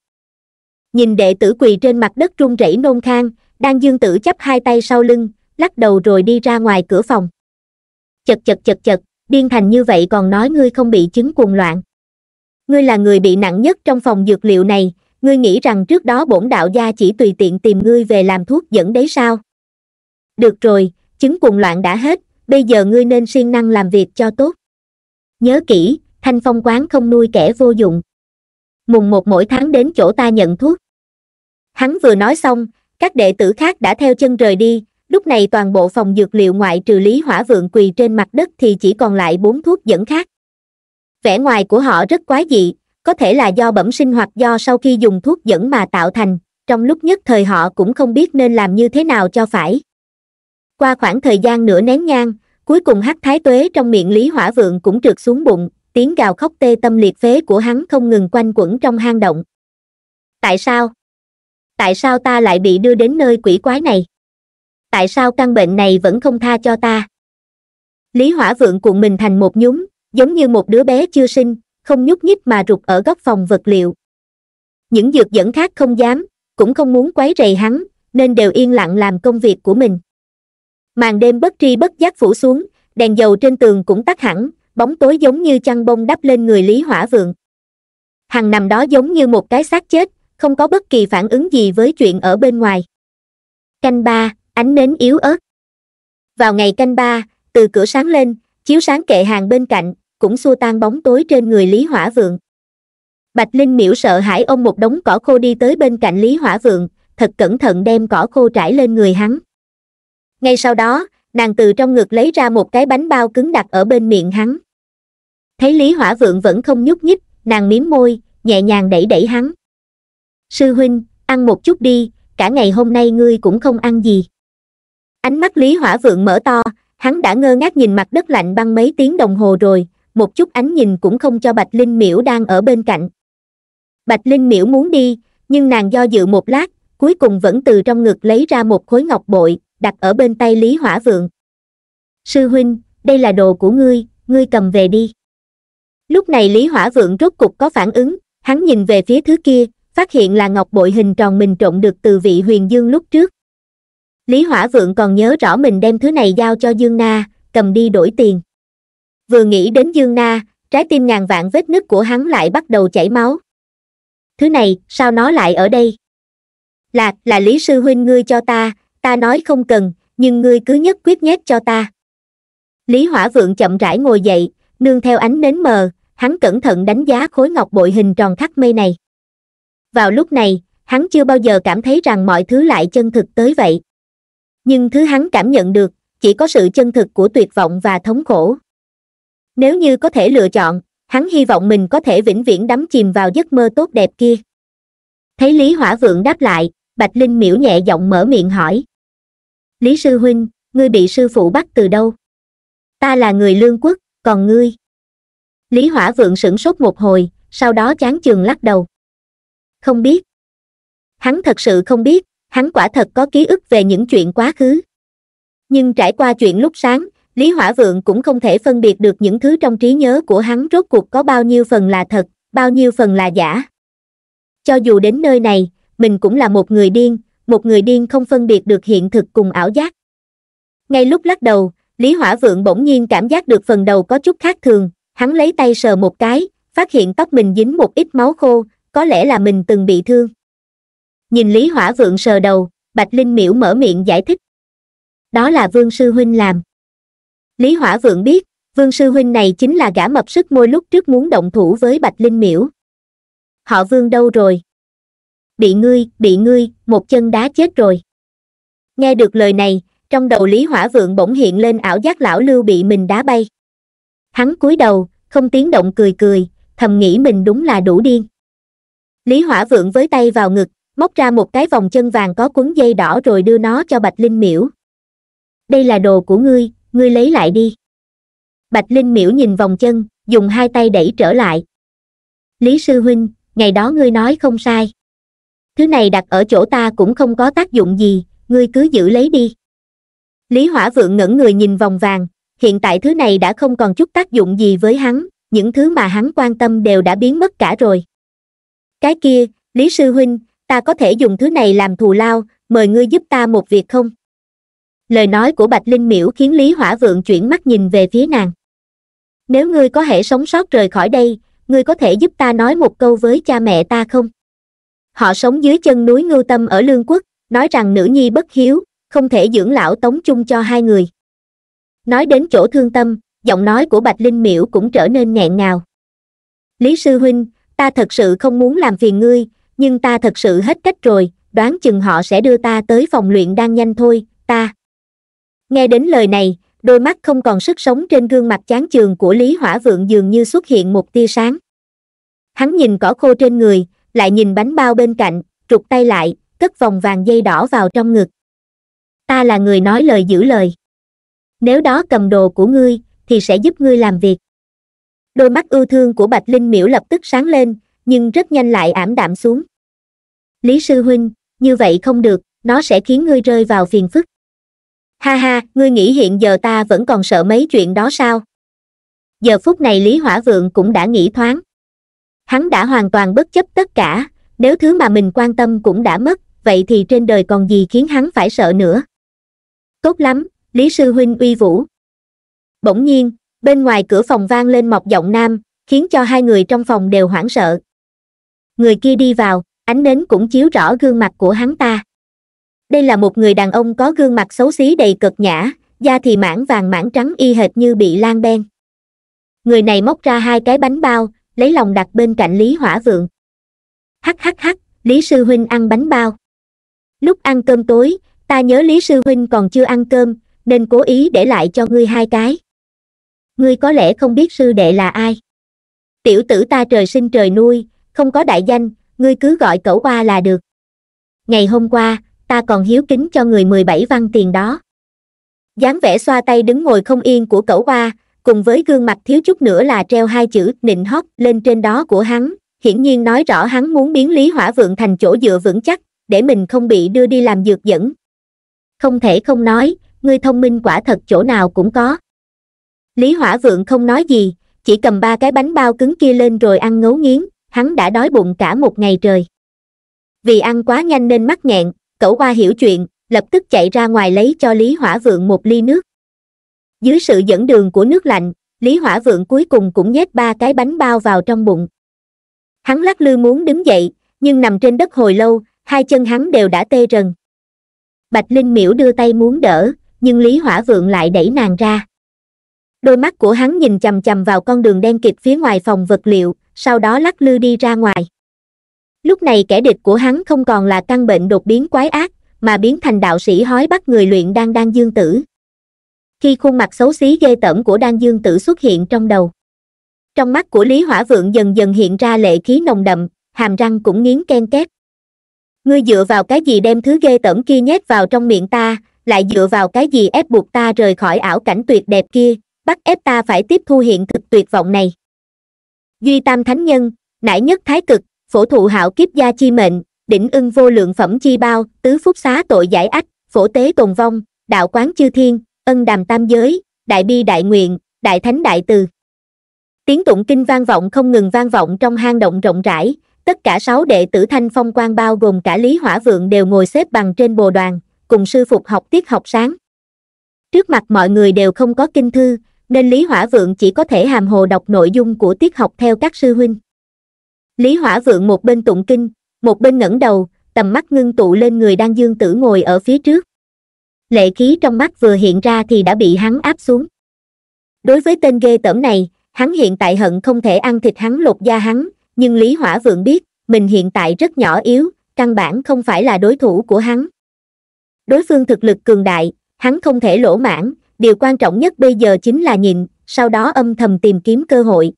nhìn đệ tử quỳ trên mặt đất run rẩy nôn khang đang dương tử chấp hai tay sau lưng lắc đầu rồi đi ra ngoài cửa phòng chật chật chật chật điên thành như vậy còn nói ngươi không bị chứng cuồng loạn ngươi là người bị nặng nhất trong phòng dược liệu này ngươi nghĩ rằng trước đó bổn đạo gia chỉ tùy tiện tìm ngươi về làm thuốc dẫn đấy sao được rồi chứng cuồng loạn đã hết bây giờ ngươi nên siêng năng làm việc cho tốt nhớ kỹ thanh phong quán không nuôi kẻ vô dụng mùng một mỗi tháng đến chỗ ta nhận thuốc hắn vừa nói xong các đệ tử khác đã theo chân rời đi, lúc này toàn bộ phòng dược liệu ngoại trừ Lý Hỏa Vượng quỳ trên mặt đất thì chỉ còn lại bốn thuốc dẫn khác. Vẻ ngoài của họ rất quái dị, có thể là do bẩm sinh hoặc do sau khi dùng thuốc dẫn mà tạo thành, trong lúc nhất thời họ cũng không biết nên làm như thế nào cho phải. Qua khoảng thời gian nửa nén nhang, cuối cùng hắc thái tuế trong miệng Lý Hỏa Vượng cũng trượt xuống bụng, tiếng gào khóc tê tâm liệt phế của hắn không ngừng quanh quẩn trong hang động. Tại sao? tại sao ta lại bị đưa đến nơi quỷ quái này tại sao căn bệnh này vẫn không tha cho ta lý hỏa vượng cuộn mình thành một nhúng giống như một đứa bé chưa sinh không nhúc nhích mà rụt ở góc phòng vật liệu những dược dẫn khác không dám cũng không muốn quấy rầy hắn nên đều yên lặng làm công việc của mình màn đêm bất tri bất giác phủ xuống đèn dầu trên tường cũng tắt hẳn bóng tối giống như chăn bông đắp lên người lý hỏa vượng hằng nằm đó giống như một cái xác chết không có bất kỳ phản ứng gì với chuyện ở bên ngoài canh ba ánh nến yếu ớt vào ngày canh ba từ cửa sáng lên chiếu sáng kệ hàng bên cạnh cũng xua tan bóng tối trên người lý hỏa vượng bạch linh miễu sợ hãi ôm một đống cỏ khô đi tới bên cạnh lý hỏa vượng thật cẩn thận đem cỏ khô trải lên người hắn ngay sau đó nàng từ trong ngực lấy ra một cái bánh bao cứng đặt ở bên miệng hắn thấy lý hỏa vượng vẫn không nhúc nhích nàng miếm môi nhẹ nhàng đẩy đẩy hắn sư huynh ăn một chút đi cả ngày hôm nay ngươi cũng không ăn gì ánh mắt lý hỏa vượng mở to hắn đã ngơ ngác nhìn mặt đất lạnh băng mấy tiếng đồng hồ rồi một chút ánh nhìn cũng không cho bạch linh miễu đang ở bên cạnh bạch linh miễu muốn đi nhưng nàng do dự một lát cuối cùng vẫn từ trong ngực lấy ra một khối ngọc bội đặt ở bên tay lý hỏa vượng sư huynh đây là đồ của ngươi ngươi cầm về đi lúc này lý hỏa vượng rốt cục có phản ứng hắn nhìn về phía thứ kia phát hiện là ngọc bội hình tròn mình trộn được từ vị huyền dương lúc trước. Lý Hỏa Vượng còn nhớ rõ mình đem thứ này giao cho Dương Na, cầm đi đổi tiền. Vừa nghĩ đến Dương Na, trái tim ngàn vạn vết nứt của hắn lại bắt đầu chảy máu. Thứ này, sao nó lại ở đây? Là, là Lý Sư Huynh ngươi cho ta, ta nói không cần, nhưng ngươi cứ nhất quyết nhét cho ta. Lý Hỏa Vượng chậm rãi ngồi dậy, nương theo ánh nến mờ, hắn cẩn thận đánh giá khối ngọc bội hình tròn khắc mây này vào lúc này hắn chưa bao giờ cảm thấy rằng mọi thứ lại chân thực tới vậy nhưng thứ hắn cảm nhận được chỉ có sự chân thực của tuyệt vọng và thống khổ nếu như có thể lựa chọn hắn hy vọng mình có thể vĩnh viễn đắm chìm vào giấc mơ tốt đẹp kia thấy lý hỏa vượng đáp lại bạch linh miễu nhẹ giọng mở miệng hỏi lý sư huynh ngươi bị sư phụ bắt từ đâu ta là người lương quốc còn ngươi lý hỏa vượng sửng sốt một hồi sau đó chán chường lắc đầu không biết hắn thật sự không biết hắn quả thật có ký ức về những chuyện quá khứ nhưng trải qua chuyện lúc sáng lý hỏa vượng cũng không thể phân biệt được những thứ trong trí nhớ của hắn rốt cuộc có bao nhiêu phần là thật bao nhiêu phần là giả cho dù đến nơi này mình cũng là một người điên một người điên không phân biệt được hiện thực cùng ảo giác ngay lúc lắc đầu lý hỏa vượng bỗng nhiên cảm giác được phần đầu có chút khác thường hắn lấy tay sờ một cái phát hiện tóc mình dính một ít máu khô có lẽ là mình từng bị thương nhìn lý hỏa vượng sờ đầu bạch linh miễu mở miệng giải thích đó là vương sư huynh làm lý hỏa vượng biết vương sư huynh này chính là gã mập sức môi lúc trước muốn động thủ với bạch linh miễu họ vương đâu rồi bị ngươi bị ngươi một chân đá chết rồi nghe được lời này trong đầu lý hỏa vượng bỗng hiện lên ảo giác lão lưu bị mình đá bay hắn cúi đầu không tiếng động cười cười thầm nghĩ mình đúng là đủ điên lý hỏa vượng với tay vào ngực móc ra một cái vòng chân vàng có cuốn dây đỏ rồi đưa nó cho bạch linh miễu đây là đồ của ngươi ngươi lấy lại đi bạch linh miễu nhìn vòng chân dùng hai tay đẩy trở lại lý sư huynh ngày đó ngươi nói không sai thứ này đặt ở chỗ ta cũng không có tác dụng gì ngươi cứ giữ lấy đi lý hỏa vượng ngẩng người nhìn vòng vàng hiện tại thứ này đã không còn chút tác dụng gì với hắn những thứ mà hắn quan tâm đều đã biến mất cả rồi cái kia lý sư huynh ta có thể dùng thứ này làm thù lao mời ngươi giúp ta một việc không lời nói của bạch linh miễu khiến lý hỏa vượng chuyển mắt nhìn về phía nàng nếu ngươi có thể sống sót rời khỏi đây ngươi có thể giúp ta nói một câu với cha mẹ ta không họ sống dưới chân núi ngưu tâm ở lương quốc nói rằng nữ nhi bất hiếu không thể dưỡng lão tống chung cho hai người nói đến chỗ thương tâm giọng nói của bạch linh miễu cũng trở nên nghẹn ngào lý sư huynh ta thật sự không muốn làm phiền ngươi, nhưng ta thật sự hết cách rồi, đoán chừng họ sẽ đưa ta tới phòng luyện đang nhanh thôi, ta. Nghe đến lời này, đôi mắt không còn sức sống trên gương mặt chán chường của Lý Hỏa Vượng dường như xuất hiện một tia sáng. Hắn nhìn cỏ khô trên người, lại nhìn bánh bao bên cạnh, trục tay lại, cất vòng vàng dây đỏ vào trong ngực. Ta là người nói lời giữ lời. Nếu đó cầm đồ của ngươi, thì sẽ giúp ngươi làm việc đôi mắt ưu thương của bạch linh miễu lập tức sáng lên nhưng rất nhanh lại ảm đạm xuống lý sư huynh như vậy không được nó sẽ khiến ngươi rơi vào phiền phức ha ha ngươi nghĩ hiện giờ ta vẫn còn sợ mấy chuyện đó sao giờ phút này lý hỏa vượng cũng đã nghĩ thoáng hắn đã hoàn toàn bất chấp tất cả nếu thứ mà mình quan tâm cũng đã mất vậy thì trên đời còn gì khiến hắn phải sợ nữa tốt lắm lý sư huynh uy vũ bỗng nhiên bên ngoài cửa phòng vang lên mọc giọng nam khiến cho hai người trong phòng đều hoảng sợ người kia đi vào ánh nến cũng chiếu rõ gương mặt của hắn ta đây là một người đàn ông có gương mặt xấu xí đầy cực nhã da thì mảng vàng mảng trắng y hệt như bị lan ben người này móc ra hai cái bánh bao lấy lòng đặt bên cạnh lý hỏa vượng hắc hắc hắc lý sư huynh ăn bánh bao lúc ăn cơm tối ta nhớ lý sư huynh còn chưa ăn cơm nên cố ý để lại cho ngươi hai cái ngươi có lẽ không biết sư đệ là ai tiểu tử ta trời sinh trời nuôi không có đại danh ngươi cứ gọi cẩu qua là được ngày hôm qua ta còn hiếu kính cho người mười bảy văn tiền đó dáng vẻ xoa tay đứng ngồi không yên của cẩu qua cùng với gương mặt thiếu chút nữa là treo hai chữ nịnh hót lên trên đó của hắn hiển nhiên nói rõ hắn muốn biến lý hỏa vượng thành chỗ dựa vững chắc để mình không bị đưa đi làm dược dẫn không thể không nói ngươi thông minh quả thật chỗ nào cũng có lý hỏa vượng không nói gì chỉ cầm ba cái bánh bao cứng kia lên rồi ăn ngấu nghiến hắn đã đói bụng cả một ngày trời vì ăn quá nhanh nên mắc nghẹn Cậu hoa hiểu chuyện lập tức chạy ra ngoài lấy cho lý hỏa vượng một ly nước dưới sự dẫn đường của nước lạnh lý hỏa vượng cuối cùng cũng nhét ba cái bánh bao vào trong bụng hắn lắc lư muốn đứng dậy nhưng nằm trên đất hồi lâu hai chân hắn đều đã tê rần bạch linh Miểu đưa tay muốn đỡ nhưng lý hỏa vượng lại đẩy nàng ra đôi mắt của hắn nhìn chầm chầm vào con đường đen kịt phía ngoài phòng vật liệu sau đó lắc lư đi ra ngoài lúc này kẻ địch của hắn không còn là căn bệnh đột biến quái ác mà biến thành đạo sĩ hói bắt người luyện đan đan dương tử khi khuôn mặt xấu xí ghê tởm của đan dương tử xuất hiện trong đầu trong mắt của lý hỏa vượng dần dần hiện ra lệ khí nồng đậm hàm răng cũng nghiến ken két ngươi dựa vào cái gì đem thứ ghê tởm kia nhét vào trong miệng ta lại dựa vào cái gì ép buộc ta rời khỏi ảo cảnh tuyệt đẹp kia bắt ép ta phải tiếp thu hiện thực tuyệt vọng này duy tam thánh nhân nãi nhất thái cực phổ thụ hạo kiếp gia chi mệnh đỉnh ưng vô lượng phẩm chi bao tứ phúc xá tội giải ách phổ tế tồn vong đạo quán chư thiên ân đàm tam giới đại bi đại nguyện đại thánh đại từ tiếng tụng kinh vang vọng không ngừng vang vọng trong hang động rộng rãi tất cả sáu đệ tử thanh phong quan bao gồm cả lý hỏa vượng đều ngồi xếp bằng trên bồ đoàn cùng sư phục học tiết học sáng trước mặt mọi người đều không có kinh thư nên Lý Hỏa Vượng chỉ có thể hàm hồ đọc nội dung của tiết học theo các sư huynh. Lý Hỏa Vượng một bên tụng kinh, một bên ngẩng đầu, tầm mắt ngưng tụ lên người đang dương tử ngồi ở phía trước. Lệ khí trong mắt vừa hiện ra thì đã bị hắn áp xuống. Đối với tên ghê tởm này, hắn hiện tại hận không thể ăn thịt hắn lột da hắn, nhưng Lý Hỏa Vượng biết, mình hiện tại rất nhỏ yếu, căn bản không phải là đối thủ của hắn. Đối phương thực lực cường đại, hắn không thể lỗ mãn, điều quan trọng nhất bây giờ chính là nhịn, sau đó âm thầm tìm kiếm cơ hội.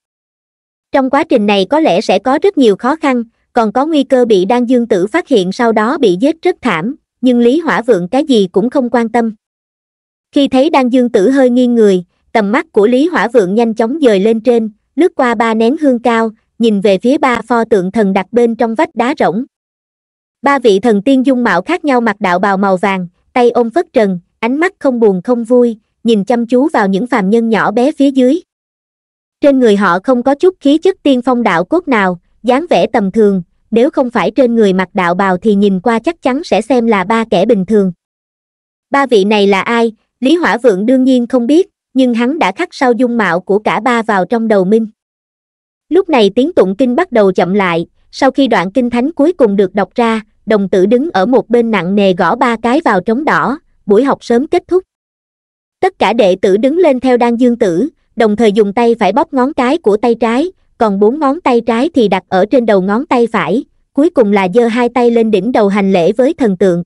Trong quá trình này có lẽ sẽ có rất nhiều khó khăn, còn có nguy cơ bị đan dương tử phát hiện sau đó bị giết rất thảm, nhưng Lý Hỏa Vượng cái gì cũng không quan tâm. Khi thấy đan dương tử hơi nghiêng người, tầm mắt của Lý Hỏa Vượng nhanh chóng dời lên trên, lướt qua ba nén hương cao, nhìn về phía ba pho tượng thần đặt bên trong vách đá rỗng. Ba vị thần tiên dung mạo khác nhau mặc đạo bào màu vàng, tay ôm phất trần, ánh mắt không buồn không vui, nhìn chăm chú vào những phàm nhân nhỏ bé phía dưới trên người họ không có chút khí chất tiên phong đạo cốt nào dáng vẻ tầm thường nếu không phải trên người mặc đạo bào thì nhìn qua chắc chắn sẽ xem là ba kẻ bình thường ba vị này là ai lý hỏa vượng đương nhiên không biết nhưng hắn đã khắc sau dung mạo của cả ba vào trong đầu minh lúc này tiếng tụng kinh bắt đầu chậm lại sau khi đoạn kinh thánh cuối cùng được đọc ra đồng tử đứng ở một bên nặng nề gõ ba cái vào trống đỏ buổi học sớm kết thúc tất cả đệ tử đứng lên theo đan dương tử đồng thời dùng tay phải bóp ngón cái của tay trái còn bốn ngón tay trái thì đặt ở trên đầu ngón tay phải cuối cùng là giơ hai tay lên đỉnh đầu hành lễ với thần tượng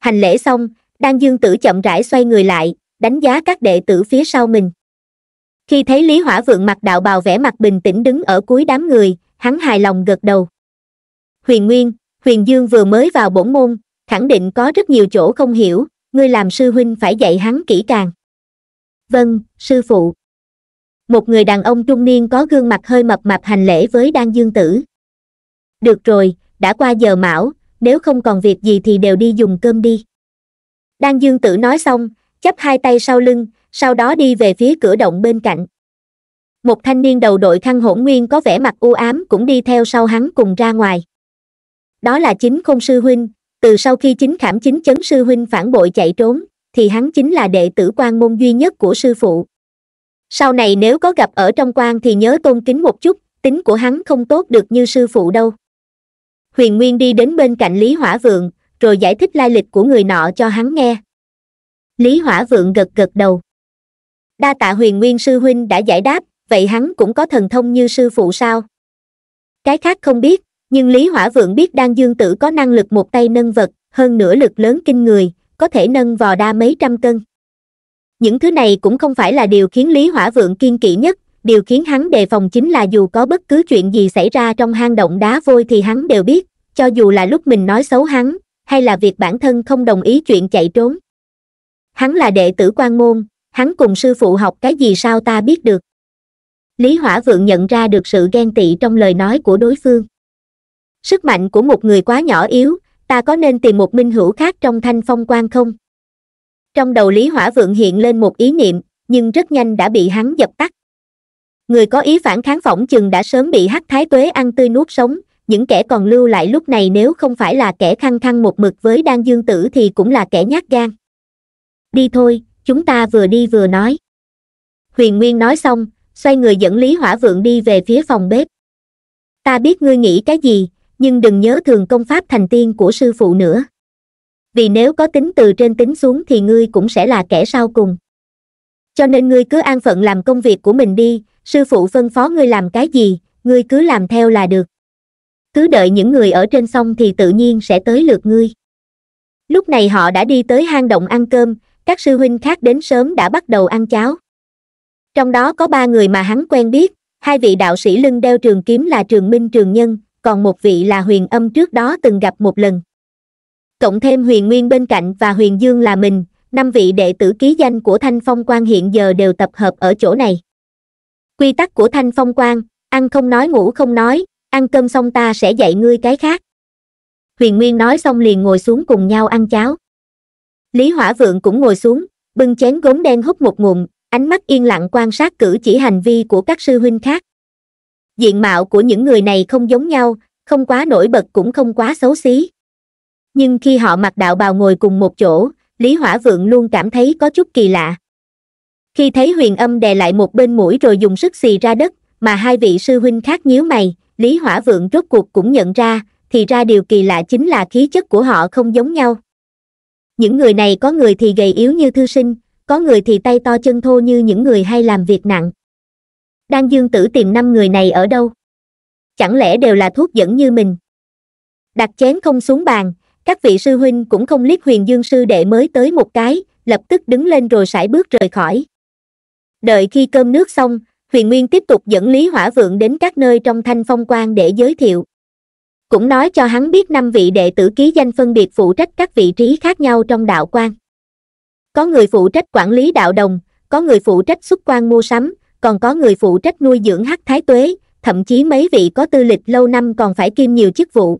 hành lễ xong đan dương tử chậm rãi xoay người lại đánh giá các đệ tử phía sau mình khi thấy lý hỏa vượng mặc đạo bào vẻ mặt bình tĩnh đứng ở cuối đám người hắn hài lòng gật đầu huyền nguyên huyền dương vừa mới vào bổn môn khẳng định có rất nhiều chỗ không hiểu ngươi làm sư huynh phải dạy hắn kỹ càng vâng sư phụ một người đàn ông trung niên có gương mặt hơi mập mạp hành lễ với đan dương tử được rồi đã qua giờ mão nếu không còn việc gì thì đều đi dùng cơm đi đan dương tử nói xong chấp hai tay sau lưng sau đó đi về phía cửa động bên cạnh một thanh niên đầu đội khăn hỗn nguyên có vẻ mặt u ám cũng đi theo sau hắn cùng ra ngoài đó là chính khôn sư huynh từ sau khi chính khảm chính chấn sư huynh phản bội chạy trốn thì hắn chính là đệ tử quan môn duy nhất của sư phụ sau này nếu có gặp ở trong quan thì nhớ tôn kính một chút tính của hắn không tốt được như sư phụ đâu huyền nguyên đi đến bên cạnh lý hỏa vượng rồi giải thích lai lịch của người nọ cho hắn nghe lý hỏa vượng gật gật đầu đa tạ huyền nguyên sư huynh đã giải đáp vậy hắn cũng có thần thông như sư phụ sao cái khác không biết nhưng lý hỏa vượng biết đan dương tử có năng lực một tay nâng vật hơn nửa lực lớn kinh người có thể nâng vò đa mấy trăm cân những thứ này cũng không phải là điều khiến lý hỏa vượng kiên kỵ nhất điều khiến hắn đề phòng chính là dù có bất cứ chuyện gì xảy ra trong hang động đá vôi thì hắn đều biết cho dù là lúc mình nói xấu hắn hay là việc bản thân không đồng ý chuyện chạy trốn hắn là đệ tử quan môn hắn cùng sư phụ học cái gì sao ta biết được lý hỏa vượng nhận ra được sự ghen tị trong lời nói của đối phương sức mạnh của một người quá nhỏ yếu ta có nên tìm một minh hữu khác trong thanh phong quan không trong đầu lý hỏa vượng hiện lên một ý niệm nhưng rất nhanh đã bị hắn dập tắt người có ý phản kháng phỏng chừng đã sớm bị hắc thái tuế ăn tươi nuốt sống những kẻ còn lưu lại lúc này nếu không phải là kẻ khăng khăng một mực với đan dương tử thì cũng là kẻ nhát gan đi thôi chúng ta vừa đi vừa nói huyền nguyên nói xong xoay người dẫn lý hỏa vượng đi về phía phòng bếp ta biết ngươi nghĩ cái gì nhưng đừng nhớ thường công pháp thành tiên của sư phụ nữa vì nếu có tính từ trên tính xuống thì ngươi cũng sẽ là kẻ sau cùng cho nên ngươi cứ an phận làm công việc của mình đi sư phụ phân phó ngươi làm cái gì ngươi cứ làm theo là được cứ đợi những người ở trên sông thì tự nhiên sẽ tới lượt ngươi lúc này họ đã đi tới hang động ăn cơm các sư huynh khác đến sớm đã bắt đầu ăn cháo trong đó có ba người mà hắn quen biết hai vị đạo sĩ lưng đeo trường kiếm là trường minh trường nhân còn một vị là huyền âm trước đó từng gặp một lần. Cộng thêm huyền nguyên bên cạnh và huyền dương là mình, năm vị đệ tử ký danh của Thanh Phong Quan hiện giờ đều tập hợp ở chỗ này. Quy tắc của Thanh Phong Quan, ăn không nói ngủ không nói, ăn cơm xong ta sẽ dạy ngươi cái khác. Huyền Nguyên nói xong liền ngồi xuống cùng nhau ăn cháo. Lý Hỏa Vượng cũng ngồi xuống, bưng chén gốm đen hút một ngụm, ánh mắt yên lặng quan sát cử chỉ hành vi của các sư huynh khác diện mạo của những người này không giống nhau không quá nổi bật cũng không quá xấu xí nhưng khi họ mặc đạo bào ngồi cùng một chỗ lý hỏa vượng luôn cảm thấy có chút kỳ lạ khi thấy huyền âm đè lại một bên mũi rồi dùng sức xì ra đất mà hai vị sư huynh khác nhíu mày lý hỏa vượng rốt cuộc cũng nhận ra thì ra điều kỳ lạ chính là khí chất của họ không giống nhau những người này có người thì gầy yếu như thư sinh có người thì tay to chân thô như những người hay làm việc nặng đang dương tử tìm năm người này ở đâu chẳng lẽ đều là thuốc dẫn như mình đặt chén không xuống bàn các vị sư huynh cũng không liếc huyền dương sư đệ mới tới một cái lập tức đứng lên rồi sải bước rời khỏi đợi khi cơm nước xong huyền nguyên tiếp tục dẫn lý hỏa vượng đến các nơi trong thanh phong quan để giới thiệu cũng nói cho hắn biết năm vị đệ tử ký danh phân biệt phụ trách các vị trí khác nhau trong đạo quan có người phụ trách quản lý đạo đồng có người phụ trách xuất quan mua sắm còn có người phụ trách nuôi dưỡng hắc thái tuế thậm chí mấy vị có tư lịch lâu năm còn phải kiêm nhiều chức vụ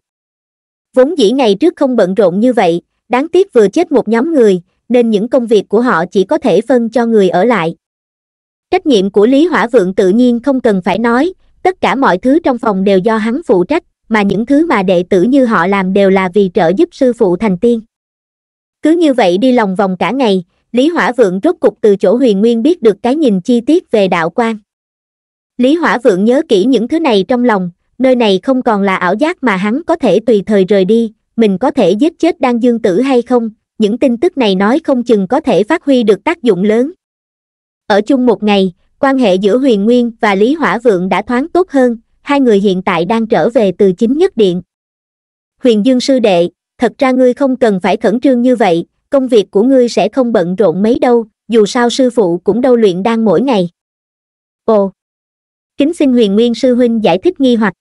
vốn dĩ ngày trước không bận rộn như vậy đáng tiếc vừa chết một nhóm người nên những công việc của họ chỉ có thể phân cho người ở lại trách nhiệm của lý hỏa vượng tự nhiên không cần phải nói tất cả mọi thứ trong phòng đều do hắn phụ trách mà những thứ mà đệ tử như họ làm đều là vì trợ giúp sư phụ thành tiên cứ như vậy đi lòng vòng cả ngày Lý Hỏa Vượng rốt cục từ chỗ huyền nguyên biết được cái nhìn chi tiết về đạo quan. Lý Hỏa Vượng nhớ kỹ những thứ này trong lòng, nơi này không còn là ảo giác mà hắn có thể tùy thời rời đi, mình có thể giết chết đan dương tử hay không, những tin tức này nói không chừng có thể phát huy được tác dụng lớn. Ở chung một ngày, quan hệ giữa huyền nguyên và Lý Hỏa Vượng đã thoáng tốt hơn, hai người hiện tại đang trở về từ chính nhất điện. Huyền Dương Sư Đệ, thật ra ngươi không cần phải khẩn trương như vậy, công việc của ngươi sẽ không bận rộn mấy đâu dù sao sư phụ cũng đâu luyện đan mỗi ngày ồ kính xin huyền nguyên sư huynh giải thích nghi hoặc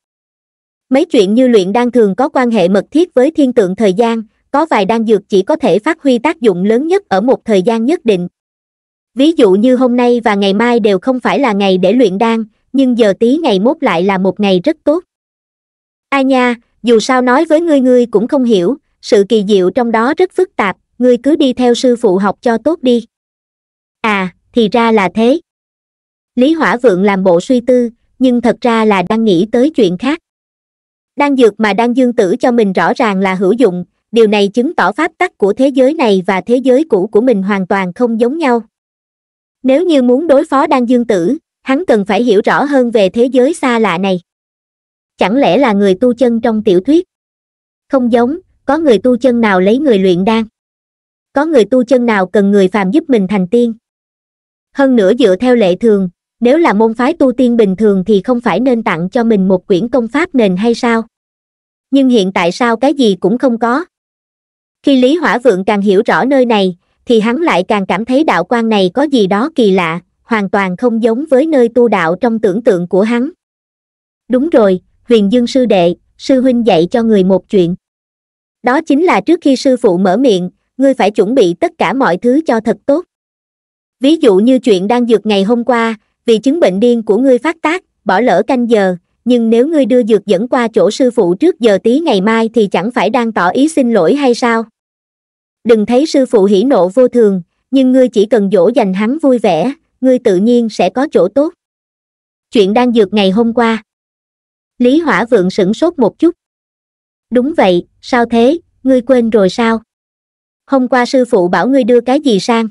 mấy chuyện như luyện đan thường có quan hệ mật thiết với thiên tượng thời gian có vài đan dược chỉ có thể phát huy tác dụng lớn nhất ở một thời gian nhất định ví dụ như hôm nay và ngày mai đều không phải là ngày để luyện đan nhưng giờ tí ngày mốt lại là một ngày rất tốt ai nha dù sao nói với ngươi ngươi cũng không hiểu sự kỳ diệu trong đó rất phức tạp ngươi cứ đi theo sư phụ học cho tốt đi à thì ra là thế lý hỏa vượng làm bộ suy tư nhưng thật ra là đang nghĩ tới chuyện khác đang dược mà đang dương tử cho mình rõ ràng là hữu dụng điều này chứng tỏ pháp tắc của thế giới này và thế giới cũ của mình hoàn toàn không giống nhau nếu như muốn đối phó đang dương tử hắn cần phải hiểu rõ hơn về thế giới xa lạ này chẳng lẽ là người tu chân trong tiểu thuyết không giống có người tu chân nào lấy người luyện đan có người tu chân nào cần người phàm giúp mình thành tiên hơn nữa dựa theo lệ thường nếu là môn phái tu tiên bình thường thì không phải nên tặng cho mình một quyển công pháp nền hay sao nhưng hiện tại sao cái gì cũng không có khi lý hỏa vượng càng hiểu rõ nơi này thì hắn lại càng cảm thấy đạo quan này có gì đó kỳ lạ hoàn toàn không giống với nơi tu đạo trong tưởng tượng của hắn đúng rồi huyền dương sư đệ sư huynh dạy cho người một chuyện đó chính là trước khi sư phụ mở miệng ngươi phải chuẩn bị tất cả mọi thứ cho thật tốt ví dụ như chuyện đang dược ngày hôm qua vì chứng bệnh điên của ngươi phát tác bỏ lỡ canh giờ nhưng nếu ngươi đưa dược dẫn qua chỗ sư phụ trước giờ tí ngày mai thì chẳng phải đang tỏ ý xin lỗi hay sao đừng thấy sư phụ hỉ nộ vô thường nhưng ngươi chỉ cần dỗ dành hắn vui vẻ ngươi tự nhiên sẽ có chỗ tốt chuyện đang dược ngày hôm qua lý hỏa vượng sửng sốt một chút đúng vậy sao thế ngươi quên rồi sao hôm qua sư phụ bảo ngươi đưa cái gì sang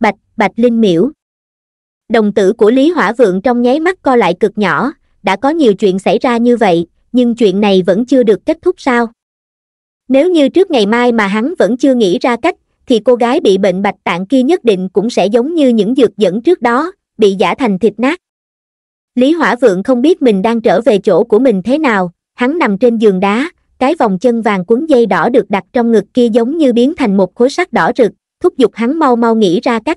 bạch bạch linh miễu đồng tử của lý hỏa vượng trong nháy mắt co lại cực nhỏ đã có nhiều chuyện xảy ra như vậy nhưng chuyện này vẫn chưa được kết thúc sao nếu như trước ngày mai mà hắn vẫn chưa nghĩ ra cách thì cô gái bị bệnh bạch tạng kia nhất định cũng sẽ giống như những dược dẫn trước đó bị giả thành thịt nát lý hỏa vượng không biết mình đang trở về chỗ của mình thế nào hắn nằm trên giường đá cái vòng chân vàng cuốn dây đỏ được đặt trong ngực kia giống như biến thành một khối sắt đỏ rực thúc giục hắn mau mau nghĩ ra cách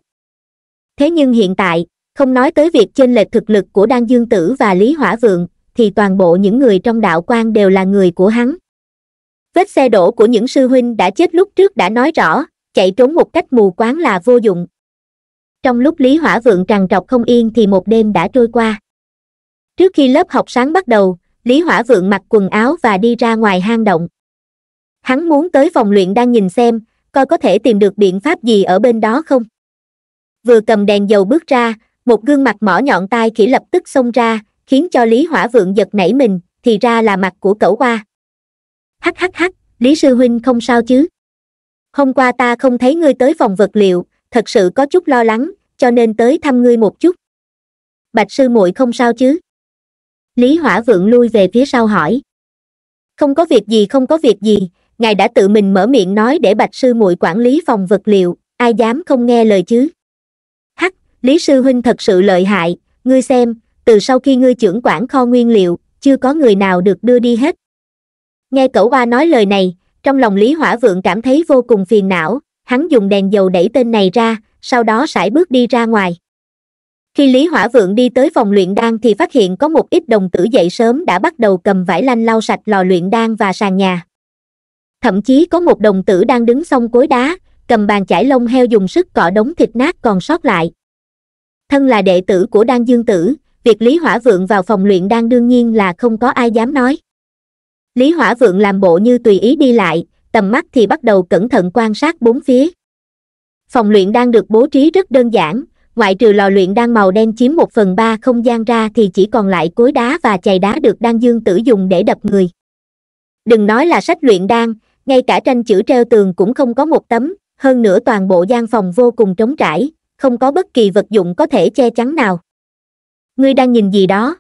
thế nhưng hiện tại không nói tới việc chênh lệch thực lực của đan dương tử và lý hỏa vượng thì toàn bộ những người trong đạo quan đều là người của hắn vết xe đổ của những sư huynh đã chết lúc trước đã nói rõ chạy trốn một cách mù quáng là vô dụng trong lúc lý hỏa vượng trằn trọc không yên thì một đêm đã trôi qua trước khi lớp học sáng bắt đầu lý hỏa vượng mặc quần áo và đi ra ngoài hang động hắn muốn tới phòng luyện đang nhìn xem coi có thể tìm được biện pháp gì ở bên đó không vừa cầm đèn dầu bước ra một gương mặt mỏ nhọn tai khỉ lập tức xông ra khiến cho lý hỏa vượng giật nảy mình thì ra là mặt của cẩu hoa hắc hắc hắc lý sư huynh không sao chứ hôm qua ta không thấy ngươi tới phòng vật liệu thật sự có chút lo lắng cho nên tới thăm ngươi một chút bạch sư muội không sao chứ lý hỏa vượng lui về phía sau hỏi không có việc gì không có việc gì ngài đã tự mình mở miệng nói để bạch sư muội quản lý phòng vật liệu ai dám không nghe lời chứ hắc lý sư huynh thật sự lợi hại ngươi xem từ sau khi ngươi trưởng quản kho nguyên liệu chưa có người nào được đưa đi hết nghe cẩu ba nói lời này trong lòng lý hỏa vượng cảm thấy vô cùng phiền não hắn dùng đèn dầu đẩy tên này ra sau đó sải bước đi ra ngoài khi lý hỏa vượng đi tới phòng luyện đan thì phát hiện có một ít đồng tử dậy sớm đã bắt đầu cầm vải lanh lau sạch lò luyện đan và sàn nhà thậm chí có một đồng tử đang đứng xong cối đá cầm bàn chải lông heo dùng sức cọ đống thịt nát còn sót lại thân là đệ tử của đan dương tử việc lý hỏa vượng vào phòng luyện đan đương nhiên là không có ai dám nói lý hỏa vượng làm bộ như tùy ý đi lại tầm mắt thì bắt đầu cẩn thận quan sát bốn phía phòng luyện đan được bố trí rất đơn giản ngoại trừ lò luyện đan màu đen chiếm một phần ba không gian ra thì chỉ còn lại cối đá và chày đá được đan dương tử dùng để đập người đừng nói là sách luyện đan ngay cả tranh chữ treo tường cũng không có một tấm hơn nữa toàn bộ gian phòng vô cùng trống trải không có bất kỳ vật dụng có thể che chắn nào ngươi đang nhìn gì đó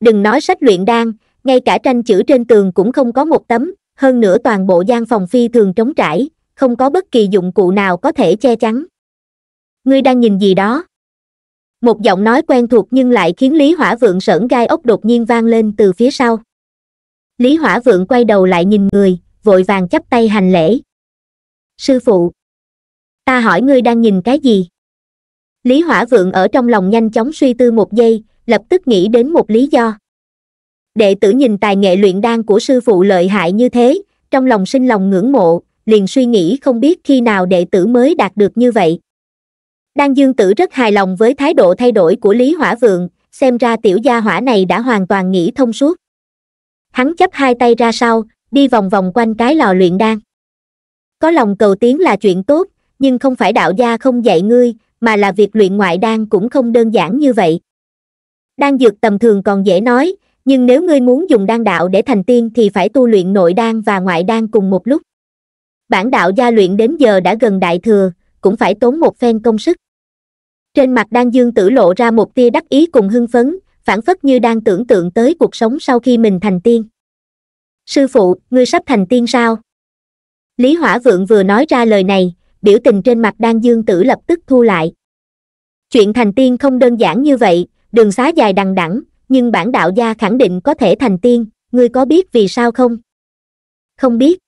đừng nói sách luyện đan ngay cả tranh chữ trên tường cũng không có một tấm hơn nữa toàn bộ gian phòng phi thường trống trải không có bất kỳ dụng cụ nào có thể che chắn ngươi đang nhìn gì đó một giọng nói quen thuộc nhưng lại khiến lý hỏa vượng sởn gai ốc đột nhiên vang lên từ phía sau lý hỏa vượng quay đầu lại nhìn người vội vàng chắp tay hành lễ sư phụ ta hỏi ngươi đang nhìn cái gì lý hỏa vượng ở trong lòng nhanh chóng suy tư một giây lập tức nghĩ đến một lý do đệ tử nhìn tài nghệ luyện đan của sư phụ lợi hại như thế trong lòng sinh lòng ngưỡng mộ liền suy nghĩ không biết khi nào đệ tử mới đạt được như vậy đan dương tử rất hài lòng với thái độ thay đổi của lý hỏa vượng xem ra tiểu gia hỏa này đã hoàn toàn nghĩ thông suốt hắn chấp hai tay ra sau đi vòng vòng quanh cái lò luyện đan có lòng cầu tiến là chuyện tốt nhưng không phải đạo gia không dạy ngươi mà là việc luyện ngoại đan cũng không đơn giản như vậy đan dược tầm thường còn dễ nói nhưng nếu ngươi muốn dùng đan đạo để thành tiên thì phải tu luyện nội đan và ngoại đan cùng một lúc bản đạo gia luyện đến giờ đã gần đại thừa cũng phải tốn một phen công sức trên mặt đan dương tử lộ ra một tia đắc ý cùng hưng phấn phản phất như đang tưởng tượng tới cuộc sống sau khi mình thành tiên sư phụ ngươi sắp thành tiên sao lý hỏa vượng vừa nói ra lời này biểu tình trên mặt đan dương tử lập tức thu lại chuyện thành tiên không đơn giản như vậy đường xá dài đằng đẵng nhưng bản đạo gia khẳng định có thể thành tiên ngươi có biết vì sao không không biết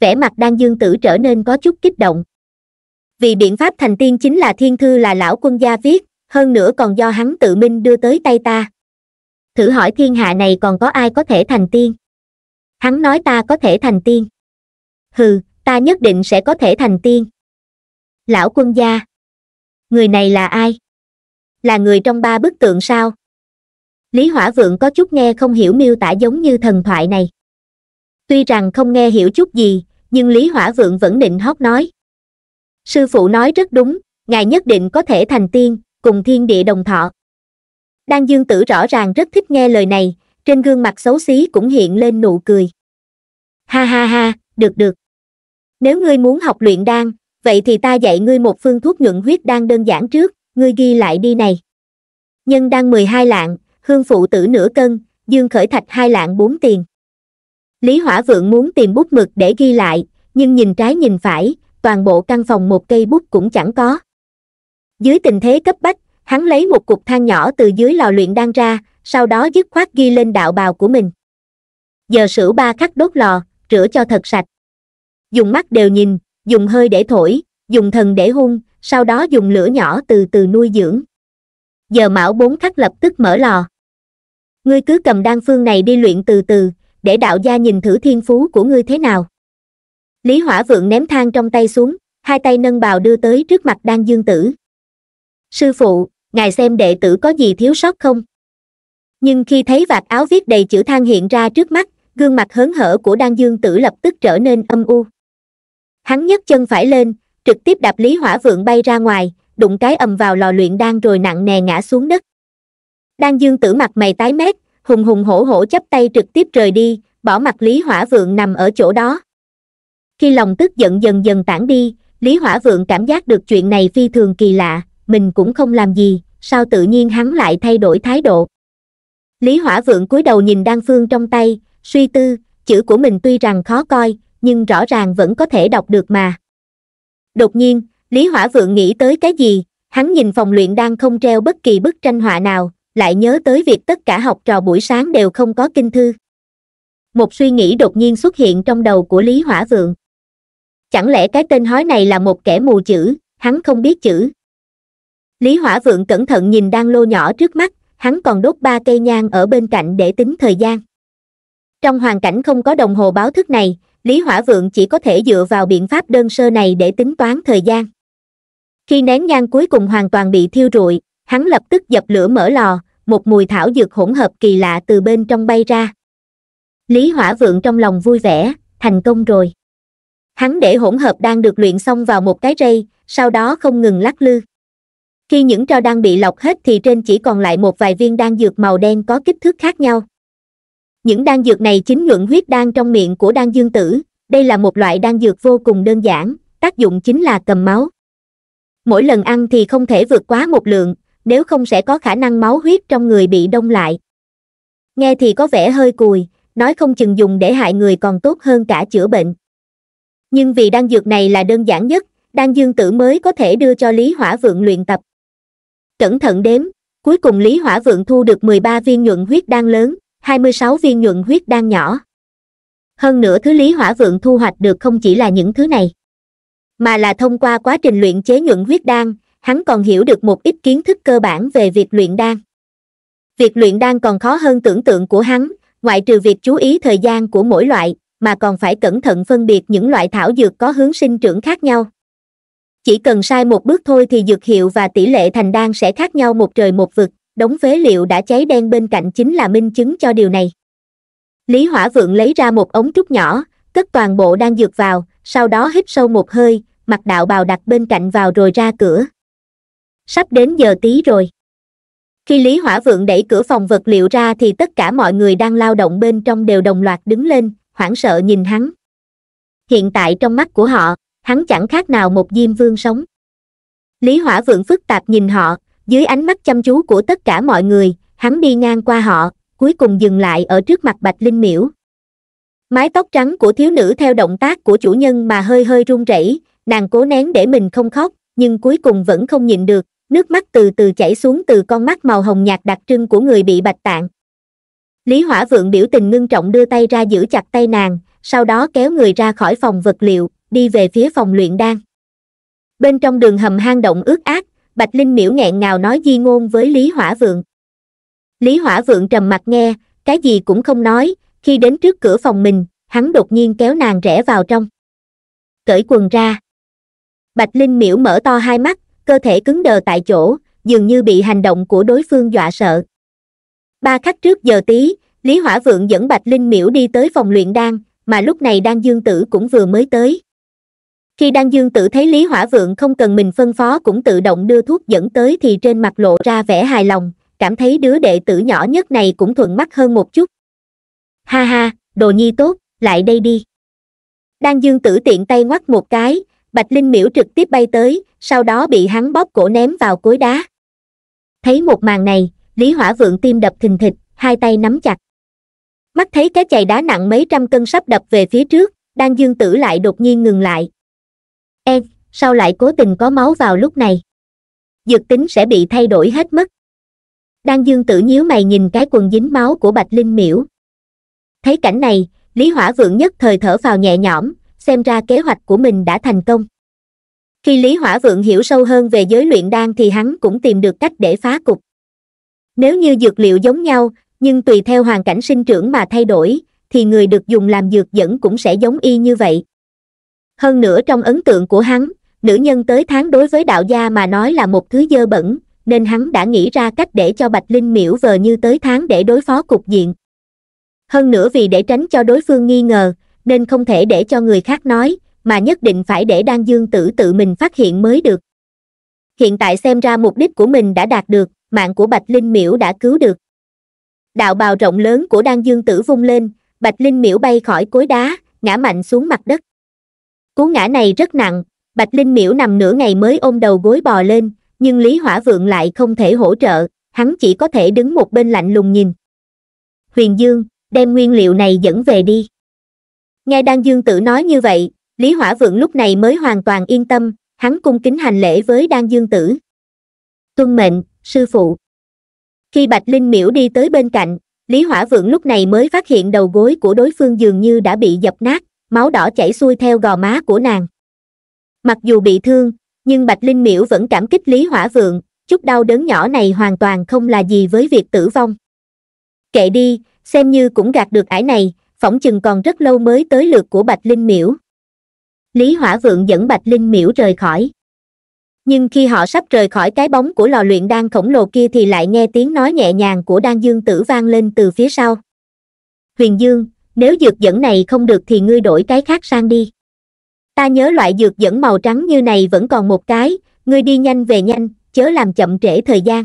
vẻ mặt đan dương tử trở nên có chút kích động vì biện pháp thành tiên chính là thiên thư là lão quân gia viết hơn nữa còn do hắn tự minh đưa tới tay ta thử hỏi thiên hạ này còn có ai có thể thành tiên hắn nói ta có thể thành tiên hừ ta nhất định sẽ có thể thành tiên lão quân gia người này là ai là người trong ba bức tượng sao lý hỏa vượng có chút nghe không hiểu miêu tả giống như thần thoại này tuy rằng không nghe hiểu chút gì nhưng lý hỏa vượng vẫn định hót nói sư phụ nói rất đúng ngài nhất định có thể thành tiên cùng thiên địa đồng thọ đan dương tử rõ ràng rất thích nghe lời này trên gương mặt xấu xí cũng hiện lên nụ cười ha ha ha được được nếu ngươi muốn học luyện đan vậy thì ta dạy ngươi một phương thuốc nhuận huyết đan đơn giản trước ngươi ghi lại đi này nhân đan mười hai lạng hương phụ tử nửa cân dương khởi thạch hai lạng bốn tiền lý hỏa vượng muốn tìm bút mực để ghi lại nhưng nhìn trái nhìn phải toàn bộ căn phòng một cây bút cũng chẳng có. Dưới tình thế cấp bách, hắn lấy một cục than nhỏ từ dưới lò luyện đang ra, sau đó dứt khoát ghi lên đạo bào của mình. Giờ sửa ba khắc đốt lò, rửa cho thật sạch. Dùng mắt đều nhìn, dùng hơi để thổi, dùng thần để hung, sau đó dùng lửa nhỏ từ từ nuôi dưỡng. Giờ mão bốn khắc lập tức mở lò. Ngươi cứ cầm đan phương này đi luyện từ từ, để đạo gia nhìn thử thiên phú của ngươi thế nào lý hỏa vượng ném thang trong tay xuống hai tay nâng bào đưa tới trước mặt đan dương tử sư phụ ngài xem đệ tử có gì thiếu sót không nhưng khi thấy vạt áo viết đầy chữ than hiện ra trước mắt gương mặt hớn hở của đan dương tử lập tức trở nên âm u hắn nhấc chân phải lên trực tiếp đạp lý hỏa vượng bay ra ngoài đụng cái ầm vào lò luyện đan rồi nặng nề ngã xuống đất đan dương tử mặt mày tái mét hùng hùng hổ hổ chắp tay trực tiếp rời đi bỏ mặt lý hỏa vượng nằm ở chỗ đó khi lòng tức giận dần dần tản đi lý hỏa vượng cảm giác được chuyện này phi thường kỳ lạ mình cũng không làm gì sao tự nhiên hắn lại thay đổi thái độ lý hỏa vượng cúi đầu nhìn đan phương trong tay suy tư chữ của mình tuy rằng khó coi nhưng rõ ràng vẫn có thể đọc được mà đột nhiên lý hỏa vượng nghĩ tới cái gì hắn nhìn phòng luyện đang không treo bất kỳ bức tranh họa nào lại nhớ tới việc tất cả học trò buổi sáng đều không có kinh thư một suy nghĩ đột nhiên xuất hiện trong đầu của lý hỏa vượng chẳng lẽ cái tên hói này là một kẻ mù chữ hắn không biết chữ lý hỏa vượng cẩn thận nhìn đan lô nhỏ trước mắt hắn còn đốt ba cây nhang ở bên cạnh để tính thời gian trong hoàn cảnh không có đồng hồ báo thức này lý hỏa vượng chỉ có thể dựa vào biện pháp đơn sơ này để tính toán thời gian khi nén nhang cuối cùng hoàn toàn bị thiêu rụi hắn lập tức dập lửa mở lò một mùi thảo dược hỗn hợp kỳ lạ từ bên trong bay ra lý hỏa vượng trong lòng vui vẻ thành công rồi hắn để hỗn hợp đang được luyện xong vào một cái rây sau đó không ngừng lắc lư khi những tro đang bị lọc hết thì trên chỉ còn lại một vài viên đan dược màu đen có kích thước khác nhau những đan dược này chính nhuận huyết đan trong miệng của đan dương tử đây là một loại đan dược vô cùng đơn giản tác dụng chính là cầm máu mỗi lần ăn thì không thể vượt quá một lượng nếu không sẽ có khả năng máu huyết trong người bị đông lại nghe thì có vẻ hơi cùi nói không chừng dùng để hại người còn tốt hơn cả chữa bệnh nhưng vì đan dược này là đơn giản nhất đan dương tử mới có thể đưa cho lý hỏa vượng luyện tập cẩn thận đếm cuối cùng lý hỏa vượng thu được mười ba viên nhuận huyết đan lớn hai mươi sáu viên nhuận huyết đan nhỏ hơn nữa thứ lý hỏa vượng thu hoạch được không chỉ là những thứ này mà là thông qua quá trình luyện chế nhuận huyết đan hắn còn hiểu được một ít kiến thức cơ bản về việc luyện đan việc luyện đan còn khó hơn tưởng tượng của hắn ngoại trừ việc chú ý thời gian của mỗi loại mà còn phải cẩn thận phân biệt những loại thảo dược có hướng sinh trưởng khác nhau chỉ cần sai một bước thôi thì dược hiệu và tỷ lệ thành đan sẽ khác nhau một trời một vực đống phế liệu đã cháy đen bên cạnh chính là minh chứng cho điều này lý hỏa vượng lấy ra một ống trúc nhỏ cất toàn bộ đan dược vào sau đó hít sâu một hơi mặc đạo bào đặt bên cạnh vào rồi ra cửa sắp đến giờ tí rồi khi lý hỏa vượng đẩy cửa phòng vật liệu ra thì tất cả mọi người đang lao động bên trong đều đồng loạt đứng lên hoảng sợ nhìn hắn hiện tại trong mắt của họ hắn chẳng khác nào một diêm vương sống lý hỏa vượng phức tạp nhìn họ dưới ánh mắt chăm chú của tất cả mọi người hắn đi ngang qua họ cuối cùng dừng lại ở trước mặt bạch linh miễu mái tóc trắng của thiếu nữ theo động tác của chủ nhân mà hơi hơi run rẩy nàng cố nén để mình không khóc nhưng cuối cùng vẫn không nhịn được nước mắt từ từ chảy xuống từ con mắt màu hồng nhạt đặc trưng của người bị bạch tạng lý hỏa vượng biểu tình ngưng trọng đưa tay ra giữ chặt tay nàng sau đó kéo người ra khỏi phòng vật liệu đi về phía phòng luyện đan bên trong đường hầm hang động ướt át bạch linh miễu nghẹn ngào nói di ngôn với lý hỏa vượng lý hỏa vượng trầm mặt nghe cái gì cũng không nói khi đến trước cửa phòng mình hắn đột nhiên kéo nàng rẽ vào trong cởi quần ra bạch linh miễu mở to hai mắt cơ thể cứng đờ tại chỗ dường như bị hành động của đối phương dọa sợ ba khắc trước giờ tí lý hỏa vượng dẫn bạch linh miễu đi tới phòng luyện đan mà lúc này đan dương tử cũng vừa mới tới khi đan dương tử thấy lý hỏa vượng không cần mình phân phó cũng tự động đưa thuốc dẫn tới thì trên mặt lộ ra vẻ hài lòng cảm thấy đứa đệ tử nhỏ nhất này cũng thuận mắt hơn một chút ha ha đồ nhi tốt lại đây đi đan dương tử tiện tay ngoắt một cái bạch linh miễu trực tiếp bay tới sau đó bị hắn bóp cổ ném vào cối đá thấy một màn này lý hỏa vượng tim đập thình thịch hai tay nắm chặt mắt thấy cái chày đá nặng mấy trăm cân sắp đập về phía trước đang dương tử lại đột nhiên ngừng lại em sao lại cố tình có máu vào lúc này dược tính sẽ bị thay đổi hết mất đang dương tử nhíu mày nhìn cái quần dính máu của bạch linh miễu thấy cảnh này lý hỏa vượng nhất thời thở vào nhẹ nhõm xem ra kế hoạch của mình đã thành công khi lý hỏa vượng hiểu sâu hơn về giới luyện đan thì hắn cũng tìm được cách để phá cục nếu như dược liệu giống nhau nhưng tùy theo hoàn cảnh sinh trưởng mà thay đổi thì người được dùng làm dược dẫn cũng sẽ giống y như vậy hơn nữa trong ấn tượng của hắn nữ nhân tới tháng đối với đạo gia mà nói là một thứ dơ bẩn nên hắn đã nghĩ ra cách để cho bạch linh miễu vờ như tới tháng để đối phó cục diện hơn nữa vì để tránh cho đối phương nghi ngờ nên không thể để cho người khác nói mà nhất định phải để đan dương tử tự mình phát hiện mới được hiện tại xem ra mục đích của mình đã đạt được mạng của Bạch Linh Miễu đã cứu được. Đạo bào rộng lớn của Đan Dương Tử vung lên, Bạch Linh Miễu bay khỏi cối đá, ngã mạnh xuống mặt đất. Cú ngã này rất nặng, Bạch Linh Miễu nằm nửa ngày mới ôm đầu gối bò lên, nhưng Lý Hỏa Vượng lại không thể hỗ trợ, hắn chỉ có thể đứng một bên lạnh lùng nhìn. Huyền Dương, đem nguyên liệu này dẫn về đi. Nghe Đan Dương Tử nói như vậy, Lý Hỏa Vượng lúc này mới hoàn toàn yên tâm, hắn cung kính hành lễ với Đan Dương Tử tuân mệnh sư phụ khi bạch linh miễu đi tới bên cạnh lý hỏa vượng lúc này mới phát hiện đầu gối của đối phương dường như đã bị dập nát máu đỏ chảy xuôi theo gò má của nàng mặc dù bị thương nhưng bạch linh miễu vẫn cảm kích lý hỏa vượng chút đau đớn nhỏ này hoàn toàn không là gì với việc tử vong kệ đi xem như cũng gạt được ải này phỏng chừng còn rất lâu mới tới lượt của bạch linh miễu lý hỏa vượng dẫn bạch linh miễu rời khỏi nhưng khi họ sắp rời khỏi cái bóng của lò luyện đan khổng lồ kia thì lại nghe tiếng nói nhẹ nhàng của đan dương tử vang lên từ phía sau huyền dương nếu dược dẫn này không được thì ngươi đổi cái khác sang đi ta nhớ loại dược dẫn màu trắng như này vẫn còn một cái ngươi đi nhanh về nhanh chớ làm chậm trễ thời gian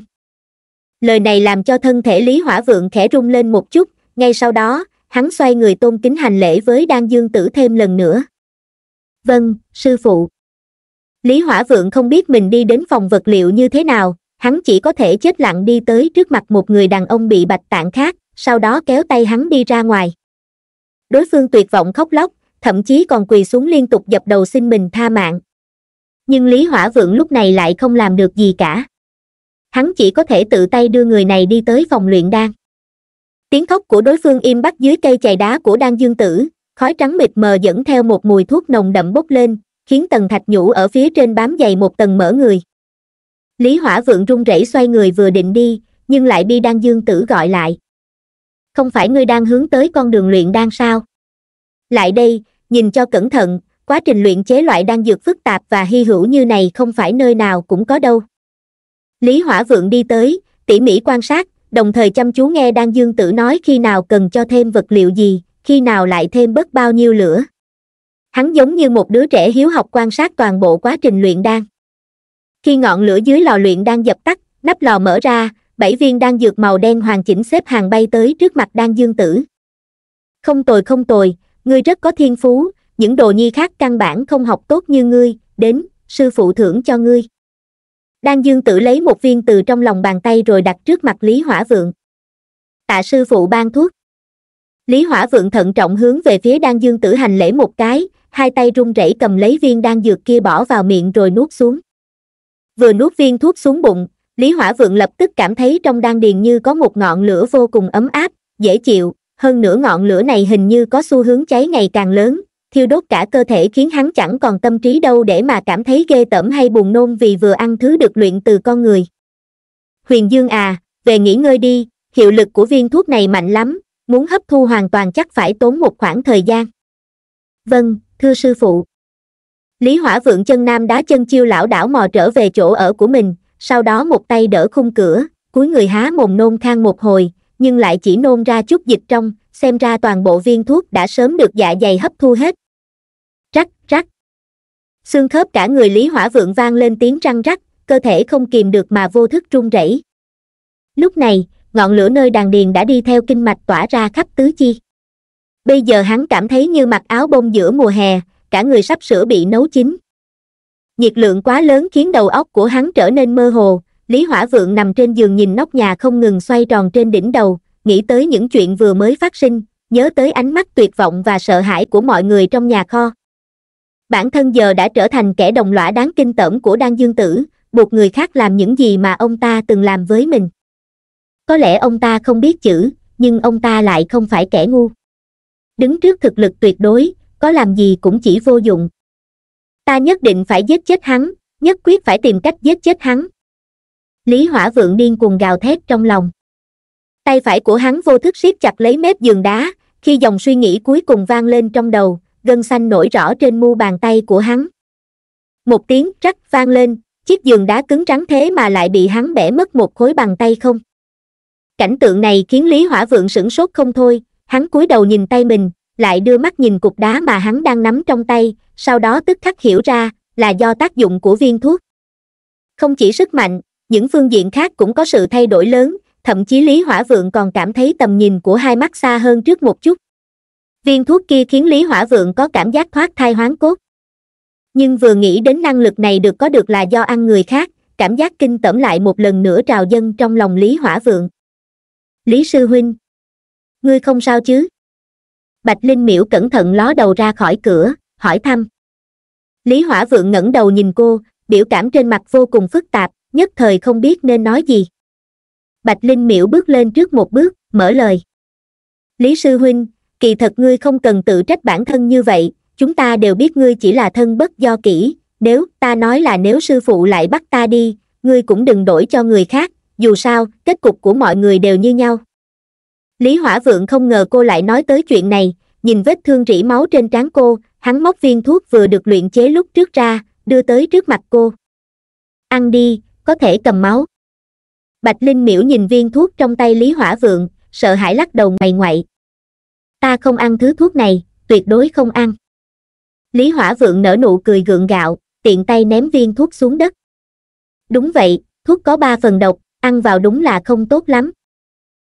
lời này làm cho thân thể lý hỏa vượng khẽ rung lên một chút ngay sau đó hắn xoay người tôn kính hành lễ với đan dương tử thêm lần nữa vâng sư phụ lý hỏa vượng không biết mình đi đến phòng vật liệu như thế nào hắn chỉ có thể chết lặng đi tới trước mặt một người đàn ông bị bạch tạng khác sau đó kéo tay hắn đi ra ngoài đối phương tuyệt vọng khóc lóc thậm chí còn quỳ xuống liên tục dập đầu xin mình tha mạng nhưng lý hỏa vượng lúc này lại không làm được gì cả hắn chỉ có thể tự tay đưa người này đi tới phòng luyện đan tiếng khóc của đối phương im bắt dưới cây chày đá của đan dương tử khói trắng mịt mờ dẫn theo một mùi thuốc nồng đậm bốc lên khiến Tần thạch nhũ ở phía trên bám dày một tầng mở người lý hỏa vượng run rẩy xoay người vừa định đi nhưng lại bị đan dương tử gọi lại không phải ngươi đang hướng tới con đường luyện đan sao lại đây nhìn cho cẩn thận quá trình luyện chế loại đan dược phức tạp và hy hữu như này không phải nơi nào cũng có đâu lý hỏa vượng đi tới tỉ mỉ quan sát đồng thời chăm chú nghe đan dương tử nói khi nào cần cho thêm vật liệu gì khi nào lại thêm bớt bao nhiêu lửa hắn giống như một đứa trẻ hiếu học quan sát toàn bộ quá trình luyện đan khi ngọn lửa dưới lò luyện đan dập tắt nắp lò mở ra bảy viên đan dược màu đen hoàn chỉnh xếp hàng bay tới trước mặt đan dương tử không tồi không tồi ngươi rất có thiên phú những đồ nhi khác căn bản không học tốt như ngươi đến sư phụ thưởng cho ngươi đan dương tử lấy một viên từ trong lòng bàn tay rồi đặt trước mặt lý hỏa vượng tạ sư phụ ban thuốc lý hỏa vượng thận trọng hướng về phía đan dương tử hành lễ một cái hai tay run rẩy cầm lấy viên đan dược kia bỏ vào miệng rồi nuốt xuống vừa nuốt viên thuốc xuống bụng lý hỏa vượng lập tức cảm thấy trong đan điền như có một ngọn lửa vô cùng ấm áp dễ chịu hơn nữa ngọn lửa này hình như có xu hướng cháy ngày càng lớn thiêu đốt cả cơ thể khiến hắn chẳng còn tâm trí đâu để mà cảm thấy ghê tởm hay buồn nôn vì vừa ăn thứ được luyện từ con người huyền dương à về nghỉ ngơi đi hiệu lực của viên thuốc này mạnh lắm muốn hấp thu hoàn toàn chắc phải tốn một khoảng thời gian vâng thưa sư phụ lý hỏa vượng chân nam đá chân chiêu lão đảo mò trở về chỗ ở của mình sau đó một tay đỡ khung cửa cuối người há mồm nôn thang một hồi nhưng lại chỉ nôn ra chút dịch trong xem ra toàn bộ viên thuốc đã sớm được dạ dày hấp thu hết rắc rắc xương khớp cả người lý hỏa vượng vang lên tiếng răng rắc cơ thể không kìm được mà vô thức run rẩy lúc này ngọn lửa nơi đàn điền đã đi theo kinh mạch tỏa ra khắp tứ chi bây giờ hắn cảm thấy như mặc áo bông giữa mùa hè cả người sắp sửa bị nấu chín nhiệt lượng quá lớn khiến đầu óc của hắn trở nên mơ hồ lý hỏa vượng nằm trên giường nhìn nóc nhà không ngừng xoay tròn trên đỉnh đầu nghĩ tới những chuyện vừa mới phát sinh nhớ tới ánh mắt tuyệt vọng và sợ hãi của mọi người trong nhà kho bản thân giờ đã trở thành kẻ đồng lõa đáng kinh tởm của đan dương tử buộc người khác làm những gì mà ông ta từng làm với mình có lẽ ông ta không biết chữ nhưng ông ta lại không phải kẻ ngu đứng trước thực lực tuyệt đối có làm gì cũng chỉ vô dụng ta nhất định phải giết chết hắn nhất quyết phải tìm cách giết chết hắn lý hỏa vượng điên cuồng gào thét trong lòng tay phải của hắn vô thức siết chặt lấy mép giường đá khi dòng suy nghĩ cuối cùng vang lên trong đầu gân xanh nổi rõ trên mu bàn tay của hắn một tiếng rắc vang lên chiếc giường đá cứng trắng thế mà lại bị hắn bẻ mất một khối bàn tay không cảnh tượng này khiến lý hỏa vượng sửng sốt không thôi hắn cúi đầu nhìn tay mình lại đưa mắt nhìn cục đá mà hắn đang nắm trong tay sau đó tức khắc hiểu ra là do tác dụng của viên thuốc không chỉ sức mạnh những phương diện khác cũng có sự thay đổi lớn thậm chí lý hỏa vượng còn cảm thấy tầm nhìn của hai mắt xa hơn trước một chút viên thuốc kia khiến lý hỏa vượng có cảm giác thoát thai hoán cốt nhưng vừa nghĩ đến năng lực này được có được là do ăn người khác cảm giác kinh tởm lại một lần nữa trào dâng trong lòng lý hỏa vượng lý sư huynh ngươi không sao chứ bạch linh miễu cẩn thận ló đầu ra khỏi cửa hỏi thăm lý hỏa vượng ngẩng đầu nhìn cô biểu cảm trên mặt vô cùng phức tạp nhất thời không biết nên nói gì bạch linh miễu bước lên trước một bước mở lời lý sư huynh kỳ thật ngươi không cần tự trách bản thân như vậy chúng ta đều biết ngươi chỉ là thân bất do kỹ nếu ta nói là nếu sư phụ lại bắt ta đi ngươi cũng đừng đổi cho người khác dù sao kết cục của mọi người đều như nhau lý hỏa vượng không ngờ cô lại nói tới chuyện này nhìn vết thương rỉ máu trên trán cô hắn móc viên thuốc vừa được luyện chế lúc trước ra đưa tới trước mặt cô ăn đi có thể cầm máu bạch linh miễu nhìn viên thuốc trong tay lý hỏa vượng sợ hãi lắc đầu ngoày ngoại ta không ăn thứ thuốc này tuyệt đối không ăn lý hỏa vượng nở nụ cười gượng gạo tiện tay ném viên thuốc xuống đất đúng vậy thuốc có ba phần độc ăn vào đúng là không tốt lắm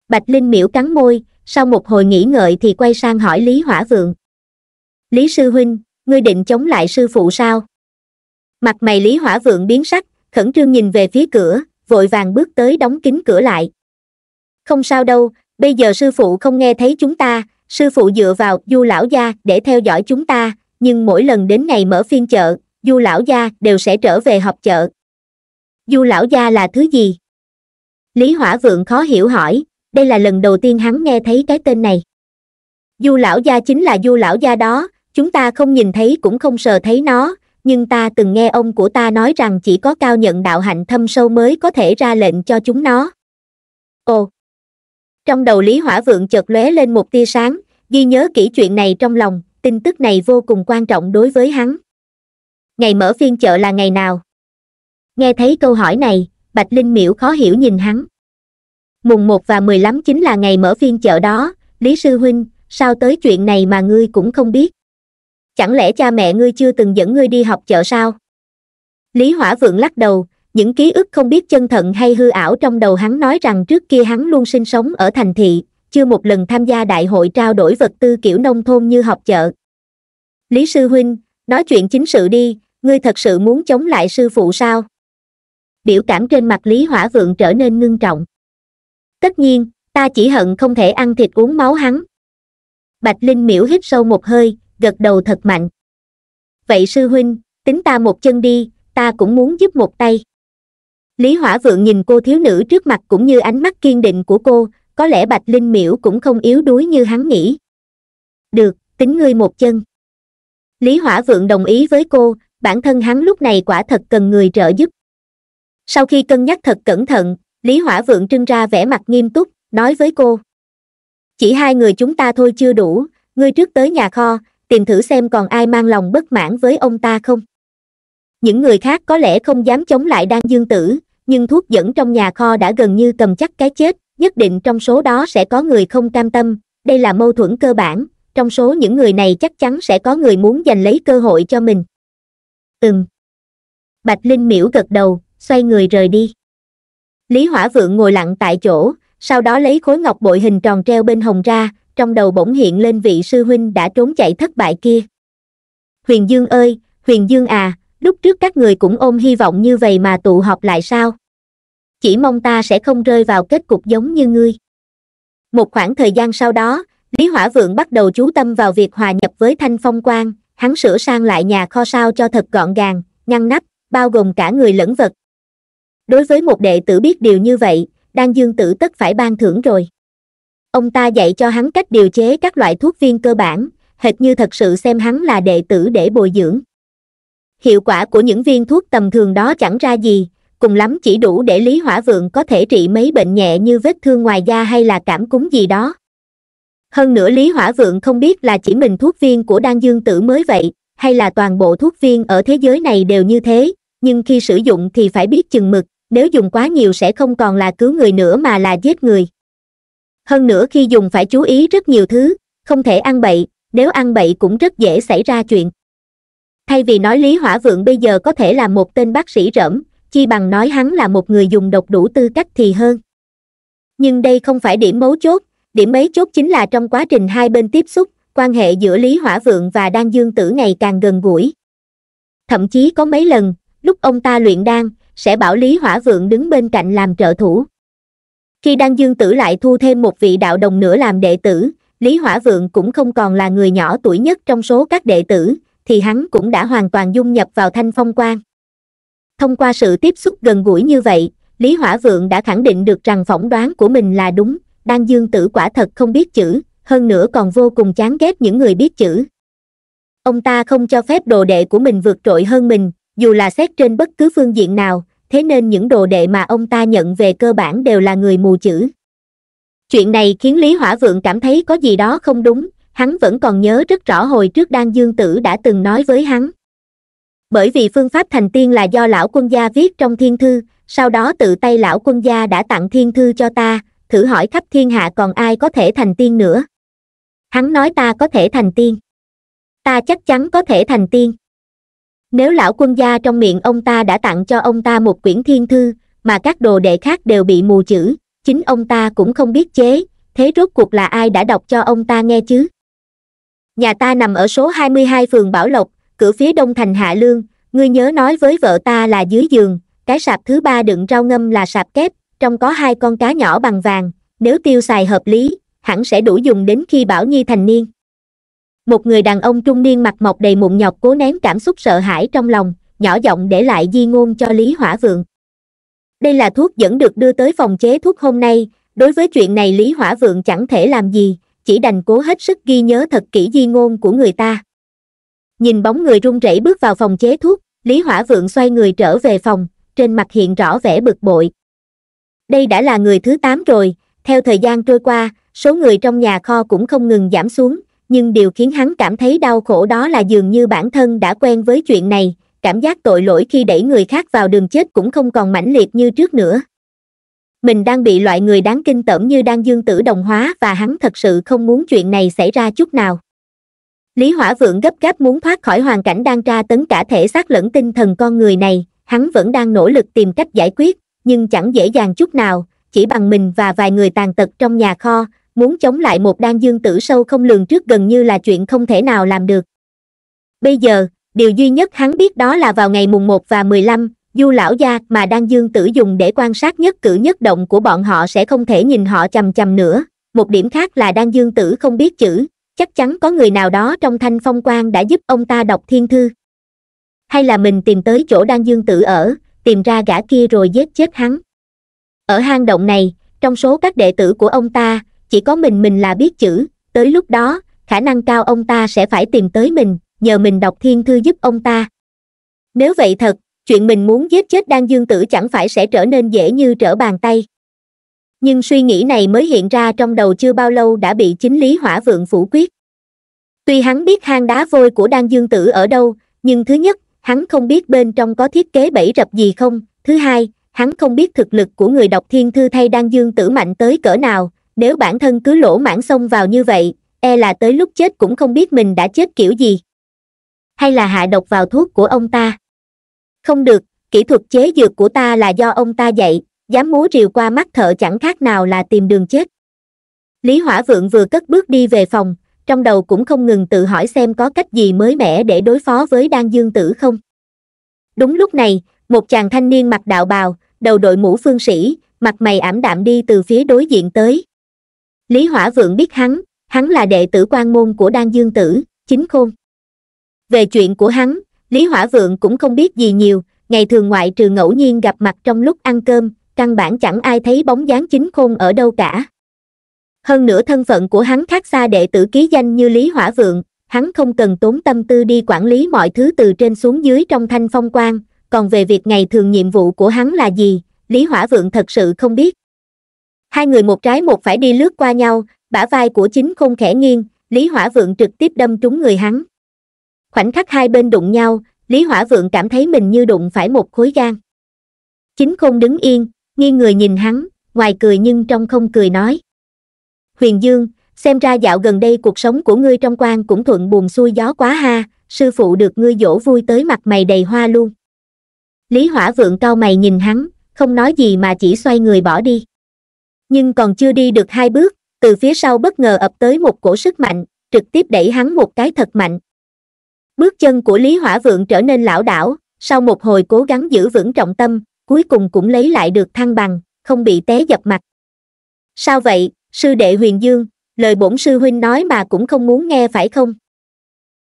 bạch linh miễu cắn môi sau một hồi nghĩ ngợi thì quay sang hỏi lý hỏa vượng lý sư huynh ngươi định chống lại sư phụ sao mặt mày lý hỏa vượng biến sắc khẩn trương nhìn về phía cửa vội vàng bước tới đóng kín cửa lại không sao đâu bây giờ sư phụ không nghe thấy chúng ta sư phụ dựa vào du lão gia để theo dõi chúng ta nhưng mỗi lần đến ngày mở phiên chợ du lão gia đều sẽ trở về họp chợ du lão gia là thứ gì lý hỏa vượng khó hiểu hỏi đây là lần đầu tiên hắn nghe thấy cái tên này du lão gia chính là du lão gia đó chúng ta không nhìn thấy cũng không sờ thấy nó nhưng ta từng nghe ông của ta nói rằng chỉ có cao nhận đạo hạnh thâm sâu mới có thể ra lệnh cho chúng nó ồ trong đầu lý hỏa vượng chợt lóe lên một tia sáng ghi nhớ kỹ chuyện này trong lòng tin tức này vô cùng quan trọng đối với hắn ngày mở phiên chợ là ngày nào nghe thấy câu hỏi này bạch linh miễu khó hiểu nhìn hắn mùng một và mười lăm chính là ngày mở phiên chợ đó lý sư huynh sao tới chuyện này mà ngươi cũng không biết chẳng lẽ cha mẹ ngươi chưa từng dẫn ngươi đi học chợ sao lý hỏa vượng lắc đầu những ký ức không biết chân thận hay hư ảo trong đầu hắn nói rằng trước kia hắn luôn sinh sống ở thành thị chưa một lần tham gia đại hội trao đổi vật tư kiểu nông thôn như học chợ lý sư huynh nói chuyện chính sự đi ngươi thật sự muốn chống lại sư phụ sao biểu cảm trên mặt lý hỏa vượng trở nên ngưng trọng tất nhiên ta chỉ hận không thể ăn thịt uống máu hắn bạch linh miễu hít sâu một hơi gật đầu thật mạnh vậy sư huynh tính ta một chân đi ta cũng muốn giúp một tay lý hỏa vượng nhìn cô thiếu nữ trước mặt cũng như ánh mắt kiên định của cô có lẽ bạch linh miễu cũng không yếu đuối như hắn nghĩ được tính ngươi một chân lý hỏa vượng đồng ý với cô bản thân hắn lúc này quả thật cần người trợ giúp sau khi cân nhắc thật cẩn thận lý hỏa vượng trưng ra vẻ mặt nghiêm túc nói với cô chỉ hai người chúng ta thôi chưa đủ ngươi trước tới nhà kho tìm thử xem còn ai mang lòng bất mãn với ông ta không những người khác có lẽ không dám chống lại đan dương tử nhưng thuốc dẫn trong nhà kho đã gần như cầm chắc cái chết nhất định trong số đó sẽ có người không cam tâm đây là mâu thuẫn cơ bản trong số những người này chắc chắn sẽ có người muốn giành lấy cơ hội cho mình ừm bạch linh miễu gật đầu xoay người rời đi lý hỏa vượng ngồi lặng tại chỗ sau đó lấy khối ngọc bội hình tròn treo bên hồng ra trong đầu bỗng hiện lên vị sư huynh đã trốn chạy thất bại kia huyền dương ơi huyền dương à lúc trước các người cũng ôm hy vọng như vậy mà tụ họp lại sao chỉ mong ta sẽ không rơi vào kết cục giống như ngươi một khoảng thời gian sau đó lý hỏa vượng bắt đầu chú tâm vào việc hòa nhập với thanh phong quan hắn sửa sang lại nhà kho sao cho thật gọn gàng ngăn nắp bao gồm cả người lẫn vật đối với một đệ tử biết điều như vậy đan dương tử tất phải ban thưởng rồi ông ta dạy cho hắn cách điều chế các loại thuốc viên cơ bản hệt như thật sự xem hắn là đệ tử để bồi dưỡng hiệu quả của những viên thuốc tầm thường đó chẳng ra gì cùng lắm chỉ đủ để lý hỏa vượng có thể trị mấy bệnh nhẹ như vết thương ngoài da hay là cảm cúm gì đó hơn nữa lý hỏa vượng không biết là chỉ mình thuốc viên của đan dương tử mới vậy hay là toàn bộ thuốc viên ở thế giới này đều như thế nhưng khi sử dụng thì phải biết chừng mực nếu dùng quá nhiều sẽ không còn là cứu người nữa mà là giết người hơn nữa khi dùng phải chú ý rất nhiều thứ không thể ăn bậy nếu ăn bậy cũng rất dễ xảy ra chuyện thay vì nói lý hỏa vượng bây giờ có thể là một tên bác sĩ rẫm chi bằng nói hắn là một người dùng độc đủ tư cách thì hơn nhưng đây không phải điểm mấu chốt điểm mấy chốt chính là trong quá trình hai bên tiếp xúc quan hệ giữa lý hỏa vượng và đan dương tử ngày càng gần gũi thậm chí có mấy lần lúc ông ta luyện đan sẽ bảo Lý Hỏa Vượng đứng bên cạnh làm trợ thủ. Khi Đăng Dương Tử lại thu thêm một vị đạo đồng nữa làm đệ tử, Lý Hỏa Vượng cũng không còn là người nhỏ tuổi nhất trong số các đệ tử, thì hắn cũng đã hoàn toàn dung nhập vào thanh phong quan. Thông qua sự tiếp xúc gần gũi như vậy, Lý Hỏa Vượng đã khẳng định được rằng phỏng đoán của mình là đúng, đăng Dương Tử quả thật không biết chữ, hơn nữa còn vô cùng chán ghét những người biết chữ. Ông ta không cho phép đồ đệ của mình vượt trội hơn mình, dù là xét trên bất cứ phương diện nào, thế nên những đồ đệ mà ông ta nhận về cơ bản đều là người mù chữ chuyện này khiến lý hỏa vượng cảm thấy có gì đó không đúng hắn vẫn còn nhớ rất rõ hồi trước đan dương tử đã từng nói với hắn bởi vì phương pháp thành tiên là do lão quân gia viết trong thiên thư sau đó tự tay lão quân gia đã tặng thiên thư cho ta thử hỏi khắp thiên hạ còn ai có thể thành tiên nữa hắn nói ta có thể thành tiên ta chắc chắn có thể thành tiên nếu lão quân gia trong miệng ông ta đã tặng cho ông ta một quyển thiên thư mà các đồ đệ khác đều bị mù chữ chính ông ta cũng không biết chế thế rốt cuộc là ai đã đọc cho ông ta nghe chứ nhà ta nằm ở số 22 phường bảo lộc cửa phía đông thành hạ lương ngươi nhớ nói với vợ ta là dưới giường cái sạp thứ ba đựng rau ngâm là sạp kép trong có hai con cá nhỏ bằng vàng nếu tiêu xài hợp lý hẳn sẽ đủ dùng đến khi bảo nhi thành niên một người đàn ông trung niên mặt mọc đầy mụn nhọt cố nén cảm xúc sợ hãi trong lòng nhỏ giọng để lại di ngôn cho lý hỏa vượng đây là thuốc dẫn được đưa tới phòng chế thuốc hôm nay đối với chuyện này lý hỏa vượng chẳng thể làm gì chỉ đành cố hết sức ghi nhớ thật kỹ di ngôn của người ta nhìn bóng người run rẩy bước vào phòng chế thuốc lý hỏa vượng xoay người trở về phòng trên mặt hiện rõ vẻ bực bội đây đã là người thứ tám rồi theo thời gian trôi qua số người trong nhà kho cũng không ngừng giảm xuống nhưng điều khiến hắn cảm thấy đau khổ đó là dường như bản thân đã quen với chuyện này cảm giác tội lỗi khi đẩy người khác vào đường chết cũng không còn mãnh liệt như trước nữa mình đang bị loại người đáng kinh tởm như đang dương tử đồng hóa và hắn thật sự không muốn chuyện này xảy ra chút nào lý hỏa vượng gấp gáp muốn thoát khỏi hoàn cảnh đang tra tấn cả thể xác lẫn tinh thần con người này hắn vẫn đang nỗ lực tìm cách giải quyết nhưng chẳng dễ dàng chút nào chỉ bằng mình và vài người tàn tật trong nhà kho muốn chống lại một đan dương tử sâu không lường trước gần như là chuyện không thể nào làm được bây giờ điều duy nhất hắn biết đó là vào ngày mùng một và mười lăm du lão gia mà đan dương tử dùng để quan sát nhất cử nhất động của bọn họ sẽ không thể nhìn họ chầm chầm nữa một điểm khác là đan dương tử không biết chữ chắc chắn có người nào đó trong thanh phong quan đã giúp ông ta đọc thiên thư hay là mình tìm tới chỗ đan dương tử ở tìm ra gã kia rồi giết chết hắn ở hang động này trong số các đệ tử của ông ta chỉ có mình mình là biết chữ tới lúc đó khả năng cao ông ta sẽ phải tìm tới mình nhờ mình đọc thiên thư giúp ông ta nếu vậy thật chuyện mình muốn giết chết đan dương tử chẳng phải sẽ trở nên dễ như trở bàn tay nhưng suy nghĩ này mới hiện ra trong đầu chưa bao lâu đã bị chính lý hỏa vượng phủ quyết tuy hắn biết hang đá vôi của đan dương tử ở đâu nhưng thứ nhất hắn không biết bên trong có thiết kế bẫy rập gì không thứ hai hắn không biết thực lực của người đọc thiên thư thay đan dương tử mạnh tới cỡ nào nếu bản thân cứ lỗ mãn xông vào như vậy e là tới lúc chết cũng không biết mình đã chết kiểu gì hay là hạ độc vào thuốc của ông ta không được kỹ thuật chế dược của ta là do ông ta dạy dám múa rìu qua mắt thợ chẳng khác nào là tìm đường chết lý hỏa vượng vừa cất bước đi về phòng trong đầu cũng không ngừng tự hỏi xem có cách gì mới mẻ để đối phó với đan dương tử không đúng lúc này một chàng thanh niên mặc đạo bào đầu đội mũ phương sĩ mặt mày ảm đạm đi từ phía đối diện tới lý hỏa vượng biết hắn hắn là đệ tử quan môn của đan dương tử chính khôn về chuyện của hắn lý hỏa vượng cũng không biết gì nhiều ngày thường ngoại trừ ngẫu nhiên gặp mặt trong lúc ăn cơm căn bản chẳng ai thấy bóng dáng chính khôn ở đâu cả hơn nữa thân phận của hắn khác xa đệ tử ký danh như lý hỏa vượng hắn không cần tốn tâm tư đi quản lý mọi thứ từ trên xuống dưới trong thanh phong quan còn về việc ngày thường nhiệm vụ của hắn là gì lý hỏa vượng thật sự không biết hai người một trái một phải đi lướt qua nhau bả vai của chính không khẽ nghiêng lý hỏa vượng trực tiếp đâm trúng người hắn khoảnh khắc hai bên đụng nhau lý hỏa vượng cảm thấy mình như đụng phải một khối gan chính không đứng yên nghiêng người nhìn hắn ngoài cười nhưng trong không cười nói huyền dương xem ra dạo gần đây cuộc sống của ngươi trong quan cũng thuận buồn xuôi gió quá ha sư phụ được ngươi dỗ vui tới mặt mày đầy hoa luôn lý hỏa vượng cau mày nhìn hắn không nói gì mà chỉ xoay người bỏ đi nhưng còn chưa đi được hai bước từ phía sau bất ngờ ập tới một cổ sức mạnh trực tiếp đẩy hắn một cái thật mạnh bước chân của lý hỏa vượng trở nên lảo đảo sau một hồi cố gắng giữ vững trọng tâm cuối cùng cũng lấy lại được thăng bằng không bị té dập mặt sao vậy sư đệ huyền dương lời bổn sư huynh nói mà cũng không muốn nghe phải không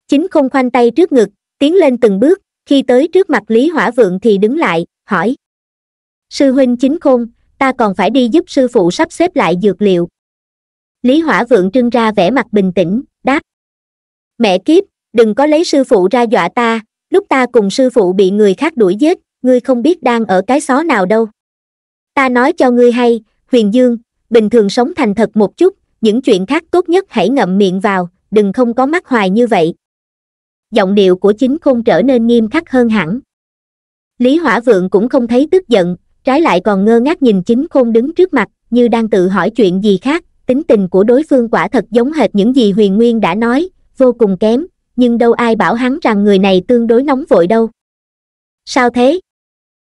chính không khoanh tay trước ngực tiến lên từng bước khi tới trước mặt lý hỏa vượng thì đứng lại hỏi sư huynh chính khôn ta còn phải đi giúp sư phụ sắp xếp lại dược liệu lý hỏa vượng trưng ra vẻ mặt bình tĩnh đáp mẹ kiếp đừng có lấy sư phụ ra dọa ta lúc ta cùng sư phụ bị người khác đuổi giết ngươi không biết đang ở cái xó nào đâu ta nói cho ngươi hay huyền dương bình thường sống thành thật một chút những chuyện khác tốt nhất hãy ngậm miệng vào đừng không có mắt hoài như vậy giọng điệu của chính khôn trở nên nghiêm khắc hơn hẳn lý hỏa vượng cũng không thấy tức giận trái lại còn ngơ ngác nhìn chính khôn đứng trước mặt như đang tự hỏi chuyện gì khác tính tình của đối phương quả thật giống hệt những gì huyền nguyên đã nói vô cùng kém nhưng đâu ai bảo hắn rằng người này tương đối nóng vội đâu sao thế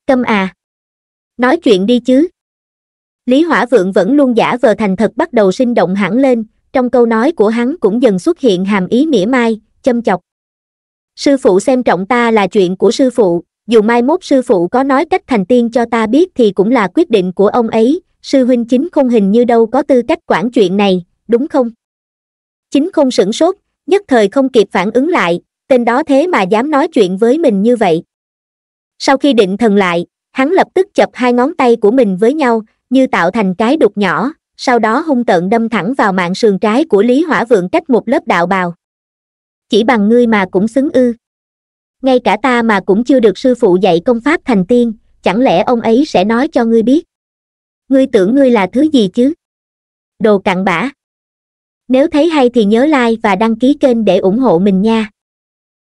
câm à nói chuyện đi chứ lý hỏa vượng vẫn luôn giả vờ thành thật bắt đầu sinh động hẳn lên trong câu nói của hắn cũng dần xuất hiện hàm ý mỉa mai châm chọc sư phụ xem trọng ta là chuyện của sư phụ dù mai mốt sư phụ có nói cách thành tiên cho ta biết thì cũng là quyết định của ông ấy, sư huynh chính không hình như đâu có tư cách quản chuyện này, đúng không? Chính không sửng sốt, nhất thời không kịp phản ứng lại, tên đó thế mà dám nói chuyện với mình như vậy. Sau khi định thần lại, hắn lập tức chập hai ngón tay của mình với nhau, như tạo thành cái đục nhỏ, sau đó hung tợn đâm thẳng vào mạng sườn trái của Lý Hỏa Vượng cách một lớp đạo bào. Chỉ bằng ngươi mà cũng xứng ư ngay cả ta mà cũng chưa được sư phụ dạy công pháp thành tiên chẳng lẽ ông ấy sẽ nói cho ngươi biết ngươi tưởng ngươi là thứ gì chứ đồ cặn bã nếu thấy hay thì nhớ like và đăng ký kênh để ủng hộ mình nha